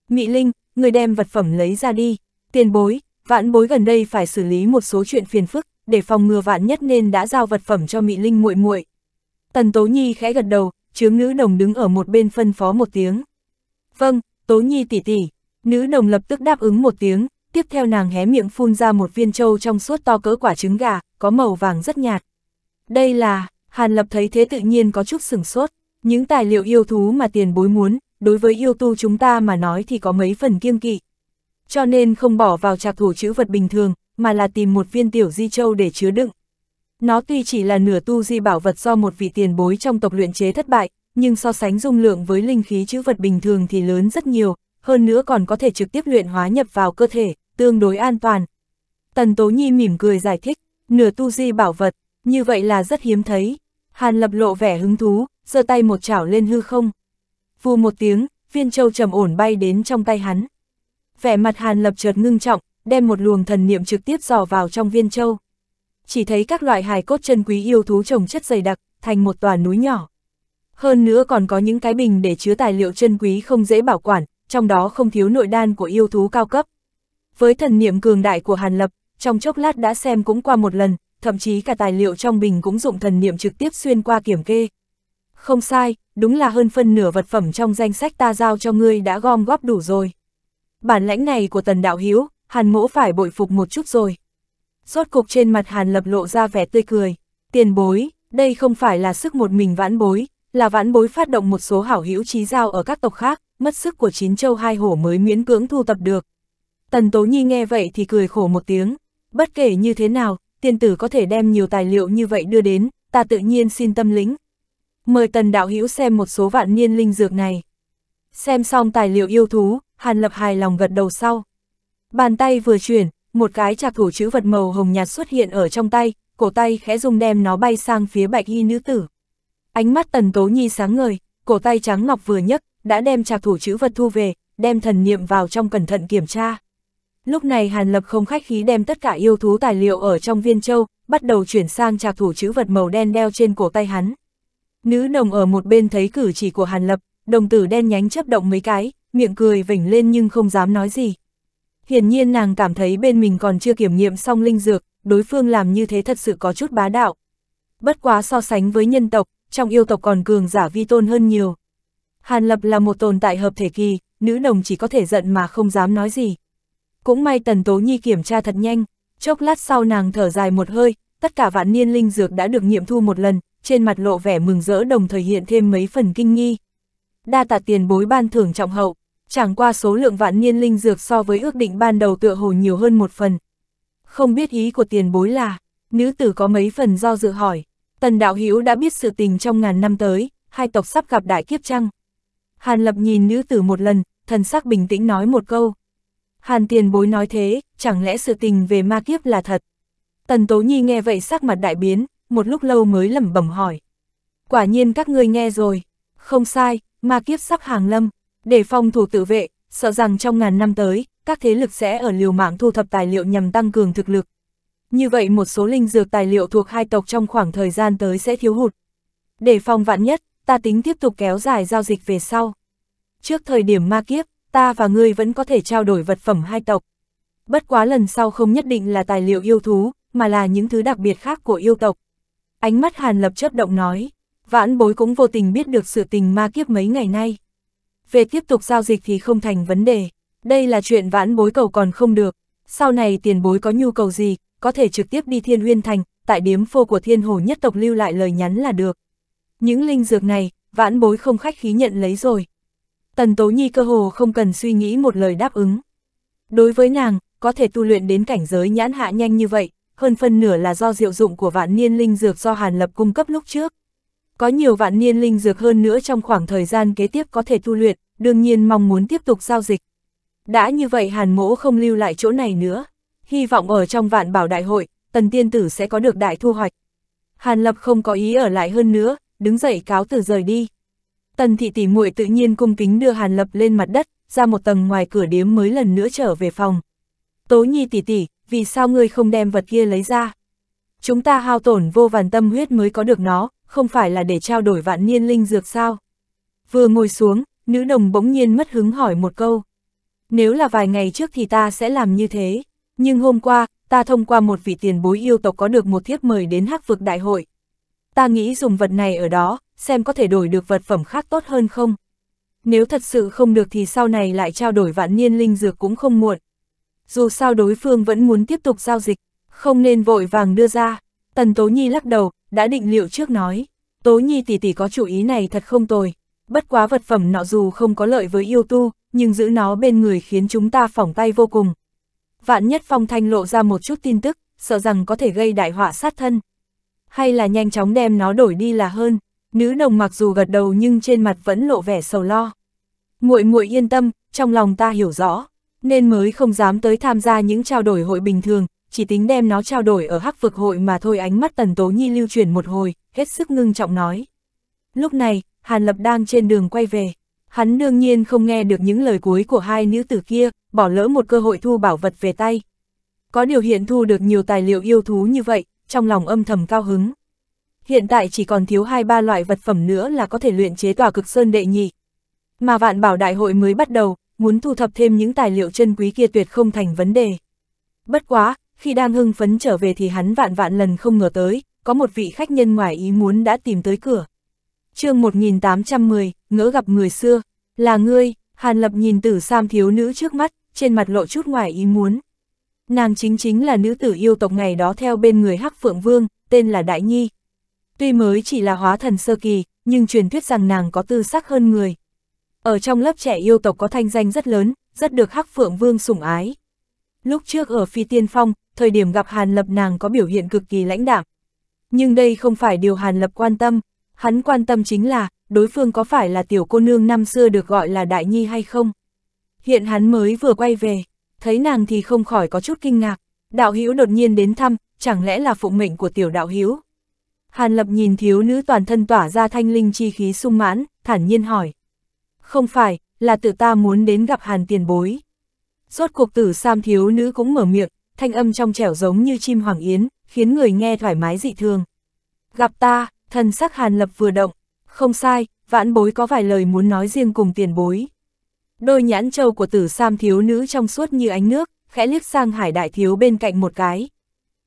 Mị Linh, người đem vật phẩm lấy ra đi. Tiền bối, vạn bối gần đây phải xử lý một số chuyện phiền phức, để phòng ngừa vạn nhất nên đã giao vật phẩm cho Mị Linh muội muội. Tần Tố Nhi khẽ gật đầu, chướng nữ đồng đứng ở một bên phân phó một tiếng. Vâng, Tố Nhi tỷ tỷ. Nữ đồng lập tức đáp ứng một tiếng, tiếp theo nàng hé miệng phun ra một viên trâu trong suốt to cỡ quả trứng gà, có màu vàng rất nhạt. Đây là, Hàn Lập thấy thế tự nhiên có chút sửng sốt. Những tài liệu yêu thú mà tiền bối muốn, đối với yêu tu chúng ta mà nói thì có mấy phần kiêng kỵ. Cho nên không bỏ vào trạc thủ chữ vật bình thường, mà là tìm một viên tiểu di châu để chứa đựng. Nó tuy chỉ là nửa tu di bảo vật do một vị tiền bối trong tộc luyện chế thất bại, nhưng so sánh dung lượng với linh khí chữ vật bình thường thì lớn rất nhiều, hơn nữa còn có thể trực tiếp luyện hóa nhập vào cơ thể, tương đối an toàn. Tần Tố Nhi mỉm cười giải thích, nửa tu di bảo vật, như vậy là rất hiếm thấy, Hàn lập lộ vẻ hứng thú, giơ tay một chảo lên hư không. Vù một tiếng, viên châu trầm ổn bay đến trong tay hắn. Vẻ mặt hàn lập chợt ngưng trọng, đem một luồng thần niệm trực tiếp dò vào trong viên châu. Chỉ thấy các loại hài cốt chân quý yêu thú trồng chất dày đặc, thành một tòa núi nhỏ. Hơn nữa còn có những cái bình để chứa tài liệu chân quý không dễ bảo quản, trong đó không thiếu nội đan của yêu thú cao cấp. Với thần niệm cường đại của Hàn Lập, trong chốc lát đã xem cũng qua một lần, thậm chí cả tài liệu trong bình cũng dụng thần niệm trực tiếp xuyên qua kiểm kê. Không sai, đúng là hơn phân nửa vật phẩm trong danh sách ta giao cho ngươi đã gom góp đủ rồi. Bản lãnh này của tần đạo hiếu, hàn mỗ phải bội phục một chút rồi. Rốt cục trên mặt hàn lập lộ ra vẻ tươi cười. Tiền bối, đây không phải là sức một mình vãn bối, là vãn bối phát động một số hảo hữu trí giao ở các tộc khác, mất sức của chín châu hai hổ mới miễn cưỡng thu tập được. Tần Tố Nhi nghe vậy thì cười khổ một tiếng. Bất kể như thế nào, tiên tử có thể đem nhiều tài liệu như vậy đưa đến, ta tự nhiên xin tâm lĩnh. Mời tần đạo hữu xem một số vạn niên linh dược này. Xem xong tài liệu yêu thú, Hàn Lập hài lòng gật đầu sau. Bàn tay vừa chuyển, một cái chạc thủ chữ vật màu hồng nhạt xuất hiện ở trong tay, cổ tay khẽ rung đem nó bay sang phía bạch y nữ tử. Ánh mắt tần tố nhi sáng ngời, cổ tay trắng ngọc vừa nhấc, đã đem chạc thủ chữ vật thu về, đem thần niệm vào trong cẩn thận kiểm tra. Lúc này Hàn Lập không khách khí đem tất cả yêu thú tài liệu ở trong viên châu, bắt đầu chuyển sang trạc thủ chữ vật màu đen đeo trên cổ tay hắn. Nữ nồng ở một bên thấy cử chỉ của Hàn Lập, đồng tử đen nhánh chấp động mấy cái, miệng cười vỉnh lên nhưng không dám nói gì. Hiển nhiên nàng cảm thấy bên mình còn chưa kiểm nghiệm xong linh dược, đối phương làm như thế thật sự có chút bá đạo. Bất quá so sánh với nhân tộc, trong yêu tộc còn cường giả vi tôn hơn nhiều. Hàn Lập là một tồn tại hợp thể kỳ, nữ nồng chỉ có thể giận mà không dám nói gì. Cũng may Tần Tố Nhi kiểm tra thật nhanh, chốc lát sau nàng thở dài một hơi, tất cả vạn niên linh dược đã được nghiệm thu một lần, trên mặt lộ vẻ mừng rỡ đồng thời hiện thêm mấy phần kinh nghi. Đa tạ tiền bối ban thưởng trọng hậu, chẳng qua số lượng vạn niên linh dược so với ước định ban đầu tựa hồ nhiều hơn một phần. Không biết ý của tiền bối là, nữ tử có mấy phần do dự hỏi, tần đạo hữu đã biết sự tình trong ngàn năm tới, hai tộc sắp gặp đại kiếp chăng? Hàn lập nhìn nữ tử một lần, thần sắc bình tĩnh nói một câu. Hàn tiền bối nói thế, chẳng lẽ sự tình về ma kiếp là thật? Tần Tố Nhi nghe vậy sắc mặt đại biến, một lúc lâu mới lẩm bẩm hỏi. Quả nhiên các ngươi nghe rồi, không sai, ma kiếp sắp hàng lâm, để phòng thủ tự vệ, sợ rằng trong ngàn năm tới, các thế lực sẽ ở liều mạng thu thập tài liệu nhằm tăng cường thực lực. Như vậy một số linh dược tài liệu thuộc hai tộc trong khoảng thời gian tới sẽ thiếu hụt. Để phòng vạn nhất, ta tính tiếp tục kéo dài giao dịch về sau. Trước thời điểm ma kiếp, ta và ngươi vẫn có thể trao đổi vật phẩm hai tộc. Bất quá lần sau không nhất định là tài liệu yêu thú, mà là những thứ đặc biệt khác của yêu tộc. Ánh mắt Hàn Lập chớp động nói, vãn bối cũng vô tình biết được sự tình ma kiếp mấy ngày nay. Về tiếp tục giao dịch thì không thành vấn đề, đây là chuyện vãn bối cầu còn không được, sau này tiền bối có nhu cầu gì, có thể trực tiếp đi thiên huyên thành, tại điếm phô của thiên hồ nhất tộc lưu lại lời nhắn là được. Những linh dược này, vãn bối không khách khí nhận lấy rồi, Tần Tố Nhi cơ hồ không cần suy nghĩ một lời đáp ứng. Đối với nàng, có thể tu luyện đến cảnh giới nhãn hạ nhanh như vậy, hơn phân nửa là do diệu dụng của vạn niên linh dược do Hàn Lập cung cấp lúc trước. Có nhiều vạn niên linh dược hơn nữa trong khoảng thời gian kế tiếp có thể tu luyện, đương nhiên mong muốn tiếp tục giao dịch. Đã như vậy Hàn Mỗ không lưu lại chỗ này nữa, hy vọng ở trong vạn bảo đại hội, tần tiên tử sẽ có được đại thu hoạch. Hàn Lập không có ý ở lại hơn nữa, đứng dậy cáo từ rời đi. Tần thị tỷ muội tự nhiên cung kính đưa Hàn Lập lên mặt đất, ra một tầng ngoài cửa điếm mới lần nữa trở về phòng. Tố Nhi tỷ tỷ, vì sao ngươi không đem vật kia lấy ra? Chúng ta hao tổn vô vàn tâm huyết mới có được nó, không phải là để trao đổi vạn niên linh dược sao? Vừa ngồi xuống, nữ đồng bỗng nhiên mất hứng hỏi một câu. Nếu là vài ngày trước thì ta sẽ làm như thế, nhưng hôm qua, ta thông qua một vị tiền bối yêu tộc có được một thiếp mời đến hắc vực đại hội. Ta nghĩ dùng vật này ở đó, xem có thể đổi được vật phẩm khác tốt hơn không. Nếu thật sự không được thì sau này lại trao đổi vạn niên linh dược cũng không muộn. Dù sao đối phương vẫn muốn tiếp tục giao dịch, không nên vội vàng đưa ra. Tần Tố Nhi lắc đầu, đã định liệu trước nói. Tố Nhi tỷ tỷ có chủ ý này thật không tồi. Bất quá vật phẩm nọ dù không có lợi với yêu tu, nhưng giữ nó bên người khiến chúng ta phỏng tay vô cùng. Vạn nhất phong thanh lộ ra một chút tin tức, sợ rằng có thể gây đại họa sát thân. Hay là nhanh chóng đem nó đổi đi là hơn. Nữ nồng mặc dù gật đầu nhưng trên mặt vẫn lộ vẻ sầu lo. Muội muội yên tâm, trong lòng ta hiểu rõ, nên mới không dám tới tham gia những trao đổi hội bình thường, chỉ tính đem nó trao đổi ở hắc vực hội mà thôi ánh mắt tần tố nhi lưu truyền một hồi, hết sức ngưng trọng nói. Lúc này, Hàn Lập đang trên đường quay về. Hắn đương nhiên không nghe được những lời cuối của hai nữ tử kia, bỏ lỡ một cơ hội thu bảo vật về tay. Có điều hiện thu được nhiều tài liệu yêu thú như vậy, trong lòng âm thầm cao hứng hiện tại chỉ còn thiếu hai ba loại vật phẩm nữa là có thể luyện chế tòa cực sơn đệ nhị. Mà vạn bảo đại hội mới bắt đầu, muốn thu thập thêm những tài liệu chân quý kia tuyệt không thành vấn đề. Bất quá, khi đang hưng phấn trở về thì hắn vạn vạn lần không ngờ tới, có một vị khách nhân ngoài ý muốn đã tìm tới cửa. chương 1810, ngỡ gặp người xưa, là ngươi, Hàn Lập nhìn tử sam thiếu nữ trước mắt, trên mặt lộ chút ngoài ý muốn. Nàng chính chính là nữ tử yêu tộc ngày đó theo bên người Hắc Phượng Vương, tên là Đại Nhi. Tuy mới chỉ là hóa thần sơ kỳ, nhưng truyền thuyết rằng nàng có tư sắc hơn người. Ở trong lớp trẻ yêu tộc có thanh danh rất lớn, rất được Hắc Phượng Vương sủng ái. Lúc trước ở Phi Tiên Phong, thời điểm gặp Hàn Lập nàng có biểu hiện cực kỳ lãnh đạm. Nhưng đây không phải điều Hàn Lập quan tâm, hắn quan tâm chính là đối phương có phải là tiểu cô nương năm xưa được gọi là Đại Nhi hay không. Hiện hắn mới vừa quay về, thấy nàng thì không khỏi có chút kinh ngạc, đạo hữu đột nhiên đến thăm, chẳng lẽ là phụ mệnh của tiểu đạo hữu Hàn Lập nhìn thiếu nữ toàn thân tỏa ra thanh linh chi khí sung mãn, thản nhiên hỏi. Không phải, là tự ta muốn đến gặp Hàn tiền bối. Rốt cuộc tử Sam thiếu nữ cũng mở miệng, thanh âm trong trẻo giống như chim hoàng yến, khiến người nghe thoải mái dị thường. Gặp ta, thần sắc Hàn Lập vừa động, không sai, vãn bối có vài lời muốn nói riêng cùng tiền bối. Đôi nhãn trâu của tử Sam thiếu nữ trong suốt như ánh nước, khẽ liếc sang hải đại thiếu bên cạnh một cái.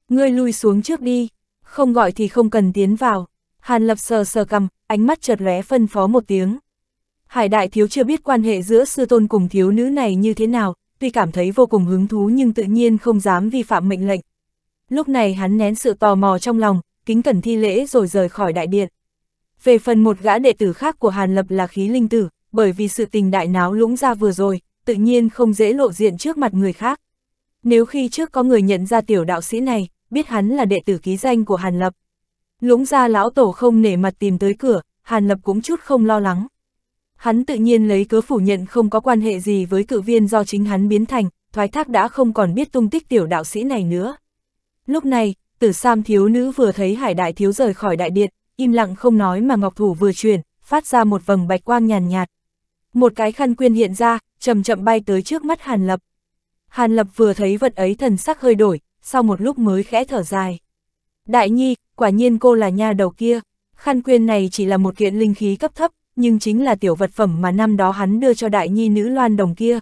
Ngươi lui xuống trước đi, không gọi thì không cần tiến vào. Hàn Lập sờ sờ cầm, ánh mắt chợt lóe phân phó một tiếng. Hải đại thiếu chưa biết quan hệ giữa sư tôn cùng thiếu nữ này như thế nào, tuy cảm thấy vô cùng hứng thú nhưng tự nhiên không dám vi phạm mệnh lệnh. Lúc này hắn nén sự tò mò trong lòng, kính cẩn thi lễ rồi rời khỏi đại điện. Về phần một gã đệ tử khác của Hàn Lập là khí linh tử, bởi vì sự tình đại náo lũng ra vừa rồi, tự nhiên không dễ lộ diện trước mặt người khác. Nếu khi trước có người nhận ra tiểu đạo sĩ này, biết hắn là đệ tử ký danh của Hàn Lập. Lũng ra lão tổ không nể mặt tìm tới cửa, Hàn Lập cũng chút không lo lắng. Hắn tự nhiên lấy cớ phủ nhận không có quan hệ gì với cự viên do chính hắn biến thành, thoái thác đã không còn biết tung tích tiểu đạo sĩ này nữa. Lúc này, tử sam thiếu nữ vừa thấy hải đại thiếu rời khỏi đại điện, im lặng không nói mà ngọc thủ vừa chuyển, phát ra một vầng bạch quang nhàn nhạt, Một cái khăn quyên hiện ra, chậm chậm bay tới trước mắt Hàn Lập. Hàn Lập vừa thấy vật ấy thần sắc hơi đổi, sau một lúc mới khẽ thở dài. Đại nhi, quả nhiên cô là nha đầu kia, khăn quyên này chỉ là một kiện linh khí cấp thấp, nhưng chính là tiểu vật phẩm mà năm đó hắn đưa cho đại nhi nữ loan đồng kia.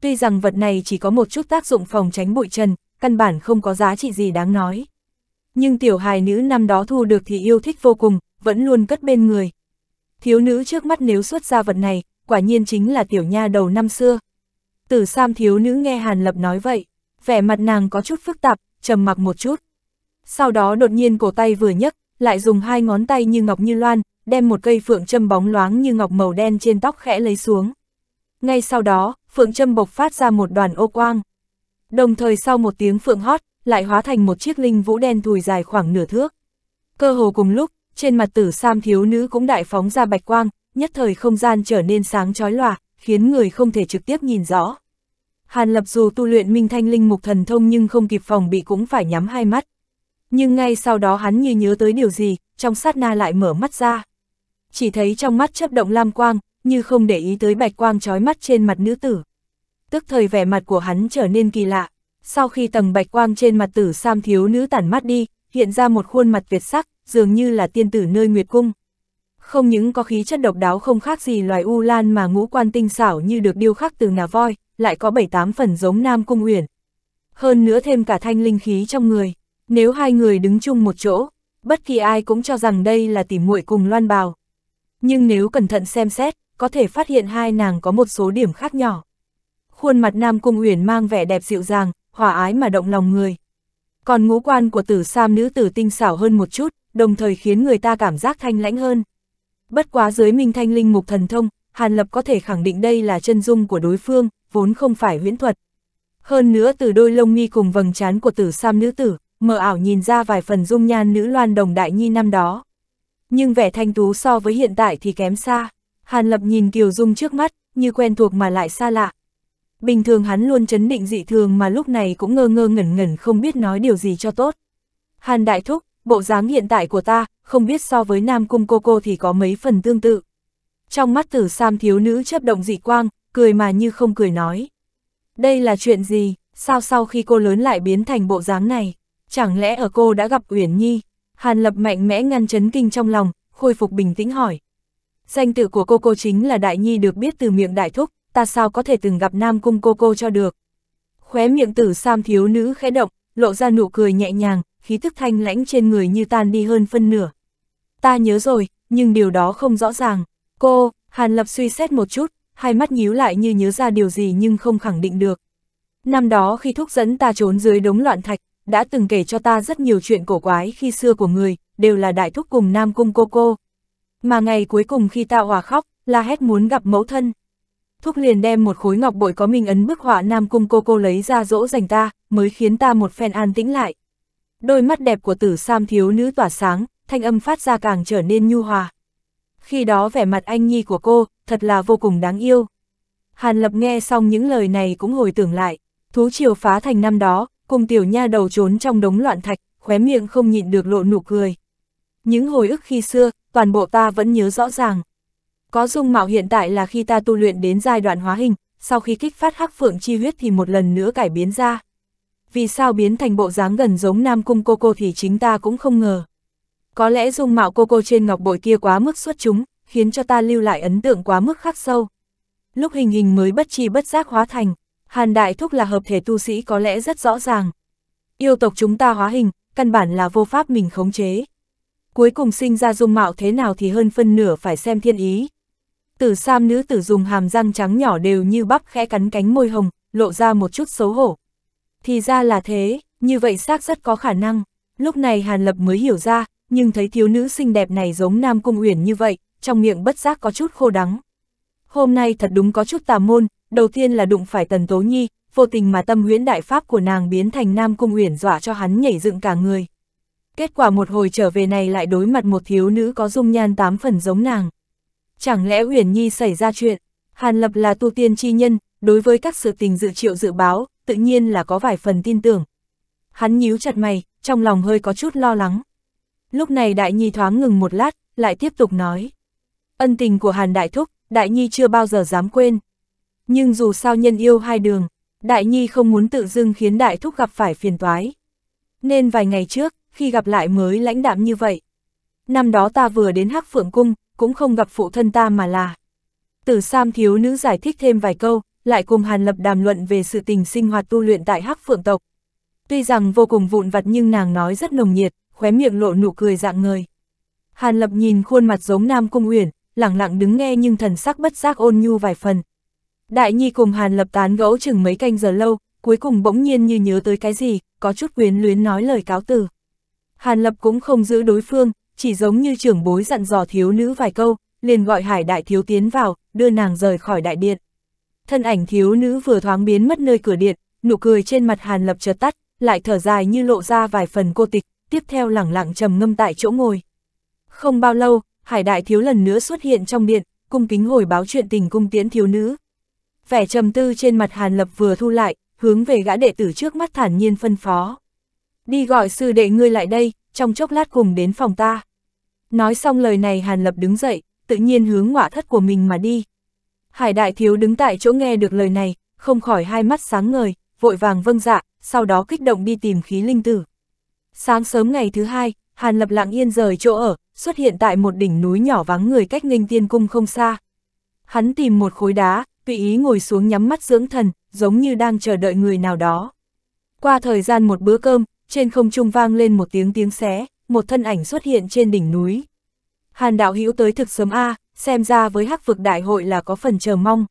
Tuy rằng vật này chỉ có một chút tác dụng phòng tránh bụi trần, căn bản không có giá trị gì đáng nói. Nhưng tiểu hài nữ năm đó thu được thì yêu thích vô cùng, vẫn luôn cất bên người. Thiếu nữ trước mắt nếu xuất ra vật này, quả nhiên chính là tiểu nha đầu năm xưa. Tử Sam thiếu nữ nghe Hàn Lập nói vậy, vẻ mặt nàng có chút phức tạp, trầm mặc một chút. Sau đó đột nhiên cổ tay vừa nhấc, lại dùng hai ngón tay như ngọc như loan, đem một cây phượng châm bóng loáng như ngọc màu đen trên tóc khẽ lấy xuống. Ngay sau đó, phượng châm bộc phát ra một đoàn ô quang. Đồng thời sau một tiếng phượng hót, lại hóa thành một chiếc linh vũ đen thùi dài khoảng nửa thước. Cơ hồ cùng lúc, trên mặt tử sam thiếu nữ cũng đại phóng ra bạch quang, nhất thời không gian trở nên sáng chói lòa, khiến người không thể trực tiếp nhìn rõ. Hàn Lập dù tu luyện minh thanh linh mục thần thông nhưng không kịp phòng bị cũng phải nhắm hai mắt. Nhưng ngay sau đó hắn như nhớ tới điều gì, trong sát na lại mở mắt ra. Chỉ thấy trong mắt chấp động lam quang, như không để ý tới bạch quang trói mắt trên mặt nữ tử. Tức thời vẻ mặt của hắn trở nên kỳ lạ. Sau khi tầng bạch quang trên mặt tử sam thiếu nữ tản mắt đi, hiện ra một khuôn mặt tuyệt sắc, dường như là tiên tử nơi nguyệt cung. Không những có khí chất độc đáo không khác gì loài u lan mà ngũ quan tinh xảo như được điêu khắc từ ngà voi, lại có bảy tám phần giống Nam Cung Uyển. Hơn nữa thêm cả thanh linh khí trong người, nếu hai người đứng chung một chỗ, bất kỳ ai cũng cho rằng đây là tỉ muội cùng loan bào. Nhưng nếu cẩn thận xem xét, có thể phát hiện hai nàng có một số điểm khác nhỏ. Khuôn mặt Nam Cung Uyển mang vẻ đẹp dịu dàng, hòa ái mà động lòng người. Còn ngũ quan của tử sam nữ tử tinh xảo hơn một chút, đồng thời khiến người ta cảm giác thanh lãnh hơn. Bất quá dưới minh thanh linh mục thần thông, Hàn Lập có thể khẳng định đây là chân dung của đối phương, vốn không phải huyễn thuật. Hơn nữa từ đôi lông mi cùng vầng trán của tử sam nữ tử, mờ ảo nhìn ra vài phần dung nhan nữ loan đồng đại nhi năm đó. Nhưng vẻ thanh tú so với hiện tại thì kém xa. Hàn Lập nhìn Kiều Dung trước mắt, như quen thuộc mà lại xa lạ. Bình thường hắn luôn chấn định dị thường mà lúc này cũng ngơ ngơ ngẩn ngẩn không biết nói điều gì cho tốt. Hàn Đại Thúc, bộ dáng hiện tại của ta, không biết so với Nam Cung Cô Cô thì có mấy phần tương tự trong mắt tử sam thiếu nữ chấp động dị quang, cười mà như không cười nói. Đây là chuyện gì, sao sau khi cô lớn lại biến thành bộ dáng này, chẳng lẽ ở cô đã gặp Uyển Nhi? Hàn Lập mạnh mẽ ngăn chấn kinh trong lòng, khôi phục bình tĩnh hỏi. Danh tự của cô cô chính là Đại Nhi được biết từ miệng Đại Thúc, ta sao có thể từng gặp Nam Cung cô cô cho được. Khóe miệng tử sam thiếu nữ khẽ động, lộ ra nụ cười nhẹ nhàng, khí thức thanh lãnh trên người như tan đi hơn phân nửa. Ta nhớ rồi, nhưng điều đó không rõ ràng. Cô, Hàn Lập suy xét một chút, hai mắt nhíu lại như nhớ ra điều gì nhưng không khẳng định được. Năm đó khi thúc dẫn ta trốn dưới đống loạn thạch, đã từng kể cho ta rất nhiều chuyện cổ quái khi xưa của người, đều là đại thúc cùng Nam Cung cô cô. Mà ngày cuối cùng khi ta hòa khóc, la hét muốn gặp mẫu thân. Thúc liền đem một khối ngọc bội có mình ấn bức họa Nam Cung cô cô lấy ra dỗ dành ta, mới khiến ta một phen an tĩnh lại. Đôi mắt đẹp của tử sam thiếu nữ tỏa sáng, thanh âm phát ra càng trở nên nhu hòa khi đó vẻ mặt anh nhi của cô, thật là vô cùng đáng yêu. Hàn Lập nghe xong những lời này cũng hồi tưởng lại, thú triều phá thành năm đó, cùng tiểu nha đầu trốn trong đống loạn thạch, khóe miệng không nhịn được lộ nụ cười. Những hồi ức khi xưa, toàn bộ ta vẫn nhớ rõ ràng. Có dung mạo hiện tại là khi ta tu luyện đến giai đoạn hóa hình, sau khi kích phát hắc phượng chi huyết thì một lần nữa cải biến ra. Vì sao biến thành bộ dáng gần giống Nam Cung Cô Cô thì chính ta cũng không ngờ. Có lẽ dung mạo cô cô trên ngọc bội kia quá mức xuất chúng, khiến cho ta lưu lại ấn tượng quá mức khắc sâu. Lúc hình hình mới bất chi bất giác hóa thành, Hàn Đại Thúc là hợp thể tu sĩ có lẽ rất rõ ràng. Yêu tộc chúng ta hóa hình, căn bản là vô pháp mình khống chế. Cuối cùng sinh ra dung mạo thế nào thì hơn phân nửa phải xem thiên ý. Tử sam nữ tử dùng hàm răng trắng nhỏ đều như bắp khẽ cắn cánh môi hồng, lộ ra một chút xấu hổ. Thì ra là thế, như vậy xác rất có khả năng. Lúc này Hàn Lập mới hiểu ra, nhưng thấy thiếu nữ xinh đẹp này giống Nam Cung Uyển như vậy, trong miệng bất giác có chút khô đắng. Hôm nay thật đúng có chút tà môn, đầu tiên là đụng phải Tần Tố Nhi, vô tình mà tâm huyễn đại pháp của nàng biến thành Nam Cung Uyển dọa cho hắn nhảy dựng cả người. Kết quả một hồi trở về này lại đối mặt một thiếu nữ có dung nhan tám phần giống nàng. Chẳng lẽ Uyển Nhi xảy ra chuyện? Hàn Lập là tu tiên chi nhân, đối với các sự tình dự triệu dự báo, tự nhiên là có vài phần tin tưởng. Hắn nhíu chặt mày, trong lòng hơi có chút lo lắng. Lúc này Đại Nhi thoáng ngừng một lát, lại tiếp tục nói. Ân tình của Hàn Đại Thúc, Đại Nhi chưa bao giờ dám quên. Nhưng dù sao nhân yêu hai đường, Đại Nhi không muốn tự dưng khiến Đại Thúc gặp phải phiền toái. Nên vài ngày trước, khi gặp lại mới lãnh đạm như vậy. Năm đó ta vừa đến Hắc Phượng Cung, cũng không gặp phụ thân ta mà là. Tử Sam thiếu nữ giải thích thêm vài câu, lại cùng Hàn Lập đàm luận về sự tình sinh hoạt tu luyện tại Hắc Phượng Tộc. Tuy rằng vô cùng vụn vặt nhưng nàng nói rất nồng nhiệt, khóe miệng lộ nụ cười dạng người. Hàn Lập nhìn khuôn mặt giống Nam Cung Uyển, lặng lặng đứng nghe nhưng thần sắc bất giác ôn nhu vài phần. Đại Nhi cùng Hàn Lập tán gẫu chừng mấy canh giờ lâu, cuối cùng bỗng nhiên như nhớ tới cái gì, có chút quyến luyến nói lời cáo từ. Hàn Lập cũng không giữ đối phương, chỉ giống như trưởng bối dặn dò thiếu nữ vài câu, liền gọi Hải Đại Thiếu tiến vào, đưa nàng rời khỏi đại điện. Thân ảnh thiếu nữ vừa thoáng biến mất nơi cửa điện, nụ cười trên mặt Hàn Lập chợt tắt, lại thở dài như lộ ra vài phần cô tịch, tiếp theo lẳng lặng trầm ngâm tại chỗ ngồi. Không bao lâu, Hải Đại Thiếu lần nữa xuất hiện trong điện, cung kính hồi báo chuyện tình cung tiễn thiếu nữ. Vẻ trầm tư trên mặt Hàn Lập vừa thu lại, hướng về gã đệ tử trước mắt thản nhiên phân phó. Đi gọi sư đệ ngươi lại đây, trong chốc lát cùng đến phòng ta. Nói xong lời này Hàn Lập đứng dậy, tự nhiên hướng ngọa thất của mình mà đi. Hải Đại Thiếu đứng tại chỗ nghe được lời này, không khỏi hai mắt sáng ngời, vội vàng vâng dạ, sau đó kích động đi tìm khí linh tử. Sáng sớm ngày thứ hai, Hàn Lập lặng yên rời chỗ ở, xuất hiện tại một đỉnh núi nhỏ vắng người cách nghinh tiên cung không xa. Hắn tìm một khối đá, tùy ý ngồi xuống nhắm mắt dưỡng thần, giống như đang chờ đợi người nào đó. Qua thời gian một bữa cơm, trên không trung vang lên một tiếng tiếng xé, một thân ảnh xuất hiện trên đỉnh núi. Hàn đạo hữu tới thực sớm A, xem ra với hắc vực đại hội là có phần chờ mong.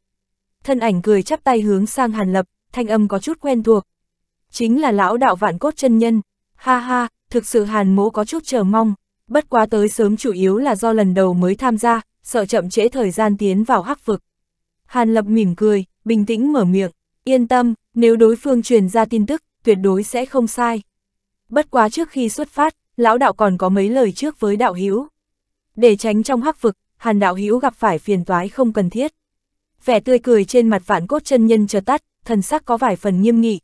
Thân ảnh cười chắp tay hướng sang Hàn Lập, thanh âm có chút quen thuộc. Chính là lão đạo vạn cốt chân nhân. Ha ha, thực sự Hàn Mỗ có chút chờ mong, bất quá tới sớm chủ yếu là do lần đầu mới tham gia, sợ chậm trễ thời gian tiến vào hắc vực. Hàn Lập mỉm cười, bình tĩnh mở miệng, yên tâm, nếu đối phương truyền ra tin tức, tuyệt đối sẽ không sai. Bất quá trước khi xuất phát, lão đạo còn có mấy lời trước với đạo hữu. Để tránh trong hắc vực, Hàn đạo hữu gặp phải phiền toái không cần thiết. Vẻ tươi cười trên mặt vạn cốt chân nhân chợt tắt, thần sắc có vài phần nghiêm nghị.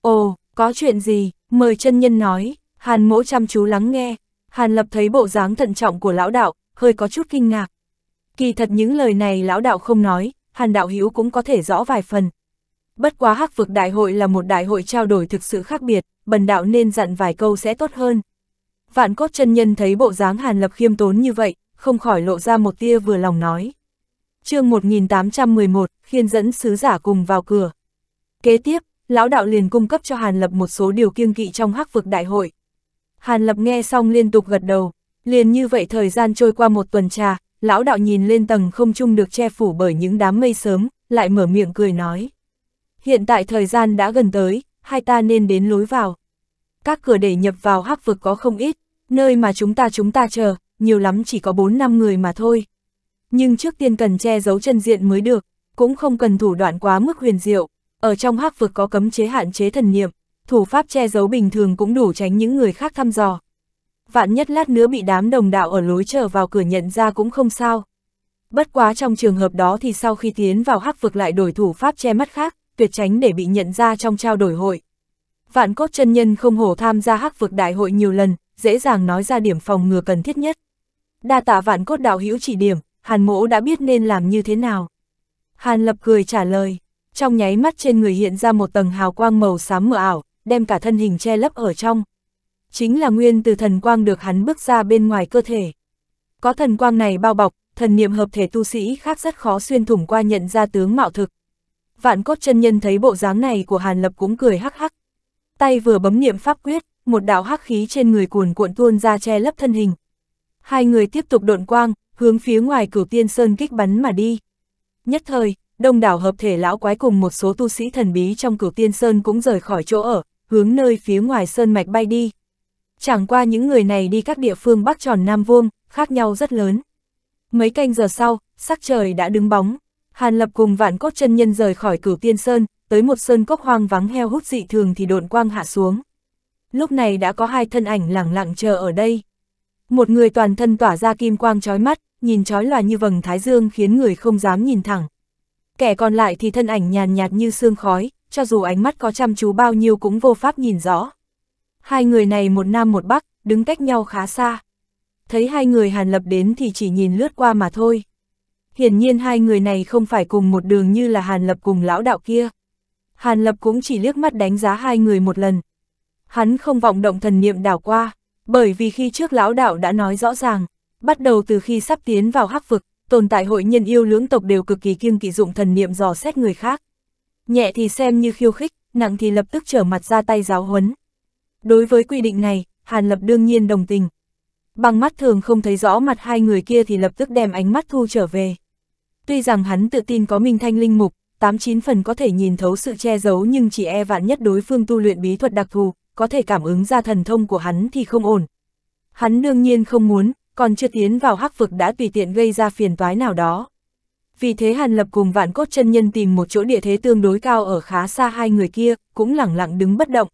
Ồ, có chuyện gì, mời chân nhân nói, Hàn mỗ chăm chú lắng nghe, Hàn lập thấy bộ dáng thận trọng của lão đạo, hơi có chút kinh ngạc. Kỳ thật những lời này lão đạo không nói, Hàn đạo hữu cũng có thể rõ vài phần. Bất quá hắc vực đại hội là một đại hội trao đổi thực sự khác biệt, bần đạo nên dặn vài câu sẽ tốt hơn. Vạn cốt chân nhân thấy bộ dáng Hàn lập khiêm tốn như vậy, không khỏi lộ ra một tia vừa lòng nói. chương 1811, khiên dẫn sứ giả cùng vào cửa. Kế tiếp, lão đạo liền cung cấp cho Hàn Lập một số điều kiêng kỵ trong hắc vực đại hội. Hàn Lập nghe xong liên tục gật đầu, liền như vậy thời gian trôi qua một tuần trà, lão đạo nhìn lên tầng không trung được che phủ bởi những đám mây sớm, lại mở miệng cười nói. Hiện tại thời gian đã gần tới, hai ta nên đến lối vào. Các cửa để nhập vào hắc vực có không ít, nơi mà chúng ta chúng ta chờ, nhiều lắm chỉ có 4-5 người mà thôi. Nhưng trước tiên cần che giấu chân diện mới được, cũng không cần thủ đoạn quá mức huyền diệu. Ở trong hắc vực có cấm chế hạn chế thần niệm, thủ pháp che giấu bình thường cũng đủ tránh những người khác thăm dò. Vạn nhất lát nữa bị đám đồng đạo ở lối trở vào cửa nhận ra cũng không sao. Bất quá trong trường hợp đó thì sau khi tiến vào hắc vực lại đổi thủ pháp che mắt khác, tuyệt tránh để bị nhận ra trong trao đổi hội. Vạn cốt chân nhân không hổ tham gia hắc vực đại hội nhiều lần, dễ dàng nói ra điểm phòng ngừa cần thiết nhất. Đa tạ vạn cốt đạo hữu chỉ điểm, Hàn mỗ đã biết nên làm như thế nào. Hàn lập cười trả lời trong nháy mắt trên người hiện ra một tầng hào quang màu xám mờ ảo, đem cả thân hình che lấp ở trong. Chính là nguyên từ thần quang được hắn bước ra bên ngoài cơ thể. Có thần quang này bao bọc, thần niệm hợp thể tu sĩ khác rất khó xuyên thủng qua nhận ra tướng mạo thực. Vạn cốt chân nhân thấy bộ dáng này của Hàn Lập cũng cười hắc hắc. Tay vừa bấm niệm pháp quyết, một đạo hắc khí trên người cuồn cuộn tuôn ra che lấp thân hình. Hai người tiếp tục độn quang, hướng phía ngoài cửu tiên sơn kích bắn mà đi. Nhất thời, đông đảo hợp thể lão quái cùng một số tu sĩ thần bí trong cửu tiên sơn cũng rời khỏi chỗ ở, hướng nơi phía ngoài sơn mạch bay đi. Chẳng qua những người này đi các địa phương bắc tròn nam vuông, khác nhau rất lớn. Mấy canh giờ sau, sắc trời đã đứng bóng, Hàn Lập cùng vạn cốt chân nhân rời khỏi cửu tiên sơn, tới một sơn cốc hoang vắng heo hút dị thường thì độn quang hạ xuống. Lúc này đã có hai thân ảnh lẳng lặng chờ ở đây. Một người toàn thân tỏa ra kim quang chói mắt, nhìn chói loà như vầng thái dương khiến người không dám nhìn thẳng, kẻ còn lại thì thân ảnh nhàn nhạt như sương khói, cho dù ánh mắt có chăm chú bao nhiêu cũng vô pháp nhìn rõ. Hai người này một nam một bắc, đứng cách nhau khá xa. Thấy hai người Hàn Lập đến thì chỉ nhìn lướt qua mà thôi. Hiển nhiên hai người này không phải cùng một đường như là Hàn Lập cùng lão đạo kia. Hàn Lập cũng chỉ liếc mắt đánh giá hai người một lần. Hắn không vọng động thần niệm đảo qua, bởi vì khi trước lão đạo đã nói rõ ràng, bắt đầu từ khi sắp tiến vào hắc vực, tồn tại hội nhân yêu lưỡng tộc đều cực kỳ kiêng kỵ dụng thần niệm dò xét người khác. Nhẹ thì xem như khiêu khích, nặng thì lập tức trở mặt ra tay giáo huấn. Đối với quy định này, Hàn Lập đương nhiên đồng tình. Bằng mắt thường không thấy rõ mặt hai người kia thì lập tức đem ánh mắt thu trở về. Tuy rằng hắn tự tin có minh thanh linh mục, tám chín phần có thể nhìn thấu sự che giấu nhưng chỉ e vạn nhất đối phương tu luyện bí thuật đặc thù, có thể cảm ứng ra thần thông của hắn thì không ổn. Hắn đương nhiên không muốn, còn chưa tiến vào hắc vực đã tùy tiện gây ra phiền toái nào đó. Vì thế Hàn Lập cùng vạn cốt chân nhân tìm một chỗ địa thế tương đối cao ở khá xa hai người kia, cũng lẳng lặng đứng bất động.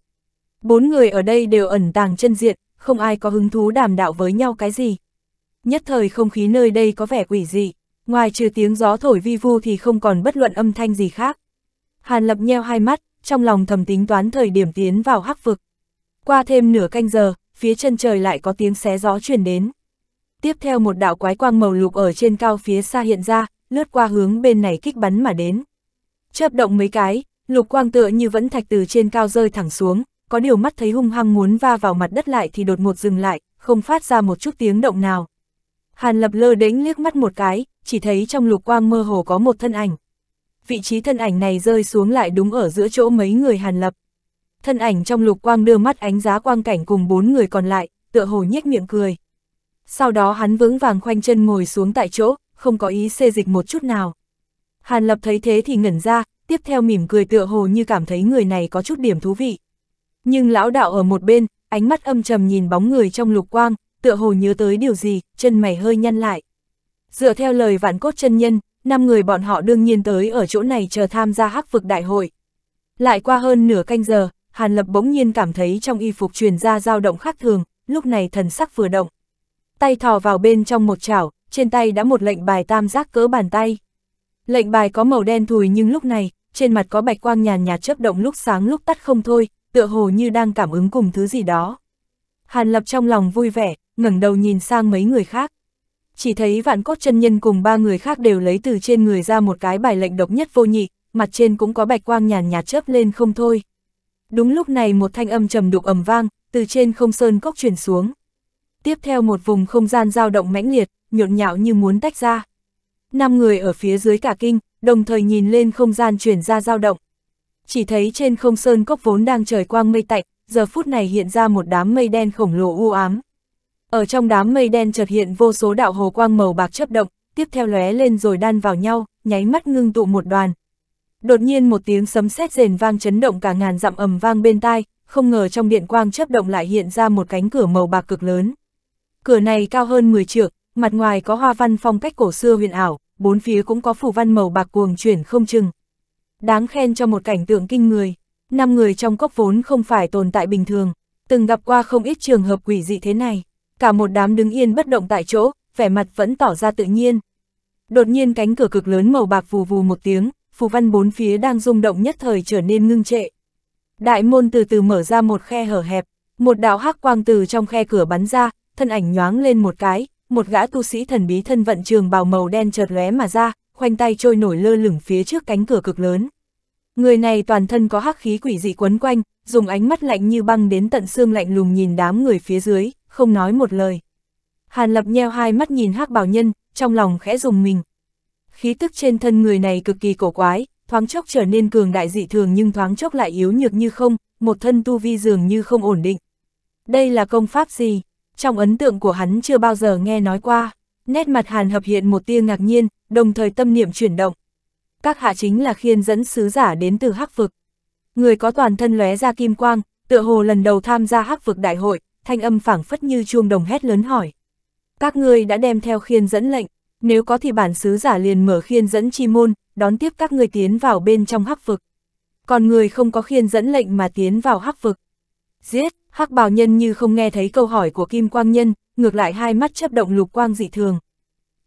Bốn người ở đây đều ẩn tàng chân diện, không ai có hứng thú đàm đạo với nhau cái gì. Nhất thời không khí nơi đây có vẻ quỷ dị, ngoài trừ tiếng gió thổi vi vu thì không còn bất luận âm thanh gì khác. Hàn Lập nheo hai mắt, trong lòng thầm tính toán thời điểm tiến vào hắc vực. Qua thêm nửa canh giờ, phía chân trời lại có tiếng xé gió truyền đến tiếp theo một đạo quái quang màu lục ở trên cao phía xa hiện ra, lướt qua hướng bên này kích bắn mà đến. Chớp động mấy cái, lục quang tựa như vẫn thạch từ trên cao rơi thẳng xuống, có điều mắt thấy hung hăng muốn va vào mặt đất lại thì đột ngột dừng lại, không phát ra một chút tiếng động nào. Hàn lập lơ đễnh liếc mắt một cái, chỉ thấy trong lục quang mơ hồ có một thân ảnh. Vị trí thân ảnh này rơi xuống lại đúng ở giữa chỗ mấy người hàn lập. Thân ảnh trong lục quang đưa mắt ánh giá quang cảnh cùng bốn người còn lại, tựa hồ nhếch miệng cười. Sau đó hắn vững vàng khoanh chân ngồi xuống tại chỗ, không có ý xê dịch một chút nào. Hàn Lập thấy thế thì ngẩn ra, tiếp theo mỉm cười tựa hồ như cảm thấy người này có chút điểm thú vị. Nhưng lão đạo ở một bên, ánh mắt âm trầm nhìn bóng người trong lục quang, tựa hồ nhớ tới điều gì, chân mày hơi nhăn lại. Dựa theo lời vạn cốt chân nhân, năm người bọn họ đương nhiên tới ở chỗ này chờ tham gia hắc vực đại hội. Lại qua hơn nửa canh giờ, Hàn Lập bỗng nhiên cảm thấy trong y phục truyền ra dao động khác thường, lúc này thần sắc vừa động tay thò vào bên trong một chảo, trên tay đã một lệnh bài tam giác cỡ bàn tay. Lệnh bài có màu đen thùi nhưng lúc này, trên mặt có bạch quang nhàn nhạt chớp động lúc sáng lúc tắt không thôi, tựa hồ như đang cảm ứng cùng thứ gì đó. Hàn Lập trong lòng vui vẻ, ngẩng đầu nhìn sang mấy người khác. Chỉ thấy vạn cốt chân nhân cùng ba người khác đều lấy từ trên người ra một cái bài lệnh độc nhất vô nhị, mặt trên cũng có bạch quang nhàn nhạt chớp lên không thôi. Đúng lúc này một thanh âm trầm đục ầm vang, từ trên không sơn cốc truyền xuống, tiếp theo một vùng không gian dao động mãnh liệt, nhộn nhạo như muốn tách ra. Năm người ở phía dưới cả kinh, đồng thời nhìn lên không gian chuyển ra dao động. Chỉ thấy trên không sơn cốc vốn đang trời quang mây tạnh, giờ phút này hiện ra một đám mây đen khổng lồ u ám. Ở trong đám mây đen chợt hiện vô số đạo hồ quang màu bạc chớp động, tiếp theo lóe lên rồi đan vào nhau, nháy mắt ngưng tụ một đoàn. Đột nhiên một tiếng sấm sét rền vang chấn động cả ngàn dặm ầm vang bên tai, không ngờ trong điện quang chớp động lại hiện ra một cánh cửa màu bạc cực lớn. Cửa này cao hơn 10 trượng, mặt ngoài có hoa văn phong cách cổ xưa huyền ảo, bốn phía cũng có phủ văn màu bạc cuồng chuyển không chừng. Đáng khen cho một cảnh tượng kinh người, năm người trong cốc vốn không phải tồn tại bình thường, từng gặp qua không ít trường hợp quỷ dị thế này, cả một đám đứng yên bất động tại chỗ, vẻ mặt vẫn tỏ ra tự nhiên. Đột nhiên cánh cửa cực lớn màu bạc vù vù một tiếng, phù văn bốn phía đang rung động nhất thời trở nên ngưng trệ. Đại môn từ từ mở ra một khe hở hẹp, một đạo hắc quang từ trong khe cửa bắn ra, thân ảnh nhoáng lên một cái, một gã tu sĩ thần bí thân vận trường bào màu đen chợt lóe mà ra, khoanh tay trôi nổi lơ lửng phía trước cánh cửa cực lớn. Người này toàn thân có hắc khí quỷ dị quấn quanh, dùng ánh mắt lạnh như băng đến tận xương lạnh lùng nhìn đám người phía dưới, không nói một lời. Hàn Lập nheo hai mắt nhìn hắc bảo nhân, trong lòng khẽ dùng mình. Khí tức trên thân người này cực kỳ cổ quái, thoáng chốc trở nên cường đại dị thường nhưng thoáng chốc lại yếu nhược như không, một thân tu vi dường như không ổn định. Đây là công pháp gì? trong ấn tượng của hắn chưa bao giờ nghe nói qua. Nét mặt Hàn Hợp hiện một tia ngạc nhiên, đồng thời tâm niệm chuyển động. Các hạ chính là khiên dẫn sứ giả đến từ Hắc Vực. Người có toàn thân lóe ra kim quang, tựa hồ lần đầu tham gia Hắc Vực đại hội, thanh âm phảng phất như chuông đồng hét lớn hỏi. Các ngươi đã đem theo khiên dẫn lệnh, nếu có thì bản sứ giả liền mở khiên dẫn chi môn, đón tiếp các ngươi tiến vào bên trong Hắc Vực. Còn người không có khiên dẫn lệnh mà tiến vào Hắc Vực, giết, hắc bào nhân như không nghe thấy câu hỏi của Kim Quang Nhân, ngược lại hai mắt chấp động lục quang dị thường.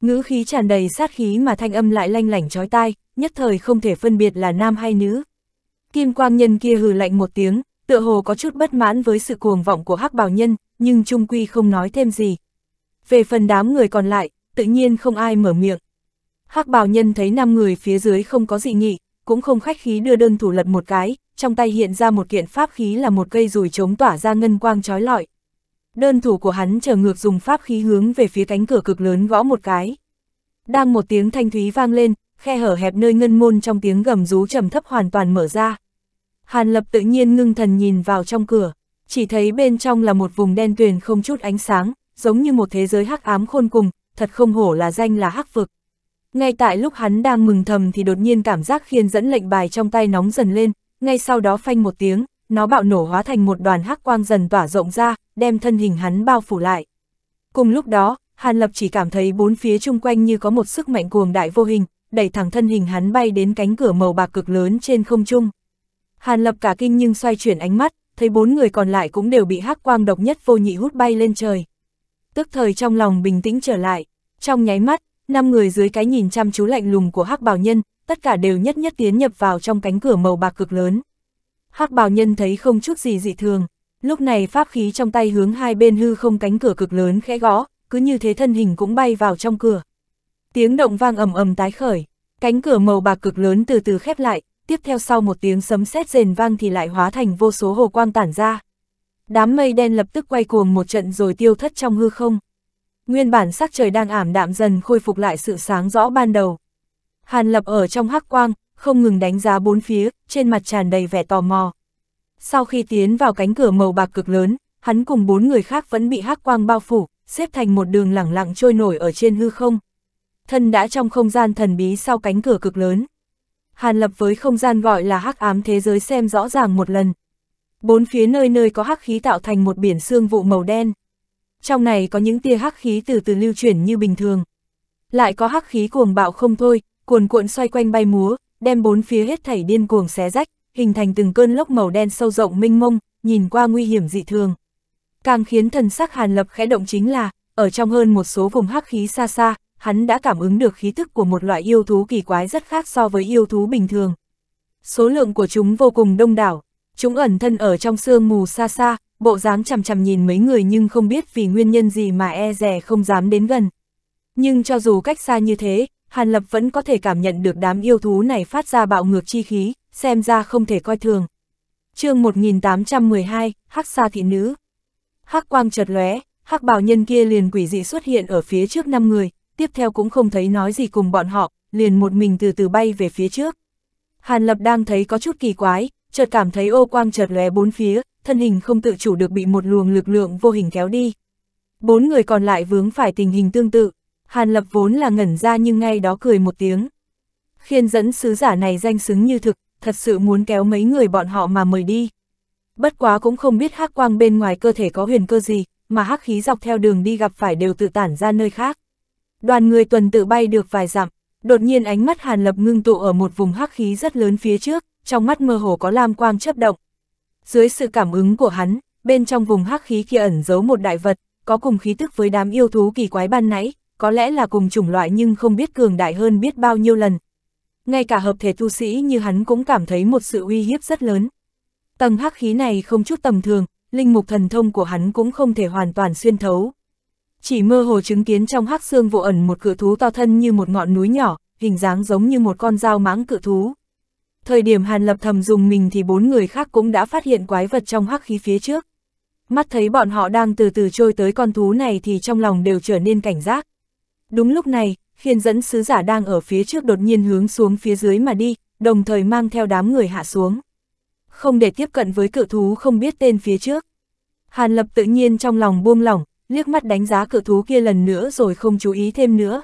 Ngữ khí tràn đầy sát khí mà thanh âm lại lanh lảnh chói tai, nhất thời không thể phân biệt là nam hay nữ. Kim Quang Nhân kia hừ lạnh một tiếng, tựa hồ có chút bất mãn với sự cuồng vọng của hắc bào nhân, nhưng Trung Quy không nói thêm gì. Về phần đám người còn lại, tự nhiên không ai mở miệng. hắc bào nhân thấy năm người phía dưới không có dị nghị, cũng không khách khí đưa đơn thủ lật một cái, trong tay hiện ra một kiện pháp khí là một cây rùi chống tỏa ra ngân quang trói lọi. Đơn thủ của hắn chờ ngược dùng pháp khí hướng về phía cánh cửa cực lớn gõ một cái. Đang một tiếng thanh thúy vang lên, khe hở hẹp nơi ngân môn trong tiếng gầm rú trầm thấp hoàn toàn mở ra. Hàn lập tự nhiên ngưng thần nhìn vào trong cửa, chỉ thấy bên trong là một vùng đen tuyền không chút ánh sáng, giống như một thế giới hắc ám khôn cùng, thật không hổ là danh là hắc vực. Ngay tại lúc hắn đang mừng thầm thì đột nhiên cảm giác khiên dẫn lệnh bài trong tay nóng dần lên, ngay sau đó phanh một tiếng, nó bạo nổ hóa thành một đoàn hắc quang dần tỏa rộng ra, đem thân hình hắn bao phủ lại. Cùng lúc đó, Hàn Lập chỉ cảm thấy bốn phía chung quanh như có một sức mạnh cuồng đại vô hình, đẩy thẳng thân hình hắn bay đến cánh cửa màu bạc cực lớn trên không trung. Hàn Lập cả kinh nhưng xoay chuyển ánh mắt, thấy bốn người còn lại cũng đều bị hắc quang độc nhất vô nhị hút bay lên trời. Tức thời trong lòng bình tĩnh trở lại, trong nháy mắt, năm người dưới cái nhìn chăm chú lạnh lùng của hắc Bảo nhân, tất cả đều nhất nhất tiến nhập vào trong cánh cửa màu bạc cực lớn. hắc bào nhân thấy không chút gì dị thường, lúc này pháp khí trong tay hướng hai bên hư không cánh cửa cực lớn khẽ gõ, cứ như thế thân hình cũng bay vào trong cửa. Tiếng động vang ầm ầm tái khởi, cánh cửa màu bạc cực lớn từ từ khép lại, tiếp theo sau một tiếng sấm sét rền vang thì lại hóa thành vô số hồ quang tản ra. Đám mây đen lập tức quay cuồng một trận rồi tiêu thất trong hư không. Nguyên bản sắc trời đang ảm đạm dần khôi phục lại sự sáng rõ ban đầu, Hàn Lập ở trong hắc quang, không ngừng đánh giá bốn phía, trên mặt tràn đầy vẻ tò mò. Sau khi tiến vào cánh cửa màu bạc cực lớn, hắn cùng bốn người khác vẫn bị hắc quang bao phủ, xếp thành một đường lẳng lặng trôi nổi ở trên hư không. Thân đã trong không gian thần bí sau cánh cửa cực lớn. Hàn Lập với không gian gọi là hắc ám thế giới xem rõ ràng một lần. Bốn phía nơi nơi có hắc khí tạo thành một biển xương vụ màu đen. Trong này có những tia hắc khí từ từ lưu chuyển như bình thường. Lại có hắc khí cuồng bạo không thôi, cuồn cuộn xoay quanh bay múa, đem bốn phía hết thảy điên cuồng xé rách, hình thành từng cơn lốc màu đen sâu rộng minh mông, nhìn qua nguy hiểm dị thường. Càng khiến thần sắc Hàn Lập khẽ động chính là, ở trong hơn một số vùng hắc khí xa xa, hắn đã cảm ứng được khí tức của một loại yêu thú kỳ quái rất khác so với yêu thú bình thường. Số lượng của chúng vô cùng đông đảo, chúng ẩn thân ở trong sương mù xa xa, bộ dáng chằm chằm nhìn mấy người nhưng không biết vì nguyên nhân gì mà e rè không dám đến gần. Nhưng cho dù cách xa như thế, Hàn Lập vẫn có thể cảm nhận được đám yêu thú này phát ra bạo ngược chi khí, xem ra không thể coi thường. chương 1812, Hắc Sa Thị Nữ Hắc quang chợt lóe, Hắc bào nhân kia liền quỷ dị xuất hiện ở phía trước năm người, tiếp theo cũng không thấy nói gì cùng bọn họ, liền một mình từ từ bay về phía trước. Hàn Lập đang thấy có chút kỳ quái, chợt cảm thấy ô quang chợt lóe bốn phía, thân hình không tự chủ được bị một luồng lực lượng vô hình kéo đi. Bốn người còn lại vướng phải tình hình tương tự, Hàn Lập vốn là ngẩn ra nhưng ngay đó cười một tiếng. Khiên dẫn sứ giả này danh xứng như thực, thật sự muốn kéo mấy người bọn họ mà mời đi. Bất quá cũng không biết hắc quang bên ngoài cơ thể có huyền cơ gì, mà hắc khí dọc theo đường đi gặp phải đều tự tản ra nơi khác. Đoàn người tuần tự bay được vài dặm, đột nhiên ánh mắt Hàn Lập ngưng tụ ở một vùng hắc khí rất lớn phía trước, trong mắt mơ hồ có lam quang chấp động. Dưới sự cảm ứng của hắn, bên trong vùng hắc khí kia ẩn giấu một đại vật, có cùng khí tức với đám yêu thú kỳ quái ban nãy, có lẽ là cùng chủng loại nhưng không biết cường đại hơn biết bao nhiêu lần. Ngay cả hợp thể tu sĩ như hắn cũng cảm thấy một sự uy hiếp rất lớn. Tầng hắc khí này không chút tầm thường, linh mục thần thông của hắn cũng không thể hoàn toàn xuyên thấu. Chỉ mơ hồ chứng kiến trong hắc xương vô ẩn một cự thú to thân như một ngọn núi nhỏ, hình dáng giống như một con dao mãng cự thú. Thời điểm Hàn Lập thầm dùng mình thì bốn người khác cũng đã phát hiện quái vật trong hắc khí phía trước. Mắt thấy bọn họ đang từ từ trôi tới con thú này thì trong lòng đều trở nên cảnh giác. Đúng lúc này, khiên dẫn sứ giả đang ở phía trước đột nhiên hướng xuống phía dưới mà đi, đồng thời mang theo đám người hạ xuống. Không để tiếp cận với cự thú không biết tên phía trước. Hàn Lập tự nhiên trong lòng buông lỏng, liếc mắt đánh giá cự thú kia lần nữa rồi không chú ý thêm nữa.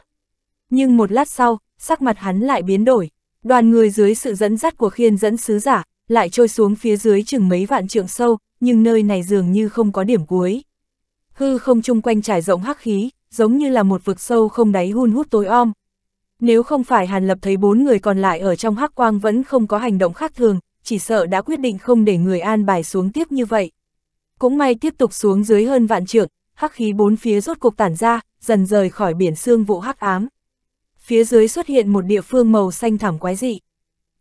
Nhưng một lát sau, sắc mặt hắn lại biến đổi, đoàn người dưới sự dẫn dắt của khiên dẫn sứ giả, lại trôi xuống phía dưới chừng mấy vạn trượng sâu, nhưng nơi này dường như không có điểm cuối. Hư không chung quanh trải rộng hắc khí, giống như là một vực sâu không đáy hun hút tối om. Nếu không phải Hàn Lập thấy bốn người còn lại ở trong hắc quang vẫn không có hành động khác thường, chỉ sợ đã quyết định không để người an bài xuống tiếp như vậy. Cũng may tiếp tục xuống dưới hơn vạn trượng, hắc khí bốn phía rốt cuộc tản ra, dần rời khỏi biển xương vụ hắc ám. Phía dưới xuất hiện một địa phương màu xanh thẳm quái dị.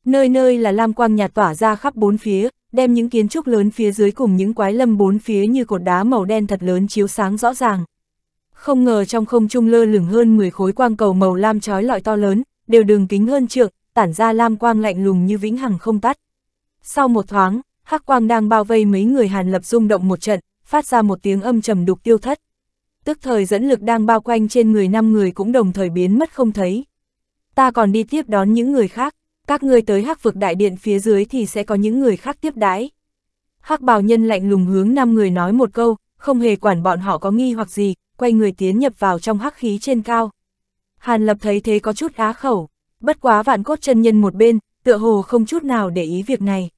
Nơi nơi là lam quang nhạt tỏa ra khắp bốn phía, đem những kiến trúc lớn phía dưới cùng những quái lâm bốn phía như cột đá màu đen thật lớn chiếu sáng rõ ràng không ngờ trong không trung lơ lửng hơn 10 khối quang cầu màu lam trói lọi to lớn, đều đường kính hơn trượng, tản ra lam quang lạnh lùng như vĩnh hằng không tắt. Sau một thoáng, hắc quang đang bao vây mấy người Hàn Lập rung động một trận, phát ra một tiếng âm trầm đục tiêu thất. Tức thời dẫn lực đang bao quanh trên người năm người cũng đồng thời biến mất không thấy. Ta còn đi tiếp đón những người khác, các ngươi tới hắc vực đại điện phía dưới thì sẽ có những người khác tiếp đái. Hắc bào nhân lạnh lùng hướng năm người nói một câu, không hề quản bọn họ có nghi hoặc gì, quay người tiến nhập vào trong hắc khí trên cao. Hàn Lập thấy thế có chút á khẩu, bất quá vạn cốt chân nhân một bên, tựa hồ không chút nào để ý việc này.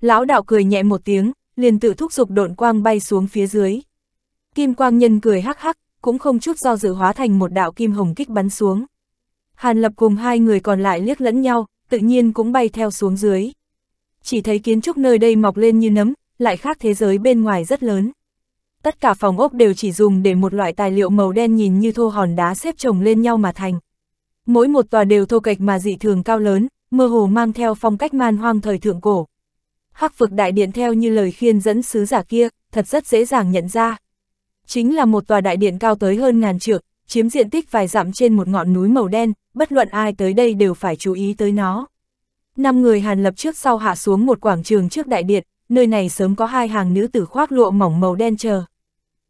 Lão đạo cười nhẹ một tiếng, liền tự thúc dục độn quang bay xuống phía dưới. Kim quang nhân cười hắc hắc, cũng không chút do dự hóa thành một đạo kim hồng kích bắn xuống. Hàn Lập cùng hai người còn lại liếc lẫn nhau, tự nhiên cũng bay theo xuống dưới. Chỉ thấy kiến trúc nơi đây mọc lên như nấm, lại khác thế giới bên ngoài rất lớn tất cả phòng ốc đều chỉ dùng để một loại tài liệu màu đen nhìn như thô hòn đá xếp chồng lên nhau mà thành. Mỗi một tòa đều thô kệch mà dị thường cao lớn, mơ hồ mang theo phong cách man hoang thời thượng cổ. Hắc vực đại điện theo như lời khiên dẫn sứ giả kia, thật rất dễ dàng nhận ra. Chính là một tòa đại điện cao tới hơn ngàn trượng, chiếm diện tích vài dặm trên một ngọn núi màu đen, bất luận ai tới đây đều phải chú ý tới nó. Năm người Hàn Lập trước sau hạ xuống một quảng trường trước đại điện, nơi này sớm có hai hàng nữ tử khoác lụa mỏng màu đen chờ.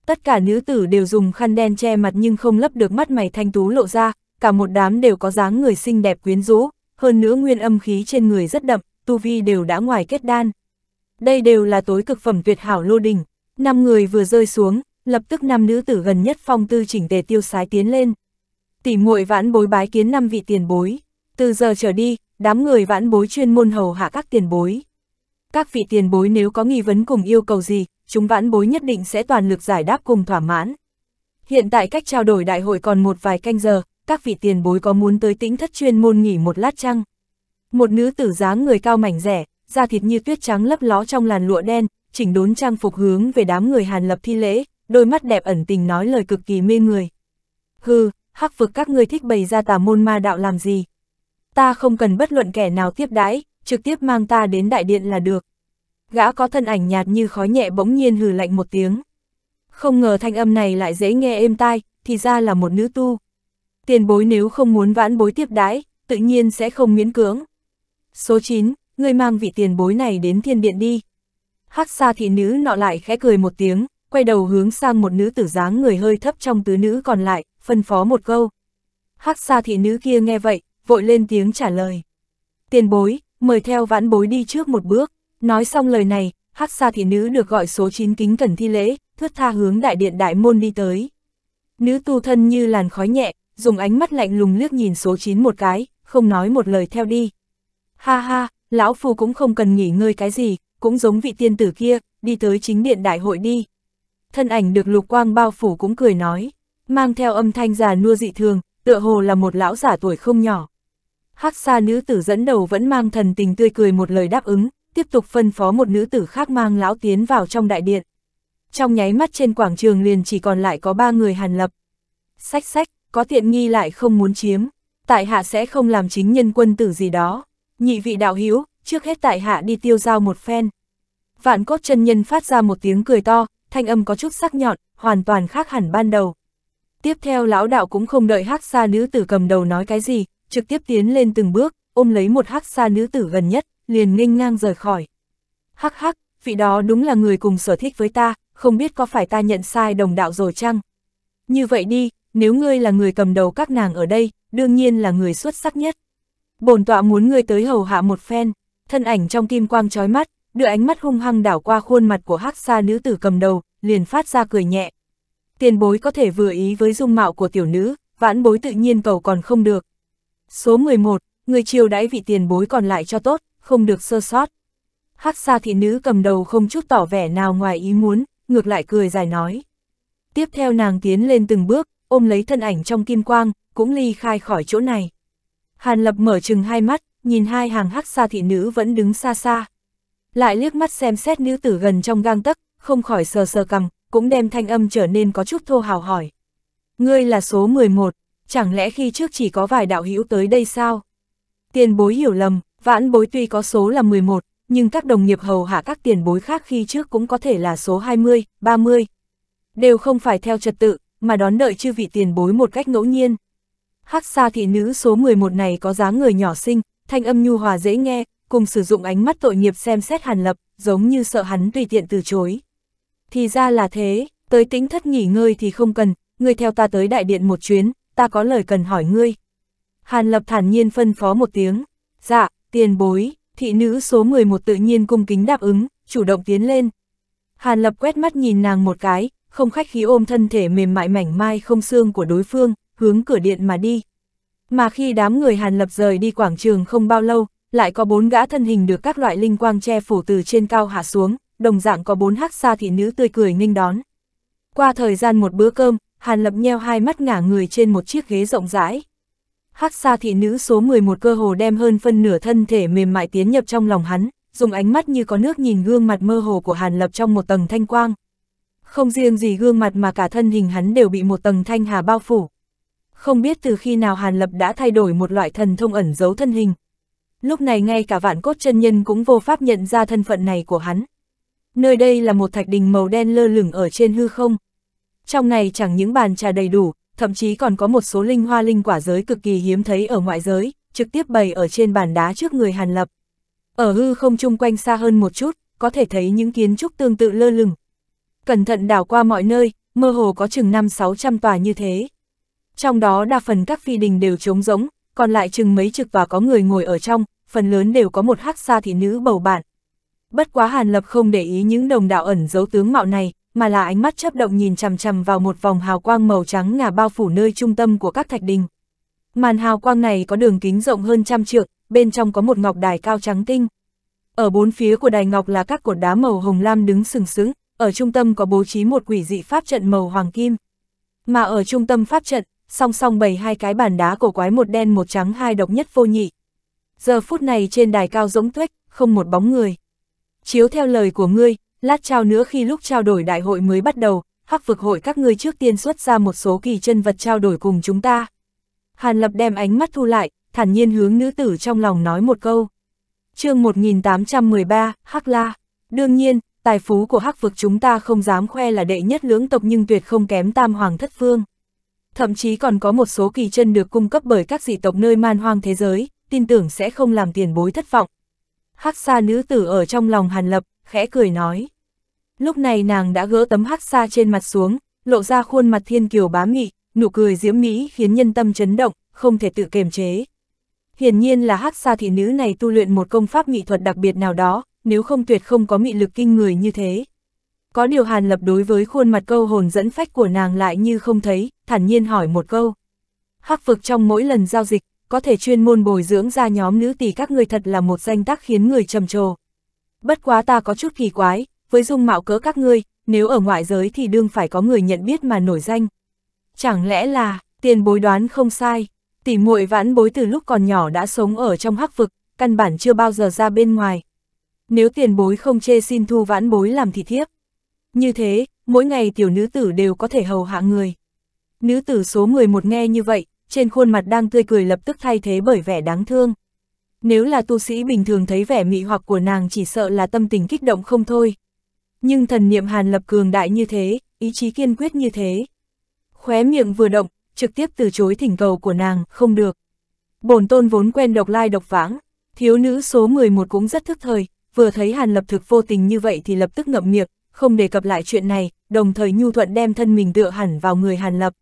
Tất cả nữ tử đều dùng khăn đen che mặt nhưng không lấp được mắt mày thanh tú lộ ra, cả một đám đều có dáng người xinh đẹp quyến rũ, hơn nữa nguyên âm khí trên người rất đậm, tu vi đều đã ngoài kết đan. Đây đều là tối cực phẩm tuyệt hảo lô đình, năm người vừa rơi xuống, lập tức năm nữ tử gần nhất phong tư chỉnh tề tiêu sái tiến lên. Tỷ muội vãn bối bái kiến năm vị tiền bối, từ giờ trở đi, đám người vãn bối chuyên môn hầu hạ các tiền bối. Các vị tiền bối nếu có nghi vấn cùng yêu cầu gì, chúng vãn bối nhất định sẽ toàn lực giải đáp cùng thỏa mãn. Hiện tại cách trao đổi đại hội còn một vài canh giờ, các vị tiền bối có muốn tới tĩnh thất chuyên môn nghỉ một lát chăng? Một nữ tử dáng người cao mảnh rẻ, da thịt như tuyết trắng lấp ló trong làn lụa đen, chỉnh đốn trang phục hướng về đám người Hàn Lập thi lễ, đôi mắt đẹp ẩn tình nói lời cực kỳ mê người. Hừ, hắc vực các ngươi thích bày ra tà môn ma đạo làm gì? Ta không cần bất luận kẻ nào tiếp đãi, trực tiếp mang ta đến đại điện là được gã có thân ảnh nhạt như khói nhẹ bỗng nhiên hừ lạnh một tiếng. Không ngờ thanh âm này lại dễ nghe êm tai, thì ra là một nữ tu. Tiền bối nếu không muốn vãn bối tiếp đái, tự nhiên sẽ không miễn cưỡng. Số 9, ngươi mang vị tiền bối này đến thiên điện đi. Hắc xa thị nữ nọ lại khẽ cười một tiếng, quay đầu hướng sang một nữ tử dáng người hơi thấp trong tứ nữ còn lại, phân phó một câu. Hắc xa thị nữ kia nghe vậy, vội lên tiếng trả lời. Tiền bối, mời theo vãn bối đi trước một bước. Nói xong lời này, hắc xa thị nữ được gọi số 9 kính cẩn thi lễ, thướt tha hướng đại điện đại môn đi tới. Nữ tu thân như làn khói nhẹ, dùng ánh mắt lạnh lùng liếc nhìn số 9 một cái, không nói một lời theo đi. Ha ha, lão phu cũng không cần nghỉ ngơi cái gì, cũng giống vị tiên tử kia, đi tới chính điện đại hội đi. Thân ảnh được lục quang bao phủ cũng cười nói, mang theo âm thanh già nua dị thường, tựa hồ là một lão giả tuổi không nhỏ. Hắc xa nữ tử dẫn đầu vẫn mang thần tình tươi cười một lời đáp ứng, tiếp tục phân phó một nữ tử khác mang lão tiến vào trong đại điện. Trong nháy mắt trên quảng trường liền chỉ còn lại có ba người hàn lập. Sách sách, có tiện nghi lại không muốn chiếm, tại hạ sẽ không làm chính nhân quân tử gì đó. Nhị vị đạo hiếu, trước hết tại hạ đi tiêu giao một phen. Vạn cốt chân nhân phát ra một tiếng cười to, thanh âm có chút sắc nhọn, hoàn toàn khác hẳn ban đầu. Tiếp theo lão đạo cũng không đợi hắc xa nữ tử cầm đầu nói cái gì, trực tiếp tiến lên từng bước, ôm lấy một hắc xa nữ tử gần nhất liền nghênh ngang rời khỏi. Hắc hắc, vị đó đúng là người cùng sở thích với ta, không biết có phải ta nhận sai đồng đạo rồi chăng? Như vậy đi, nếu ngươi là người cầm đầu các nàng ở đây, đương nhiên là người xuất sắc nhất. Bồn tọa muốn ngươi tới hầu hạ một phen, thân ảnh trong kim quang trói mắt, đưa ánh mắt hung hăng đảo qua khuôn mặt của hắc xa nữ tử cầm đầu, liền phát ra cười nhẹ. Tiền bối có thể vừa ý với dung mạo của tiểu nữ, vãn bối tự nhiên cầu còn không được. Số 11, người chiều đãi vị tiền bối còn lại cho tốt, không được sơ sót. Hắc xa thị nữ cầm đầu không chút tỏ vẻ nào ngoài ý muốn, ngược lại cười dài nói. Tiếp theo nàng tiến lên từng bước, ôm lấy thân ảnh trong kim quang, cũng ly khai khỏi chỗ này. Hàn Lập mở chừng hai mắt, nhìn hai hàng hắc xa thị nữ vẫn đứng xa xa. Lại liếc mắt xem xét nữ tử gần trong gang tấc, không khỏi sờ sờ cầm, cũng đem thanh âm trở nên có chút thô hào hỏi. Ngươi là số 11, chẳng lẽ khi trước chỉ có vài đạo hữu tới đây sao? Tiền bối hiểu lầm, Vãn bối tuy có số là 11, nhưng các đồng nghiệp hầu hạ các tiền bối khác khi trước cũng có thể là số 20, 30. Đều không phải theo trật tự, mà đón đợi chư vị tiền bối một cách ngẫu nhiên. Hắc xa thị nữ số 11 này có dáng người nhỏ xinh, thanh âm nhu hòa dễ nghe, cùng sử dụng ánh mắt tội nghiệp xem xét Hàn Lập, giống như sợ hắn tùy tiện từ chối. Thì ra là thế, tới tính thất nghỉ ngơi thì không cần, ngươi theo ta tới đại điện một chuyến, ta có lời cần hỏi ngươi. Hàn Lập thản nhiên phân phó một tiếng, dạ, tiền bối, thị nữ số 11 tự nhiên cung kính đáp ứng, chủ động tiến lên. Hàn Lập quét mắt nhìn nàng một cái, không khách khí ôm thân thể mềm mại mảnh mai không xương của đối phương, hướng cửa điện mà đi. Mà khi đám người Hàn Lập rời đi quảng trường không bao lâu, lại có bốn gã thân hình được các loại linh quang che phủ từ trên cao hạ xuống, đồng dạng có bốn hắc xa thị nữ tươi cười nghênh đón. Qua thời gian một bữa cơm, Hàn Lập nheo hai mắt ngả người trên một chiếc ghế rộng rãi hắc xa thị nữ số 11 cơ hồ đem hơn phân nửa thân thể mềm mại tiến nhập trong lòng hắn, dùng ánh mắt như có nước nhìn gương mặt mơ hồ của Hàn Lập trong một tầng thanh quang. Không riêng gì gương mặt mà cả thân hình hắn đều bị một tầng thanh hà bao phủ. Không biết từ khi nào Hàn Lập đã thay đổi một loại thần thông ẩn giấu thân hình. Lúc này ngay cả vạn cốt chân nhân cũng vô pháp nhận ra thân phận này của hắn. Nơi đây là một thạch đình màu đen lơ lửng ở trên hư không. Trong này chẳng những bàn trà đầy đủ, thậm chí còn có một số linh hoa linh quả giới cực kỳ hiếm thấy ở ngoại giới, trực tiếp bày ở trên bàn đá trước người Hàn Lập. Ở hư không chung quanh xa hơn một chút, có thể thấy những kiến trúc tương tự lơ lửng. Cẩn thận đảo qua mọi nơi, mơ hồ có chừng 5-600 tòa như thế. Trong đó đa phần các phi đình đều trống rỗng, còn lại chừng mấy trực và có người ngồi ở trong, phần lớn đều có một hắc xa thị nữ bầu bạn. Bất quá Hàn Lập không để ý những đồng đạo ẩn giấu tướng mạo này, mà là ánh mắt chấp động nhìn chằm chằm vào một vòng hào quang màu trắng ngà bao phủ nơi trung tâm của các thạch đình. Màn hào quang này có đường kính rộng hơn trăm trượng, bên trong có một ngọc đài cao trắng tinh. Ở bốn phía của đài ngọc là các cột đá màu hồng lam đứng sừng sững, ở trung tâm có bố trí một quỷ dị pháp trận màu hoàng kim. Mà ở trung tâm pháp trận, song song bày hai cái bàn đá cổ quái một đen một trắng hai độc nhất vô nhị. Giờ phút này trên đài cao rỗng tuếch, không một bóng người. Chiếu theo lời của ngươi, Lát trao nữa khi lúc trao đổi đại hội mới bắt đầu, hắc vực hội các ngươi trước tiên xuất ra một số kỳ chân vật trao đổi cùng chúng ta. Hàn Lập đem ánh mắt thu lại, thản nhiên hướng nữ tử trong lòng nói một câu. chương 1813, Hắc La. Đương nhiên, tài phú của hắc vực chúng ta không dám khoe là đệ nhất lưỡng tộc nhưng tuyệt không kém tam hoàng thất phương. Thậm chí còn có một số kỳ chân được cung cấp bởi các dị tộc nơi man hoang thế giới, tin tưởng sẽ không làm tiền bối thất vọng. Hắc xa nữ tử ở trong lòng Hàn Lập, khẽ cười nói. Lúc này nàng đã gỡ tấm hắc xa trên mặt xuống, lộ ra khuôn mặt thiên kiều bá mị, nụ cười diễm mỹ khiến nhân tâm chấn động, không thể tự kiềm chế. Hiển nhiên là hắc xa thị nữ này tu luyện một công pháp mỹ thuật đặc biệt nào đó, nếu không tuyệt không có mị lực kinh người như thế. Có điều Hàn Lập đối với khuôn mặt câu hồn dẫn phách của nàng lại như không thấy, thản nhiên hỏi một câu. Hắc vực trong mỗi lần giao dịch, có thể chuyên môn bồi dưỡng ra nhóm nữ tỷ các người thật là một danh tác khiến người trầm trồ, bất quá ta có chút kỳ quái, với dung mạo cỡ các ngươi, nếu ở ngoại giới thì đương phải có người nhận biết mà nổi danh. Chẳng lẽ là, tiền bối đoán không sai, tỉ muội vãn bối từ lúc còn nhỏ đã sống ở trong hắc vực, căn bản chưa bao giờ ra bên ngoài. Nếu tiền bối không chê xin thu vãn bối làm thì thiếp. Như thế, mỗi ngày tiểu nữ tử đều có thể hầu hạ người. Nữ tử số 11 nghe như vậy, trên khuôn mặt đang tươi cười lập tức thay thế bởi vẻ đáng thương. Nếu là tu sĩ bình thường thấy vẻ mị hoặc của nàng chỉ sợ là tâm tình kích động không thôi. Nhưng thần niệm hàn lập cường đại như thế, ý chí kiên quyết như thế. Khóe miệng vừa động, trực tiếp từ chối thỉnh cầu của nàng, không được. Bổn tôn vốn quen độc lai độc vãng, thiếu nữ số 11 cũng rất thức thời, vừa thấy hàn lập thực vô tình như vậy thì lập tức ngậm miệng, không đề cập lại chuyện này, đồng thời nhu thuận đem thân mình tựa hẳn vào người hàn lập.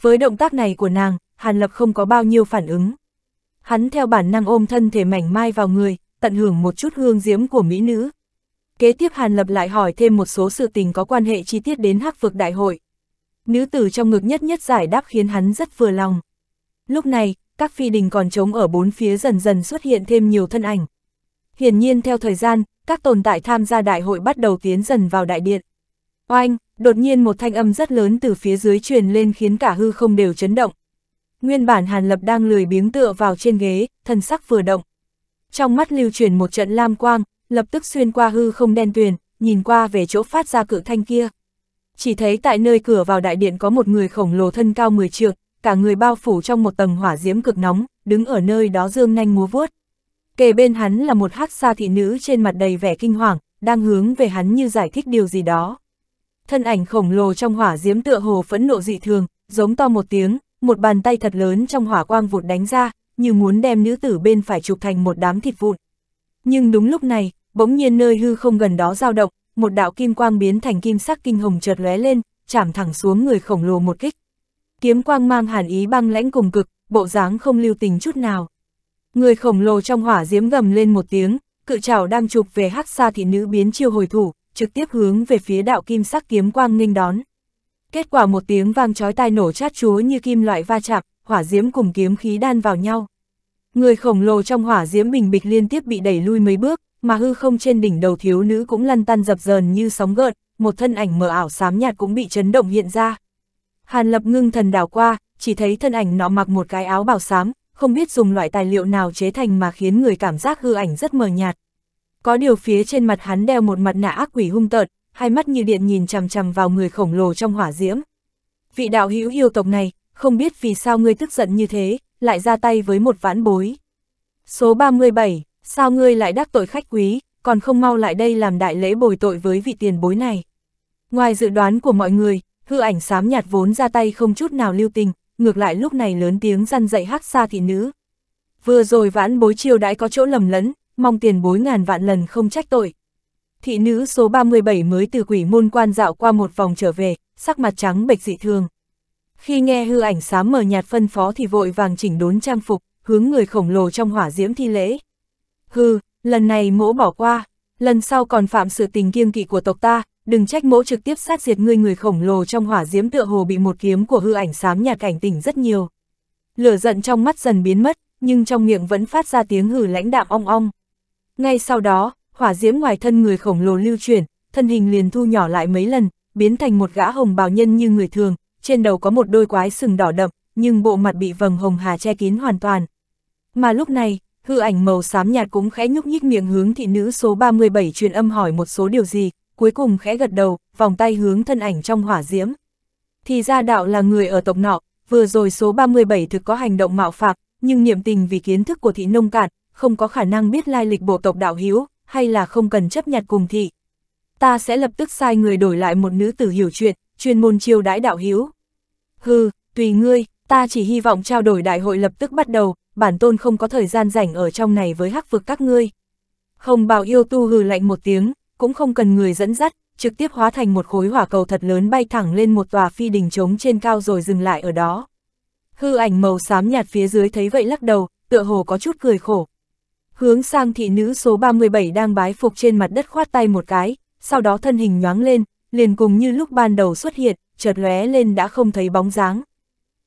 Với động tác này của nàng, hàn lập không có bao nhiêu phản ứng hắn theo bản năng ôm thân thể mảnh mai vào người, tận hưởng một chút hương diễm của mỹ nữ. Kế tiếp Hàn Lập lại hỏi thêm một số sự tình có quan hệ chi tiết đến hắc vực đại hội. Nữ tử trong ngực nhất nhất giải đáp khiến hắn rất vừa lòng. Lúc này, các phi đình còn trống ở bốn phía dần dần xuất hiện thêm nhiều thân ảnh. Hiển nhiên theo thời gian, các tồn tại tham gia đại hội bắt đầu tiến dần vào đại điện. Oanh, đột nhiên một thanh âm rất lớn từ phía dưới truyền lên khiến cả hư không đều chấn động. Nguyên bản Hàn Lập đang lười biếng tựa vào trên ghế, thân sắc vừa động. Trong mắt lưu chuyển một trận lam quang, lập tức xuyên qua hư không đen tuyền, nhìn qua về chỗ phát ra cự thanh kia. Chỉ thấy tại nơi cửa vào đại điện có một người khổng lồ thân cao 10 trượng, cả người bao phủ trong một tầng hỏa diễm cực nóng, đứng ở nơi đó dương nhanh múa vuốt. Kề bên hắn là một hắc xa thị nữ trên mặt đầy vẻ kinh hoàng, đang hướng về hắn như giải thích điều gì đó. Thân ảnh khổng lồ trong hỏa diễm tựa hồ phẫn nộ dị thường, giống to một tiếng, một bàn tay thật lớn trong hỏa quang vụt đánh ra, như muốn đem nữ tử bên phải chụp thành một đám thịt vụn. Nhưng đúng lúc này, bỗng nhiên nơi hư không gần đó dao động, một đạo kim quang biến thành kim sắc kinh hồng chợt lóe lên, chạm thẳng xuống người khổng lồ một kích. Kiếm quang mang hàn ý băng lãnh cùng cực, bộ dáng không lưu tình chút nào. Người khổng lồ trong hỏa diễm gầm lên một tiếng, cự trảo đang chụp về hắc xa thị nữ biến chiêu hồi thủ, trực tiếp hướng về phía đạo kim sắc kiếm quang nghênh đón. Kết quả một tiếng vang chói tai nổ chát chúa như kim loại va chạm, hỏa diễm cùng kiếm khí đan vào nhau. Người khổng lồ trong hỏa diễm bình bịch liên tiếp bị đẩy lui mấy bước, mà hư không trên đỉnh đầu thiếu nữ cũng lăn tăn dập dờn như sóng gợn, một thân ảnh mờ ảo xám nhạt cũng bị chấn động hiện ra. Hàn Lập ngưng thần đảo qua, chỉ thấy thân ảnh nó mặc một cái áo bào xám, không biết dùng loại tài liệu nào chế thành mà khiến người cảm giác hư ảnh rất mờ nhạt. Có điều phía trên mặt hắn đeo một mặt nạ ác quỷ hung tợn, hai mắt như điện nhìn chằm chằm vào người khổng lồ trong hỏa diễm. Vị đạo hữu yêu tộc này, không biết vì sao ngươi tức giận như thế, lại ra tay với một vãn bối. Số 37, sao ngươi lại đắc tội khách quý, còn không mau lại đây làm đại lễ bồi tội với vị tiền bối này. Ngoài dự đoán của mọi người, hư ảnh xám nhạt vốn ra tay không chút nào lưu tình, ngược lại lúc này lớn tiếng răn dậy hát xa thị nữ. Vừa rồi vãn bối chiêu đãi có chỗ lầm lẫn, mong tiền bối ngàn vạn lần không trách tội thị nữ số 37 mới từ quỷ môn quan dạo qua một vòng trở về, sắc mặt trắng bệch dị thường. Khi nghe hư ảnh xám mờ nhạt phân phó thì vội vàng chỉnh đốn trang phục, hướng người khổng lồ trong hỏa diễm thi lễ. Hư, lần này mỗ bỏ qua, lần sau còn phạm sự tình kiêng kỵ của tộc ta, đừng trách mỗ trực tiếp sát diệt ngươi người khổng lồ trong hỏa diễm tựa hồ bị một kiếm của hư ảnh xám nhạt cảnh tỉnh rất nhiều. Lửa giận trong mắt dần biến mất, nhưng trong miệng vẫn phát ra tiếng hử lãnh đạm ong ong. Ngay sau đó, hỏa diễm ngoài thân người khổng lồ lưu chuyển, thân hình liền thu nhỏ lại mấy lần, biến thành một gã hồng bào nhân như người thường, trên đầu có một đôi quái sừng đỏ đậm, nhưng bộ mặt bị vầng hồng hà che kín hoàn toàn. Mà lúc này, hư ảnh màu xám nhạt cũng khẽ nhúc nhích miệng hướng thị nữ số 37 truyền âm hỏi một số điều gì, cuối cùng khẽ gật đầu, vòng tay hướng thân ảnh trong hỏa diễm. Thì ra đạo là người ở tộc nọ, vừa rồi số 37 thực có hành động mạo phạm, nhưng niệm tình vì kiến thức của thị nông cạn, không có khả năng biết lai lịch bộ tộc đạo hiếu, hay là không cần chấp nhặt cùng thị. Ta sẽ lập tức sai người đổi lại một nữ tử hiểu chuyện, chuyên môn chiêu đãi đạo hiếu. Hừ, tùy ngươi, ta chỉ hy vọng trao đổi đại hội lập tức bắt đầu, bản tôn không có thời gian rảnh ở trong này với hắc vực các ngươi. Hồng bào yêu tu hừ lạnh một tiếng, cũng không cần người dẫn dắt, trực tiếp hóa thành một khối hỏa cầu thật lớn bay thẳng lên một tòa phi đình trống trên cao rồi dừng lại ở đó. Hư ảnh màu xám nhạt phía dưới thấy vậy lắc đầu, tựa hồ có chút cười khổ. Hướng sang thị nữ số 37 đang bái phục trên mặt đất khoát tay một cái, sau đó thân hình nhoáng lên, liền cùng như lúc ban đầu xuất hiện, chợt lóe lên đã không thấy bóng dáng.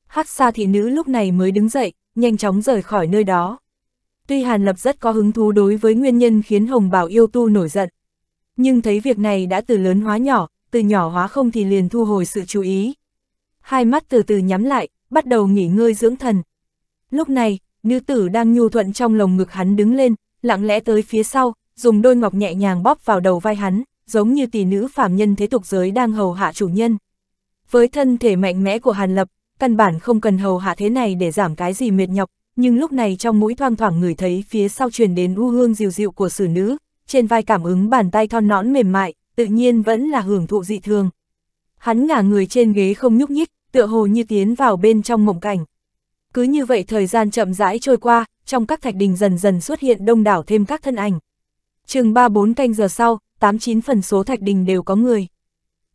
Hắc xa thị nữ lúc này mới đứng dậy, nhanh chóng rời khỏi nơi đó. Tuy Hàn Lập rất có hứng thú đối với nguyên nhân khiến Hồng Bảo yêu tu nổi giận, nhưng thấy việc này đã từ lớn hóa nhỏ, từ nhỏ hóa không thì liền thu hồi sự chú ý. Hai mắt từ từ nhắm lại, bắt đầu nghỉ ngơi dưỡng thần. Lúc này, nữ tử đang nhu thuận trong lồng ngực hắn đứng lên, lặng lẽ tới phía sau, dùng đôi ngọc nhẹ nhàng bóp vào đầu vai hắn, giống như tỷ nữ phàm nhân thế tục giới đang hầu hạ chủ nhân. Với thân thể mạnh mẽ của Hàn Lập, căn bản không cần hầu hạ thế này để giảm cái gì mệt nhọc, nhưng lúc này trong mũi thoang thoảng người thấy phía sau truyền đến u hương dịu dịu của xử nữ, trên vai cảm ứng bàn tay thon nõn mềm mại, tự nhiên vẫn là hưởng thụ dị thường. Hắn ngả người trên ghế không nhúc nhích, tựa hồ như tiến vào bên trong mộng cảnh. Cứ như vậy thời gian chậm rãi trôi qua, trong các thạch đình dần dần xuất hiện đông đảo thêm các thân ảnh. Chừng 3-4 canh giờ sau, 89 phần số thạch đình đều có người.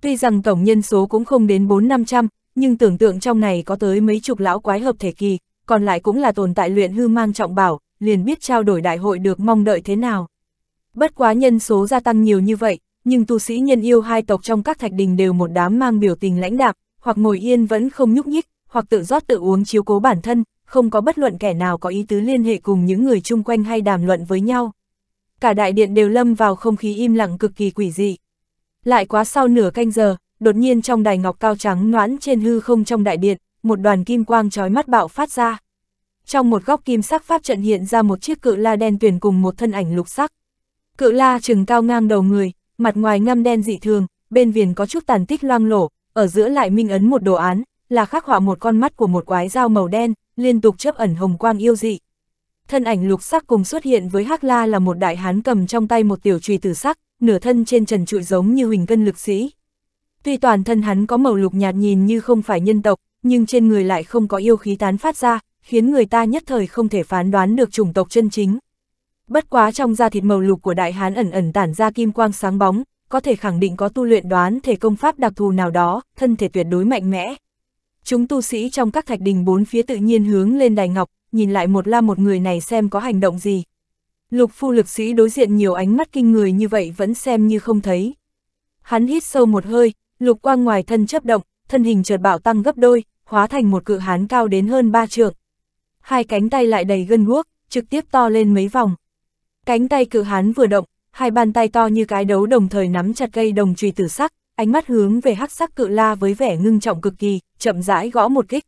Tuy rằng tổng nhân số cũng không đến 4-500, nhưng tưởng tượng trong này có tới mấy chục lão quái hợp thể kỳ, còn lại cũng là tồn tại luyện hư mang trọng bảo, liền biết trao đổi đại hội được mong đợi thế nào. Bất quá nhân số gia tăng nhiều như vậy, nhưng tu sĩ nhân yêu hai tộc trong các thạch đình đều một đám mang biểu tình lãnh đạm, hoặc ngồi yên vẫn không nhúc nhích, hoặc tự rót tự uống chiếu cố bản thân, không có bất luận kẻ nào có ý tứ liên hệ cùng những người chung quanh hay đàm luận với nhau. Cả đại điện đều lâm vào không khí im lặng cực kỳ quỷ dị. Lại quá sau nửa canh giờ, đột nhiên trong đài ngọc cao trắng noãn trên hư không trong đại điện, một đoàn kim quang trói mắt bạo phát ra. Trong một góc kim sắc pháp trận hiện ra một chiếc cự la đen tuyển cùng một thân ảnh lục sắc. Cự la trừng cao ngang đầu người, mặt ngoài ngăm đen dị thường, bên viền có chút tàn tích loang lổ, ở giữa lại minh ấn một đồ án, là khắc họa một con mắt của một quái dao màu đen, liên tục chớp ẩn hồng quang yêu dị. Thân ảnh lục sắc cùng xuất hiện với Hắc La là một đại hán cầm trong tay một tiểu chùy tử sắc, nửa thân trên trần trụi giống như huỳnh cân lực sĩ. Tuy toàn thân hắn có màu lục nhạt nhìn như không phải nhân tộc, nhưng trên người lại không có yêu khí tán phát ra, khiến người ta nhất thời không thể phán đoán được chủng tộc chân chính. Bất quá trong da thịt màu lục của đại hán ẩn ẩn tản ra kim quang sáng bóng, có thể khẳng định có tu luyện đoán thể công pháp đặc thù nào đó, thân thể tuyệt đối mạnh mẽ. Chúng tu sĩ trong các thạch đình bốn phía tự nhiên hướng lên đài ngọc, nhìn lại một la một người này xem có hành động gì. Lục phu lực sĩ đối diện nhiều ánh mắt kinh người như vậy vẫn xem như không thấy. Hắn hít sâu một hơi, lục quang ngoài thân chấp động, thân hình chợt bạo tăng gấp đôi, hóa thành một cự hán cao đến hơn ba trượng. Hai cánh tay lại đầy gân guốc, trực tiếp to lên mấy vòng. Cánh tay cự hán vừa động, hai bàn tay to như cái đấu đồng thời nắm chặt cây đồng trùy tử sắc, ánh mắt hướng về hắc sắc cự la với vẻ ngưng trọng cực kỳ, chậm rãi gõ một kích.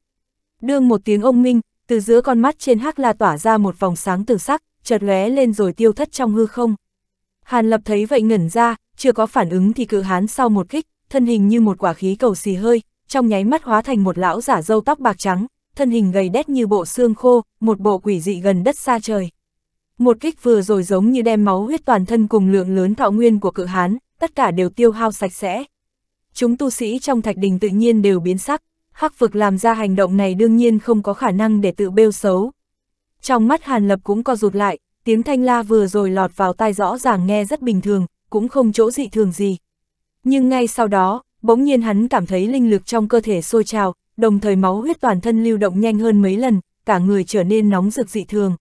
Đương một tiếng ông minh, từ giữa con mắt trên hắc la tỏa ra một vòng sáng tử sắc, chợt lóe lên rồi tiêu thất trong hư không. Hàn Lập thấy vậy ngẩn ra, chưa có phản ứng thì cự hán sau một kích, thân hình như một quả khí cầu xì hơi, trong nháy mắt hóa thành một lão giả râu tóc bạc trắng, thân hình gầy đét như bộ xương khô, một bộ quỷ dị gần đất xa trời. Một kích vừa rồi giống như đem máu huyết toàn thân cùng lượng lớn thọ nguyên của cự hán, tất cả đều tiêu hao sạch sẽ chúng tu sĩ trong thạch đình tự nhiên đều biến sắc, hắc vực làm ra hành động này đương nhiên không có khả năng để tự bêu xấu. Trong mắt Hàn Lập cũng co rụt lại, tiếng thanh la vừa rồi lọt vào tai rõ ràng nghe rất bình thường, cũng không chỗ dị thường gì. Nhưng ngay sau đó, bỗng nhiên hắn cảm thấy linh lực trong cơ thể sôi trào, đồng thời máu huyết toàn thân lưu động nhanh hơn mấy lần, cả người trở nên nóng rực dị thường.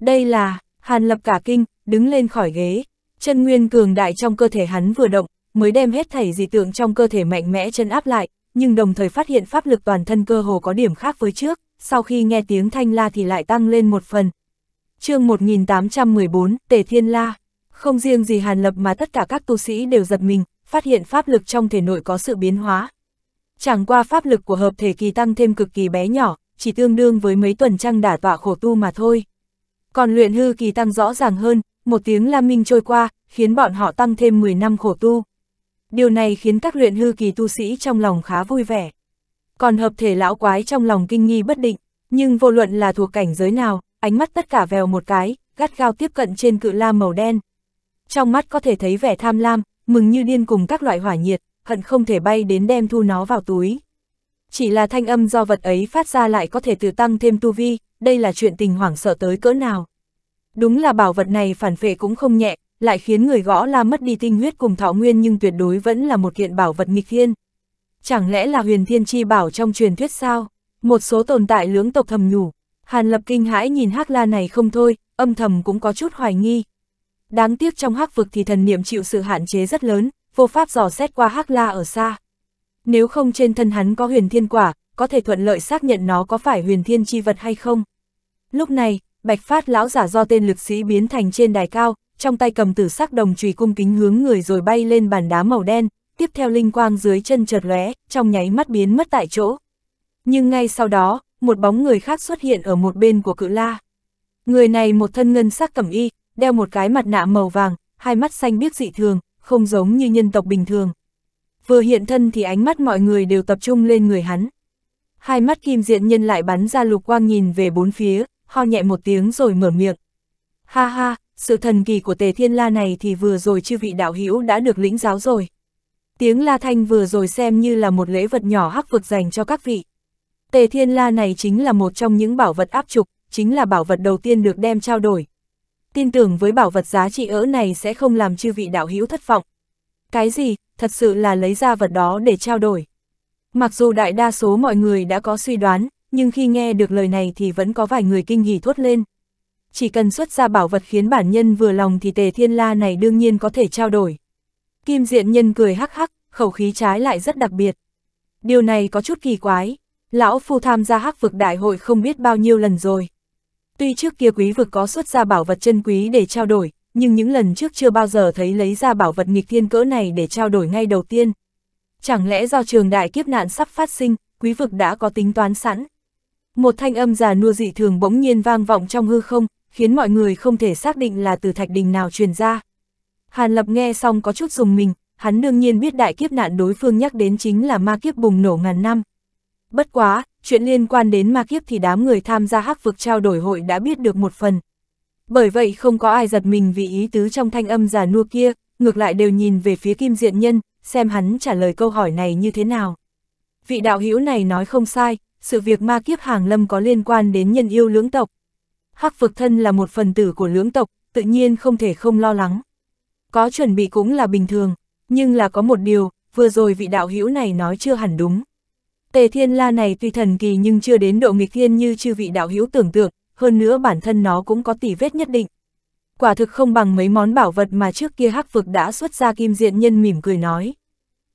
Đây là, Hàn Lập cả kinh, đứng lên khỏi ghế, chân nguyên cường đại trong cơ thể hắn vừa động, mới đem hết thảy dị tượng trong cơ thể mạnh mẽ chân áp lại, nhưng đồng thời phát hiện pháp lực toàn thân cơ hồ có điểm khác với trước, sau khi nghe tiếng thanh la thì lại tăng lên một phần. chương 1814, Tề Thiên La, không riêng gì Hàn Lập mà tất cả các tu sĩ đều giật mình, phát hiện pháp lực trong thể nội có sự biến hóa. Chẳng qua pháp lực của hợp thể kỳ tăng thêm cực kỳ bé nhỏ, chỉ tương đương với mấy tuần trăng đả tọa khổ tu mà thôi. Còn luyện hư kỳ tăng rõ ràng hơn, một tiếng la minh trôi qua, khiến bọn họ tăng thêm 10 năm khổ tu, điều này khiến các luyện hư kỳ tu sĩ trong lòng khá vui vẻ. Còn hợp thể lão quái trong lòng kinh nghi bất định, nhưng vô luận là thuộc cảnh giới nào, ánh mắt tất cả vèo một cái, gắt gao tiếp cận trên cự la màu đen. Trong mắt có thể thấy vẻ tham lam, mừng như điên cùng các loại hỏa nhiệt, hận không thể bay đến đem thu nó vào túi. Chỉ là thanh âm do vật ấy phát ra lại có thể tự tăng thêm tu vi, đây là chuyện tình hoảng sợ tới cỡ nào. Đúng là bảo vật này phản phệ cũng không nhẹ, lại khiến người gõ la mất đi tinh huyết cùng thọ nguyên nhưng tuyệt đối vẫn là một kiện bảo vật nghịch thiên. Chẳng lẽ là huyền thiên chi bảo trong truyền thuyết sao? Một số tồn tại lưỡng tộc thầm nhủ, Hàn Lập kinh hãi nhìn hắc la này không thôi, âm thầm cũng có chút hoài nghi. Đáng tiếc trong hắc vực thì thần niệm chịu sự hạn chế rất lớn, vô pháp dò xét qua hắc la ở xa. Nếu không trên thân hắn có huyền thiên quả, có thể thuận lợi xác nhận nó có phải huyền thiên chi vật hay không. Lúc này, Bạch Phát lão giả do tên lực sĩ biến thành trên đài cao, trong tay cầm tử sắc đồng chùy cung kính hướng người rồi bay lên bàn đá màu đen, tiếp theo linh quang dưới chân chợt lóe, trong nháy mắt biến mất tại chỗ. Nhưng ngay sau đó, một bóng người khác xuất hiện ở một bên của cự la. Người này một thân ngân sắc cẩm y, đeo một cái mặt nạ màu vàng, hai mắt xanh biếc dị thường, không giống như nhân tộc bình thường. Vừa hiện thân thì ánh mắt mọi người đều tập trung lên người hắn. Hai mắt kim diện nhân lại bắn ra lục quang nhìn về bốn phía, ho nhẹ một tiếng rồi mở miệng. Ha ha, sự thần kỳ của tề thiên la này thì vừa rồi chư vị đạo hữu đã được lĩnh giáo rồi. Tiếng la thanh vừa rồi xem như là một lễ vật nhỏ hắc vực dành cho các vị. Tề thiên la này chính là một trong những bảo vật áp trục, chính là bảo vật đầu tiên được đem trao đổi. Tin tưởng với bảo vật giá trị ỡ này sẽ không làm chư vị đạo hữu thất vọng. Cái gì, thật sự là lấy ra vật đó để trao đổi. Mặc dù đại đa số mọi người đã có suy đoán, nhưng khi nghe được lời này thì vẫn có vài người kinh hỉ thốt lên, chỉ cần xuất ra bảo vật khiến bản nhân vừa lòng thì tề thiên la này đương nhiên có thể trao đổi. Kim diện nhân cười hắc hắc, khẩu khí trái lại rất đặc biệt. Điều này có chút kỳ quái, lão phu tham gia hắc vực đại hội không biết bao nhiêu lần rồi. Tuy trước kia quý vực có xuất ra bảo vật chân quý để trao đổi, nhưng những lần trước chưa bao giờ thấy lấy ra bảo vật nghịch thiên cỡ này để trao đổi ngay đầu tiên. Chẳng lẽ do trường đại kiếp nạn sắp phát sinh, quý vực đã có tính toán sẵn? Một thanh âm già nua dị thường bỗng nhiên vang vọng trong hư không, khiến mọi người không thể xác định là từ thạch đình nào truyền ra. Hàn Lập nghe xong có chút dùng mình, hắn đương nhiên biết đại kiếp nạn đối phương nhắc đến chính là ma kiếp bùng nổ ngàn năm. Bất quá, chuyện liên quan đến ma kiếp thì đám người tham gia hắc vực trao đổi hội đã biết được một phần. Bởi vậy không có ai giật mình vì ý tứ trong thanh âm già nua kia, ngược lại đều nhìn về phía kim diện nhân, xem hắn trả lời câu hỏi này như thế nào. Vị đạo hữu này nói không sai, sự việc ma kiếp hàng lâm có liên quan đến nhân yêu lưỡng tộc, Hắc vực thân là một phần tử của lưỡng tộc, tự nhiên không thể không lo lắng. Có chuẩn bị cũng là bình thường, nhưng là có một điều, vừa rồi vị đạo hữu này nói chưa hẳn đúng. Tề thiên la này tuy thần kỳ nhưng chưa đến độ nghịch thiên như chư vị đạo hữu tưởng tượng, hơn nữa bản thân nó cũng có tỷ vết nhất định. Quả thực không bằng mấy món bảo vật mà trước kia hắc vực đã xuất ra kim diện nhân mỉm cười nói.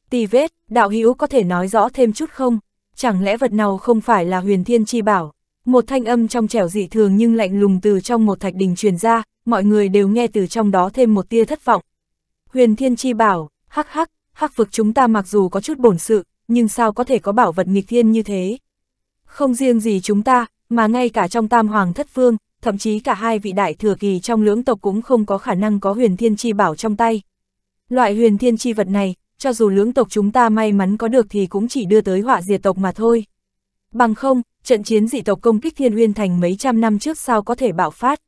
Tỷ vết, đạo hữu có thể nói rõ thêm chút không? Chẳng lẽ vật nào không phải là huyền thiên chi bảo? Một thanh âm trong trẻo dị thường nhưng lạnh lùng từ trong một thạch đình truyền ra, mọi người đều nghe từ trong đó thêm một tia thất vọng. Huyền Thiên Chi bảo, hắc hắc, hắc vực chúng ta mặc dù có chút bổn sự, nhưng sao có thể có bảo vật nghịch thiên như thế? Không riêng gì chúng ta, mà ngay cả trong tam hoàng thất phương, thậm chí cả hai vị đại thừa kỳ trong lưỡng tộc cũng không có khả năng có huyền thiên chi bảo trong tay. Loại huyền thiên chi vật này, cho dù lưỡng tộc chúng ta may mắn có được thì cũng chỉ đưa tới họa diệt tộc mà thôi. Bằng không, trận chiến dị tộc công kích Thiên Uyên Thành mấy trăm năm trước sao có thể bạo phát.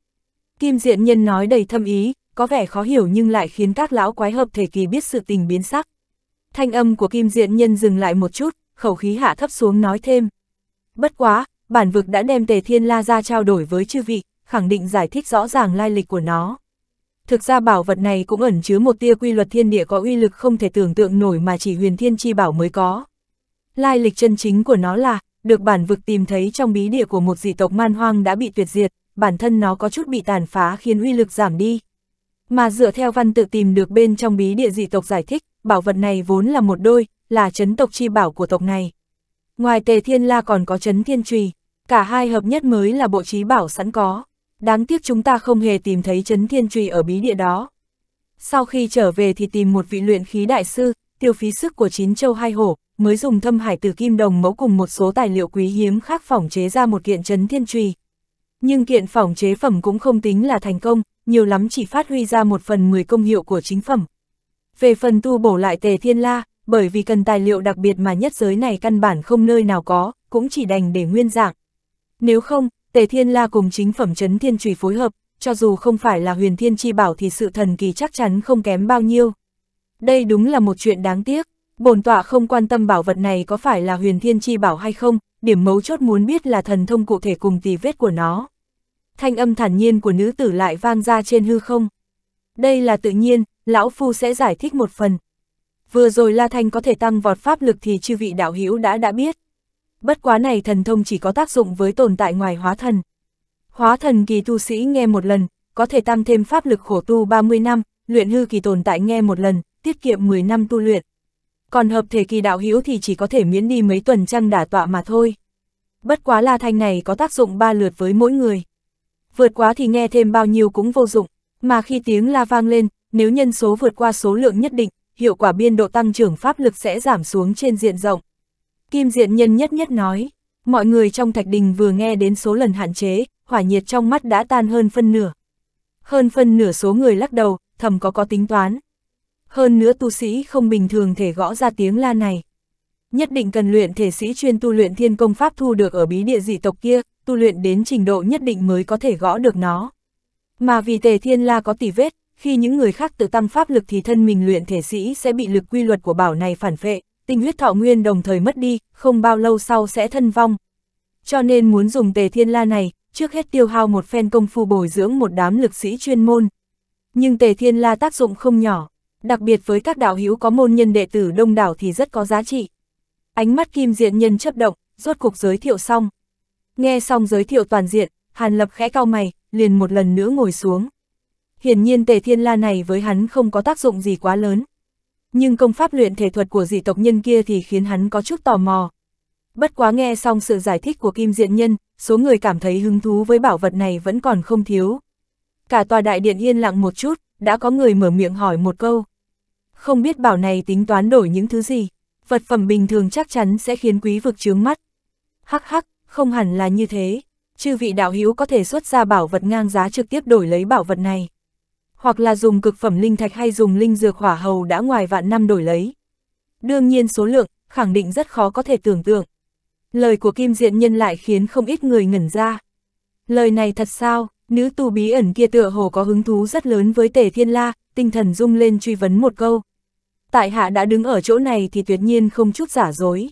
Kim Diện Nhân nói đầy thâm ý, có vẻ khó hiểu nhưng lại khiến các lão quái hợp thể kỳ biết sự tình biến sắc. Thanh âm của Kim Diện Nhân dừng lại một chút, khẩu khí hạ thấp xuống nói thêm. Bất quá, bản vực đã đem Tề Thiên La ra trao đổi với chư vị, khẳng định giải thích rõ ràng lai lịch của nó. Thực ra bảo vật này cũng ẩn chứa một tia quy luật thiên địa có uy lực không thể tưởng tượng nổi mà chỉ huyền thiên chi bảo mới có. Lai lịch chân chính của nó là, được bản vực tìm thấy trong bí địa của một dị tộc man hoang đã bị tuyệt diệt, bản thân nó có chút bị tàn phá khiến uy lực giảm đi. Mà dựa theo văn tự tìm được bên trong bí địa dị tộc giải thích, bảo vật này vốn là một đôi, là chấn tộc chi bảo của tộc này. Ngoài tề thiên la còn có chấn thiên trùy, cả hai hợp nhất mới là bộ trí bảo sẵn có. Đáng tiếc chúng ta không hề tìm thấy chấn thiên trùy ở bí địa đó. Sau khi trở về thì tìm một vị luyện khí đại sư, tiêu phí sức của chín châu hai hổ, mới dùng thâm hải từ kim đồng mẫu cùng một số tài liệu quý hiếm khác phỏng chế ra một kiện chấn thiên trùy. Nhưng kiện phỏng chế phẩm cũng không tính là thành công, nhiều lắm chỉ phát huy ra một phần 10 công hiệu của chính phẩm. Về phần tu bổ lại tề thiên la, bởi vì cần tài liệu đặc biệt mà nhất giới này căn bản không nơi nào có, cũng chỉ đành để nguyên dạng. Nếu không, tề thiên la cùng chính phẩm chấn thiên trùy phối hợp, cho dù không phải là huyền thiên chi bảo thì sự thần kỳ chắc chắn không kém bao nhiêu. Đây đúng là một chuyện đáng tiếc. Bổn tọa không quan tâm bảo vật này có phải là huyền thiên chi bảo hay không, điểm mấu chốt muốn biết là thần thông cụ thể cùng tì vết của nó. Thanh âm thản nhiên của nữ tử lại vang ra trên hư không. Đây là tự nhiên, lão phu sẽ giải thích một phần. Vừa rồi La Thanh có thể tăng vọt pháp lực thì chư vị đạo hữu đã đã biết. Bất quá này thần thông chỉ có tác dụng với tồn tại ngoài hóa thần. Hóa thần kỳ tu sĩ nghe một lần, có thể tăng thêm pháp lực khổ tu 30 năm, luyện hư kỳ tồn tại nghe một lần, tiết kiệm 10 năm tu luyện còn hợp thể kỳ đạo hữu thì chỉ có thể miễn đi mấy tuần trăng đả tọa mà thôi. Bất quá la thanh này có tác dụng ba lượt với mỗi người. Vượt quá thì nghe thêm bao nhiêu cũng vô dụng, mà khi tiếng la vang lên, nếu nhân số vượt qua số lượng nhất định, hiệu quả biên độ tăng trưởng pháp lực sẽ giảm xuống trên diện rộng. Kim diện nhân nhất nhất nói, mọi người trong thạch đình vừa nghe đến số lần hạn chế, hỏa nhiệt trong mắt đã tan hơn phân nửa. Hơn phân nửa số người lắc đầu, thầm có có tính toán. Hơn nữa tu sĩ không bình thường thể gõ ra tiếng la này. Nhất định cần luyện thể sĩ chuyên tu luyện thiên công pháp thu được ở bí địa dị tộc kia, tu luyện đến trình độ nhất định mới có thể gõ được nó. Mà vì tề thiên la có tỷ vết, khi những người khác tự tăng pháp lực thì thân mình luyện thể sĩ sẽ bị lực quy luật của bảo này phản phệ, tinh huyết thọ nguyên đồng thời mất đi, không bao lâu sau sẽ thân vong. Cho nên muốn dùng tề thiên la này, trước hết tiêu hao một phen công phu bồi dưỡng một đám lực sĩ chuyên môn. Nhưng tề thiên la tác dụng không nhỏ, đặc biệt với các đạo hữu có môn nhân đệ tử đông đảo thì rất có giá trị. Ánh mắt kim diện nhân chấp động, rốt cuộc giới thiệu xong. Nghe xong giới thiệu toàn diện, Hàn Lập khẽ cao mày, liền một lần nữa ngồi xuống. Hiển nhiên tề thiên la này với hắn không có tác dụng gì quá lớn. Nhưng công pháp luyện thể thuật của dị tộc nhân kia thì khiến hắn có chút tò mò. Bất quá nghe xong sự giải thích của kim diện nhân, số người cảm thấy hứng thú với bảo vật này vẫn còn không thiếu. Cả tòa đại điện yên lặng một chút, đã có người mở miệng hỏi một câu. Không biết bảo này tính toán đổi những thứ gì, vật phẩm bình thường chắc chắn sẽ khiến quý vực chướng mắt. Hắc hắc, không hẳn là như thế, chư vị đạo hữu có thể xuất ra bảo vật ngang giá trực tiếp đổi lấy bảo vật này. Hoặc là dùng cực phẩm linh thạch hay dùng linh dược hỏa hầu đã ngoài vạn năm đổi lấy. Đương nhiên số lượng, khẳng định rất khó có thể tưởng tượng. Lời của Kim Diện Nhân lại khiến không ít người ngẩn ra. Lời này thật sao, nữ tu bí ẩn kia tựa hồ có hứng thú rất lớn với Tề Thiên La, tinh thần rung lên truy vấn một câu. Tại hạ đã đứng ở chỗ này thì tuyệt nhiên không chút giả dối.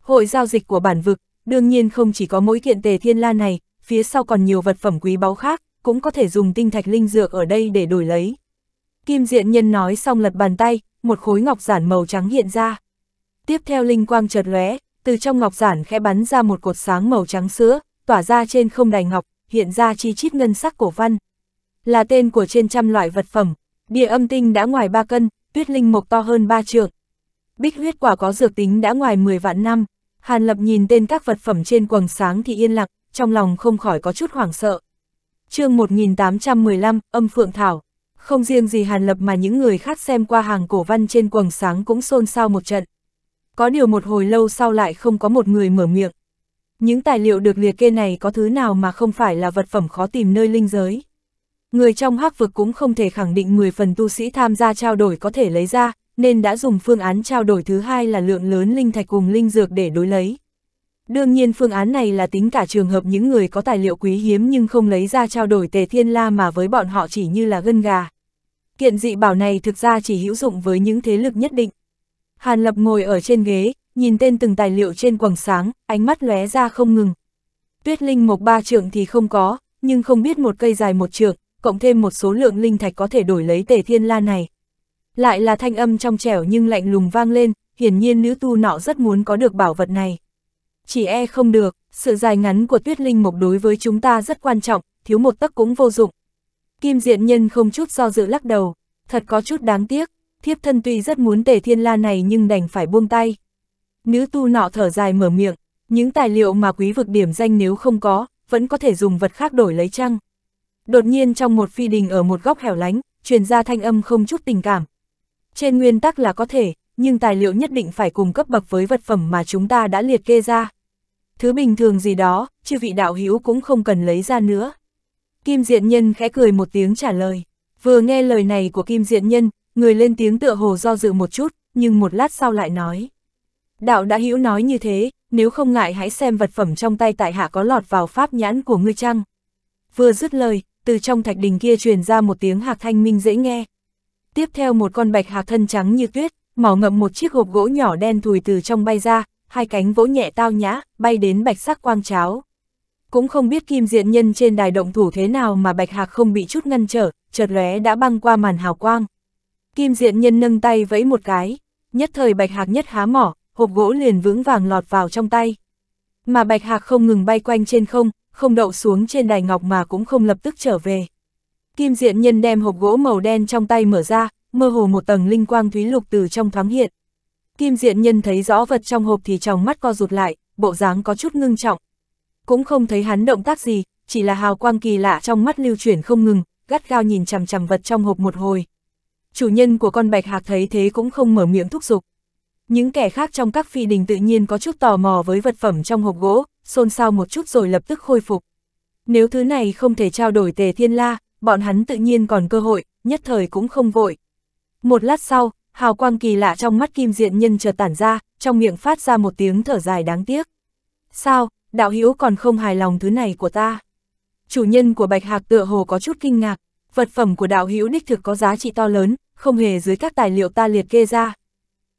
Hội giao dịch của bản vực, đương nhiên không chỉ có mỗi kiện tề thiên la này, phía sau còn nhiều vật phẩm quý báu khác, cũng có thể dùng tinh thạch linh dược ở đây để đổi lấy. Kim diện nhân nói xong lật bàn tay, một khối ngọc giản màu trắng hiện ra. Tiếp theo linh quang chợt lóe, từ trong ngọc giản khẽ bắn ra một cột sáng màu trắng sữa, tỏa ra trên không đài ngọc, hiện ra chi chít ngân sắc cổ văn. Là tên của trên trăm loại vật phẩm, Địa âm tinh đã ngoài 3 cân, tuyết linh mộc to hơn 3 trượng. Bích huyết quả có dược tính đã ngoài 10 vạn năm. Hàn Lập nhìn tên các vật phẩm trên quầng sáng thì yên lặng, trong lòng không khỏi có chút hoảng sợ. chương 1815, âm phượng thảo. Không riêng gì Hàn Lập mà những người khác xem qua hàng cổ văn trên quầng sáng cũng xôn xao một trận. Có điều một hồi lâu sau lại không có một người mở miệng. Những tài liệu được liệt kê này có thứ nào mà không phải là vật phẩm khó tìm nơi linh giới người trong hắc vực cũng không thể khẳng định 10 phần tu sĩ tham gia trao đổi có thể lấy ra, nên đã dùng phương án trao đổi thứ hai là lượng lớn linh thạch cùng linh dược để đối lấy. Đương nhiên phương án này là tính cả trường hợp những người có tài liệu quý hiếm nhưng không lấy ra trao đổi tề thiên la mà với bọn họ chỉ như là gân gà. Kiện dị bảo này thực ra chỉ hữu dụng với những thế lực nhất định. Hàn Lập ngồi ở trên ghế, nhìn tên từng tài liệu trên quầng sáng, ánh mắt lóe ra không ngừng. Tuyết linh mộc ba trượng thì không có, nhưng không biết một cây dài một trượng, cộng thêm một số lượng linh thạch có thể đổi lấy tề thiên la này. Lại là thanh âm trong trẻo nhưng lạnh lùng vang lên, hiển nhiên nữ tu nọ rất muốn có được bảo vật này. Chỉ e không được, sự dài ngắn của tuyết linh mộc đối với chúng ta rất quan trọng, thiếu một tấc cũng vô dụng. Kim diện nhân không chút do dự lắc đầu, thật có chút đáng tiếc, thiếp thân tuy rất muốn tề thiên la này nhưng đành phải buông tay. Nữ tu nọ thở dài mở miệng, những tài liệu mà quý vực điểm danh nếu không có, vẫn có thể dùng vật khác đổi lấy chăng? đột nhiên trong một phi đình ở một góc hẻo lánh, truyền ra thanh âm không chút tình cảm. Trên nguyên tắc là có thể, nhưng tài liệu nhất định phải cùng cấp bậc với vật phẩm mà chúng ta đã liệt kê ra. Thứ bình thường gì đó, chư vị đạo hữu cũng không cần lấy ra nữa. Kim Diện Nhân khẽ cười một tiếng trả lời. Vừa nghe lời này của Kim Diện Nhân, người lên tiếng tựa hồ do dự một chút, nhưng một lát sau lại nói. Đạo đã hữu nói như thế, nếu không ngại hãy xem vật phẩm trong tay tại hạ có lọt vào pháp nhãn của ngươi chăng. Vừa dứt lời, từ trong thạch đình kia truyền ra một tiếng hạc thanh minh dễ nghe. Tiếp theo một con bạch hạc thân trắng như tuyết, mỏ ngậm một chiếc hộp gỗ nhỏ đen thùi từ trong bay ra, hai cánh vỗ nhẹ tao nhã, bay đến bạch sắc quang cháo. Cũng không biết kim diện nhân trên đài động thủ thế nào mà bạch hạc không bị chút ngăn trở, chợt lóe đã băng qua màn hào quang. Kim diện nhân nâng tay vẫy một cái, nhất thời bạch hạc nhất há mỏ, hộp gỗ liền vững vàng lọt vào trong tay. Mà bạch hạc không ngừng bay quanh trên không, không đậu xuống trên đài ngọc mà cũng không lập tức trở về. Kim diện nhân đem hộp gỗ màu đen trong tay mở ra, mơ hồ một tầng linh quang thúy lục từ trong thoáng hiện. Kim diện nhân thấy rõ vật trong hộp thì trong mắt co rụt lại, bộ dáng có chút ngưng trọng. Cũng không thấy hắn động tác gì, chỉ là hào quang kỳ lạ trong mắt lưu chuyển không ngừng, gắt gao nhìn chằm chằm vật trong hộp một hồi. Chủ nhân của con bạch hạc thấy thế cũng không mở miệng thúc giục. Những kẻ khác trong các phi đình tự nhiên có chút tò mò với vật phẩm trong hộp gỗ, xôn xao một chút rồi lập tức khôi phục. Nếu thứ này không thể trao đổi tề thiên la, bọn hắn tự nhiên còn cơ hội, nhất thời cũng không vội. Một lát sau, hào quang kỳ lạ trong mắt kim diện nhân chợt tản ra, trong miệng phát ra một tiếng thở dài đáng tiếc. Sao, đạo hữu còn không hài lòng thứ này của ta? Chủ nhân của bạch hạc tựa hồ có chút kinh ngạc, vật phẩm của đạo hữu đích thực có giá trị to lớn, không hề dưới các tài liệu ta liệt kê ra.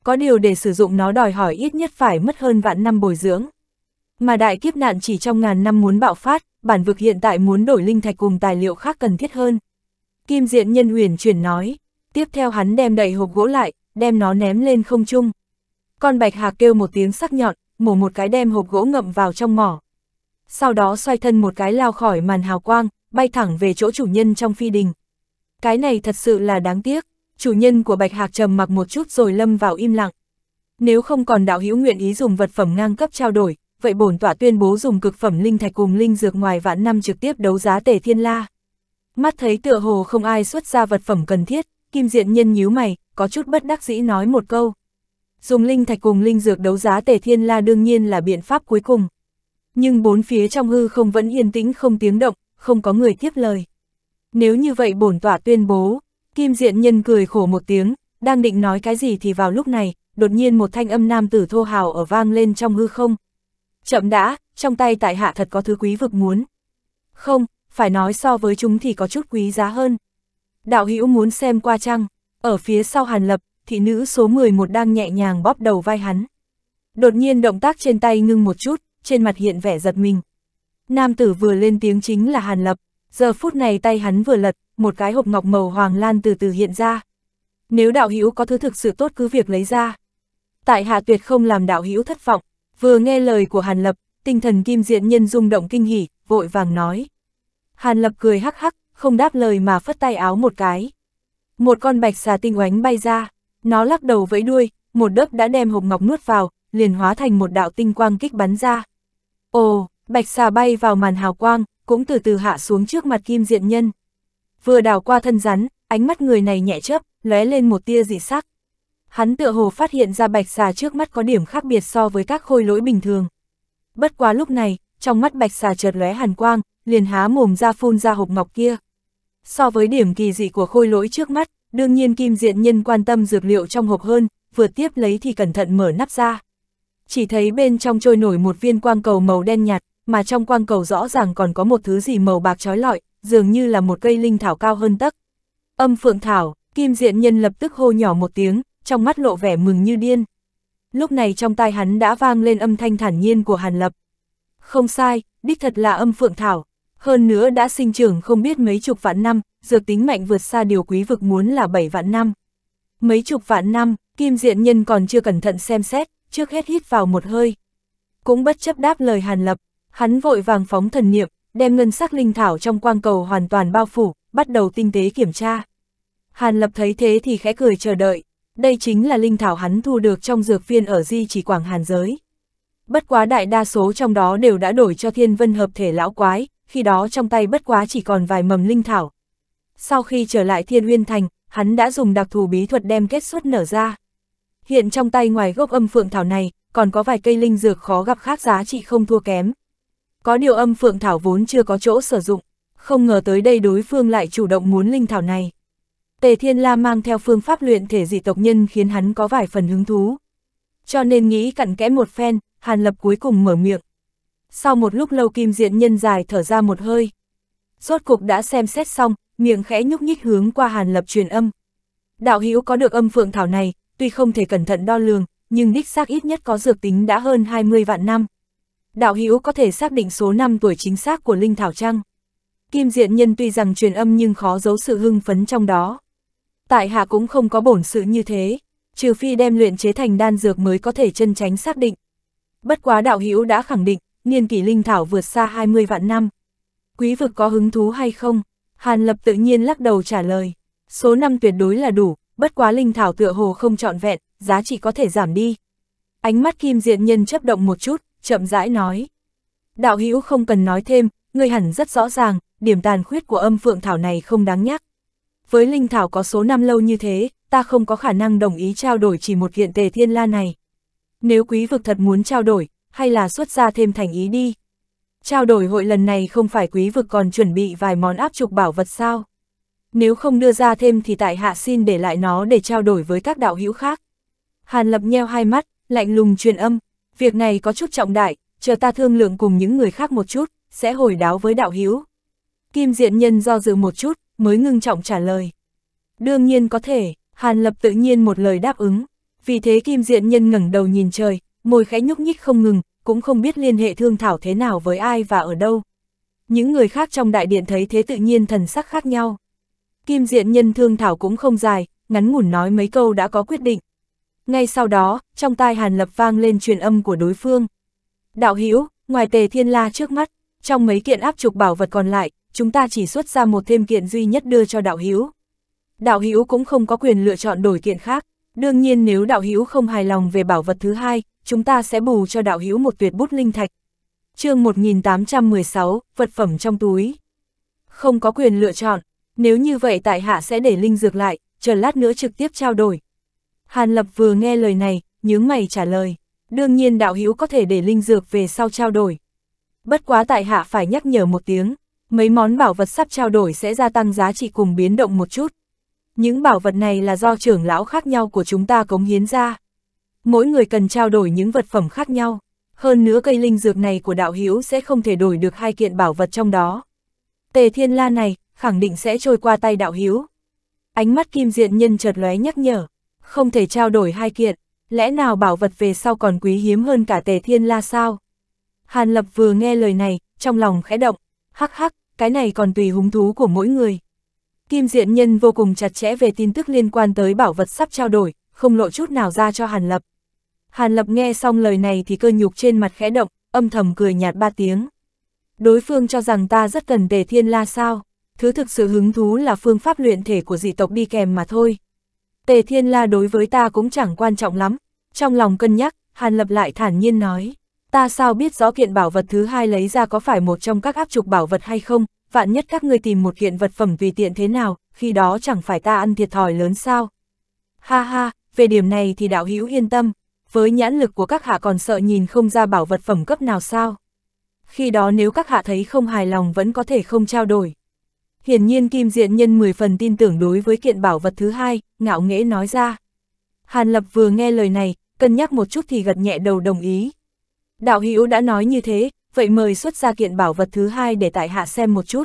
Có điều để sử dụng nó đòi hỏi ít nhất phải mất hơn vạn năm bồi dưỡng. Mà đại kiếp nạn chỉ trong ngàn năm muốn bạo phát, bản vực hiện tại muốn đổi linh thạch cùng tài liệu khác cần thiết hơn. Kim diện nhân huyền chuyển nói, tiếp theo hắn đem đầy hộp gỗ lại, đem nó ném lên không trung. Con bạch hạc kêu một tiếng sắc nhọn, mổ một cái đem hộp gỗ ngậm vào trong mỏ. Sau đó xoay thân một cái lao khỏi màn hào quang, bay thẳng về chỗ chủ nhân trong phi đình. Cái này thật sự là đáng tiếc, chủ nhân của bạch hạc trầm mặc một chút rồi lâm vào im lặng. Nếu không còn đạo hữu nguyện ý dùng vật phẩm ngang cấp trao đổi, vậy bổn tọa tuyên bố dùng cực phẩm linh thạch cùng linh dược ngoài vạn năm trực tiếp đấu giá tể thiên la. Mắt thấy tựa hồ không ai xuất ra vật phẩm cần thiết, kim diện nhân nhíu mày, có chút bất đắc dĩ nói một câu. Dùng linh thạch cùng linh dược đấu giá tể thiên la đương nhiên là biện pháp cuối cùng. Nhưng bốn phía trong hư không vẫn yên tĩnh không tiếng động, không có người tiếp lời. Nếu như vậy bổn tọa tuyên bố, kim diện nhân cười khổ một tiếng, đang định nói cái gì thì vào lúc này, đột nhiên một thanh âm nam tử thô hào ở vang lên trong hư không, Chậm đã, trong tay tại hạ thật có thứ quý vực muốn. Không, phải nói so với chúng thì có chút quý giá hơn. Đạo hữu muốn xem qua chăng ở phía sau Hàn Lập, thị nữ số 11 đang nhẹ nhàng bóp đầu vai hắn. Đột nhiên động tác trên tay ngưng một chút, trên mặt hiện vẻ giật mình. Nam tử vừa lên tiếng chính là Hàn Lập, giờ phút này tay hắn vừa lật, một cái hộp ngọc màu hoàng lan từ từ hiện ra. Nếu đạo hữu có thứ thực sự tốt cứ việc lấy ra. Tại hạ tuyệt không làm đạo hữu thất vọng, Vừa nghe lời của Hàn Lập, tinh thần kim diện nhân rung động kinh hỉ, vội vàng nói. Hàn Lập cười hắc hắc, không đáp lời mà phất tay áo một cái. Một con bạch xà tinh oánh bay ra, nó lắc đầu vẫy đuôi, một đớp đã đem hộp ngọc nuốt vào, liền hóa thành một đạo tinh quang kích bắn ra. Ồ, bạch xà bay vào màn hào quang, cũng từ từ hạ xuống trước mặt kim diện nhân. Vừa đảo qua thân rắn, ánh mắt người này nhẹ chớp, lóe lên một tia dị sắc. Hắn tựa hồ phát hiện ra bạch xà trước mắt có điểm khác biệt so với các khôi lỗi bình thường. Bất quá lúc này, trong mắt bạch xà chợt lóe hàn quang, liền há mồm ra phun ra hộp ngọc kia. So với điểm kỳ dị của khôi lỗi trước mắt, đương nhiên kim diện nhân quan tâm dược liệu trong hộp hơn, vừa tiếp lấy thì cẩn thận mở nắp ra. Chỉ thấy bên trong trôi nổi một viên quang cầu màu đen nhạt, mà trong quang cầu rõ ràng còn có một thứ gì màu bạc trói lọi, dường như là một cây linh thảo cao hơn tấc. Âm phượng thảo, kim diện nhân lập tức hô nhỏ một tiếng, trong mắt lộ vẻ mừng như điên. Lúc này trong tai hắn đã vang lên âm thanh thản nhiên của Hàn Lập. Không sai, đích thật là âm phượng thảo, hơn nữa đã sinh trưởng không biết mấy chục vạn năm, dược tính mạnh vượt xa điều quý vực muốn là 7 vạn năm. Mấy chục vạn năm, Kim Diện Nhân còn chưa cẩn thận xem xét, trước hết hít vào một hơi. Cũng bất chấp đáp lời Hàn Lập, hắn vội vàng phóng thần niệm, đem ngân sắc linh thảo trong quang cầu hoàn toàn bao phủ, bắt đầu tinh tế kiểm tra. Hàn Lập thấy thế thì khẽ cười chờ đợi, đây chính là linh thảo hắn thu được trong dược viên ở Di chỉ Quảng Hàn giới. Bất quá đại đa số trong đó đều đã đổi cho thiên vân hợp thể lão quái, khi đó trong tay bất quá chỉ còn vài mầm linh thảo. Sau khi trở lại thiên uyên thành, hắn đã dùng đặc thù bí thuật đem kết xuất nở ra. Hiện trong tay ngoài gốc âm phượng thảo này, còn có vài cây linh dược khó gặp khác giá trị không thua kém. Có điều âm phượng thảo vốn chưa có chỗ sử dụng, không ngờ tới đây đối phương lại chủ động muốn linh thảo này. Tề Thiên La mang theo phương pháp luyện thể dị tộc nhân khiến hắn có vài phần hứng thú. Cho nên nghĩ cặn kẽ một phen, Hàn Lập cuối cùng mở miệng. Sau một lúc lâu kim diện nhân dài thở ra một hơi. Rốt cục đã xem xét xong, miệng khẽ nhúc nhích hướng qua Hàn Lập truyền âm. Đạo hữu có được âm phượng thảo này, tuy không thể cẩn thận đo lường, nhưng đích xác ít nhất có dược tính đã hơn 20 vạn năm. Đạo hữu có thể xác định số năm tuổi chính xác của Linh Thảo Trăng. Kim diện nhân tuy rằng truyền âm nhưng khó giấu sự hưng phấn trong đó tại hạ cũng không có bổn sự như thế, trừ phi đem luyện chế thành đan dược mới có thể chân tránh xác định. Bất quá đạo hữu đã khẳng định, niên kỷ linh thảo vượt xa 20 vạn năm. Quý vực có hứng thú hay không? Hàn Lập tự nhiên lắc đầu trả lời. Số năm tuyệt đối là đủ, bất quá linh thảo tựa hồ không trọn vẹn, giá trị có thể giảm đi. Ánh mắt kim diện nhân chấp động một chút, chậm rãi nói. Đạo hữu không cần nói thêm, người hẳn rất rõ ràng, điểm tàn khuyết của âm phượng thảo này không đáng nhắc với linh thảo có số năm lâu như thế, ta không có khả năng đồng ý trao đổi chỉ một kiện tề thiên la này. Nếu quý vực thật muốn trao đổi, hay là xuất ra thêm thành ý đi. Trao đổi hội lần này không phải quý vực còn chuẩn bị vài món áp trục bảo vật sao. Nếu không đưa ra thêm thì tại hạ xin để lại nó để trao đổi với các đạo hữu khác. Hàn lập nheo hai mắt, lạnh lùng truyền âm, việc này có chút trọng đại, chờ ta thương lượng cùng những người khác một chút, sẽ hồi đáo với đạo hữu. Kim diện nhân do dự một chút, mới ngưng trọng trả lời. Đương nhiên có thể, Hàn Lập tự nhiên một lời đáp ứng, vì thế Kim Diện Nhân ngẩng đầu nhìn trời, môi khẽ nhúc nhích không ngừng, cũng không biết liên hệ thương thảo thế nào với ai và ở đâu. Những người khác trong đại điện thấy thế tự nhiên thần sắc khác nhau. Kim Diện Nhân thương thảo cũng không dài, ngắn ngủn nói mấy câu đã có quyết định. Ngay sau đó, trong tai Hàn Lập vang lên truyền âm của đối phương. Đạo Hữu ngoài tề thiên la trước mắt, trong mấy kiện áp trục bảo vật còn lại, chúng ta chỉ xuất ra một thêm kiện duy nhất đưa cho đạo hữu. Đạo hữu cũng không có quyền lựa chọn đổi kiện khác, đương nhiên nếu đạo hữu không hài lòng về bảo vật thứ hai, chúng ta sẽ bù cho đạo hữu một tuyệt bút linh thạch. Chương 1816, vật phẩm trong túi. Không có quyền lựa chọn, nếu như vậy tại hạ sẽ để linh dược lại, chờ lát nữa trực tiếp trao đổi. Hàn Lập vừa nghe lời này, nhướng mày trả lời, đương nhiên đạo hữu có thể để linh dược về sau trao đổi. Bất quá tại hạ phải nhắc nhở một tiếng, Mấy món bảo vật sắp trao đổi sẽ gia tăng giá trị cùng biến động một chút. Những bảo vật này là do trưởng lão khác nhau của chúng ta cống hiến ra. Mỗi người cần trao đổi những vật phẩm khác nhau. Hơn nữa cây linh dược này của đạo hữu sẽ không thể đổi được hai kiện bảo vật trong đó. Tề thiên la này, khẳng định sẽ trôi qua tay đạo hữu. Ánh mắt kim diện nhân chợt lóe nhắc nhở. Không thể trao đổi hai kiện, lẽ nào bảo vật về sau còn quý hiếm hơn cả tề thiên la sao? Hàn lập vừa nghe lời này, trong lòng khẽ động. Hắc hắc, cái này còn tùy hứng thú của mỗi người. Kim Diện Nhân vô cùng chặt chẽ về tin tức liên quan tới bảo vật sắp trao đổi, không lộ chút nào ra cho Hàn Lập. Hàn Lập nghe xong lời này thì cơ nhục trên mặt khẽ động, âm thầm cười nhạt ba tiếng. Đối phương cho rằng ta rất cần tề thiên la sao, thứ thực sự hứng thú là phương pháp luyện thể của dị tộc đi kèm mà thôi. Tề thiên la đối với ta cũng chẳng quan trọng lắm, trong lòng cân nhắc, Hàn Lập lại thản nhiên nói. Ta sao biết rõ kiện bảo vật thứ hai lấy ra có phải một trong các áp trục bảo vật hay không, vạn nhất các ngươi tìm một kiện vật phẩm tùy tiện thế nào, khi đó chẳng phải ta ăn thiệt thòi lớn sao. Ha ha, về điểm này thì đạo hữu yên tâm, với nhãn lực của các hạ còn sợ nhìn không ra bảo vật phẩm cấp nào sao. Khi đó nếu các hạ thấy không hài lòng vẫn có thể không trao đổi. Hiển nhiên Kim Diện Nhân 10 phần tin tưởng đối với kiện bảo vật thứ hai, ngạo nghễ nói ra. Hàn Lập vừa nghe lời này, cân nhắc một chút thì gật nhẹ đầu đồng ý, Đạo Hữu đã nói như thế, vậy mời xuất ra kiện bảo vật thứ hai để tại hạ xem một chút.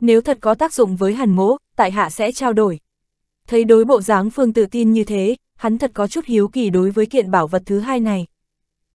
Nếu thật có tác dụng với hàn mỗ, tại hạ sẽ trao đổi. Thấy đối bộ dáng Phương tự tin như thế, hắn thật có chút hiếu kỳ đối với kiện bảo vật thứ hai này.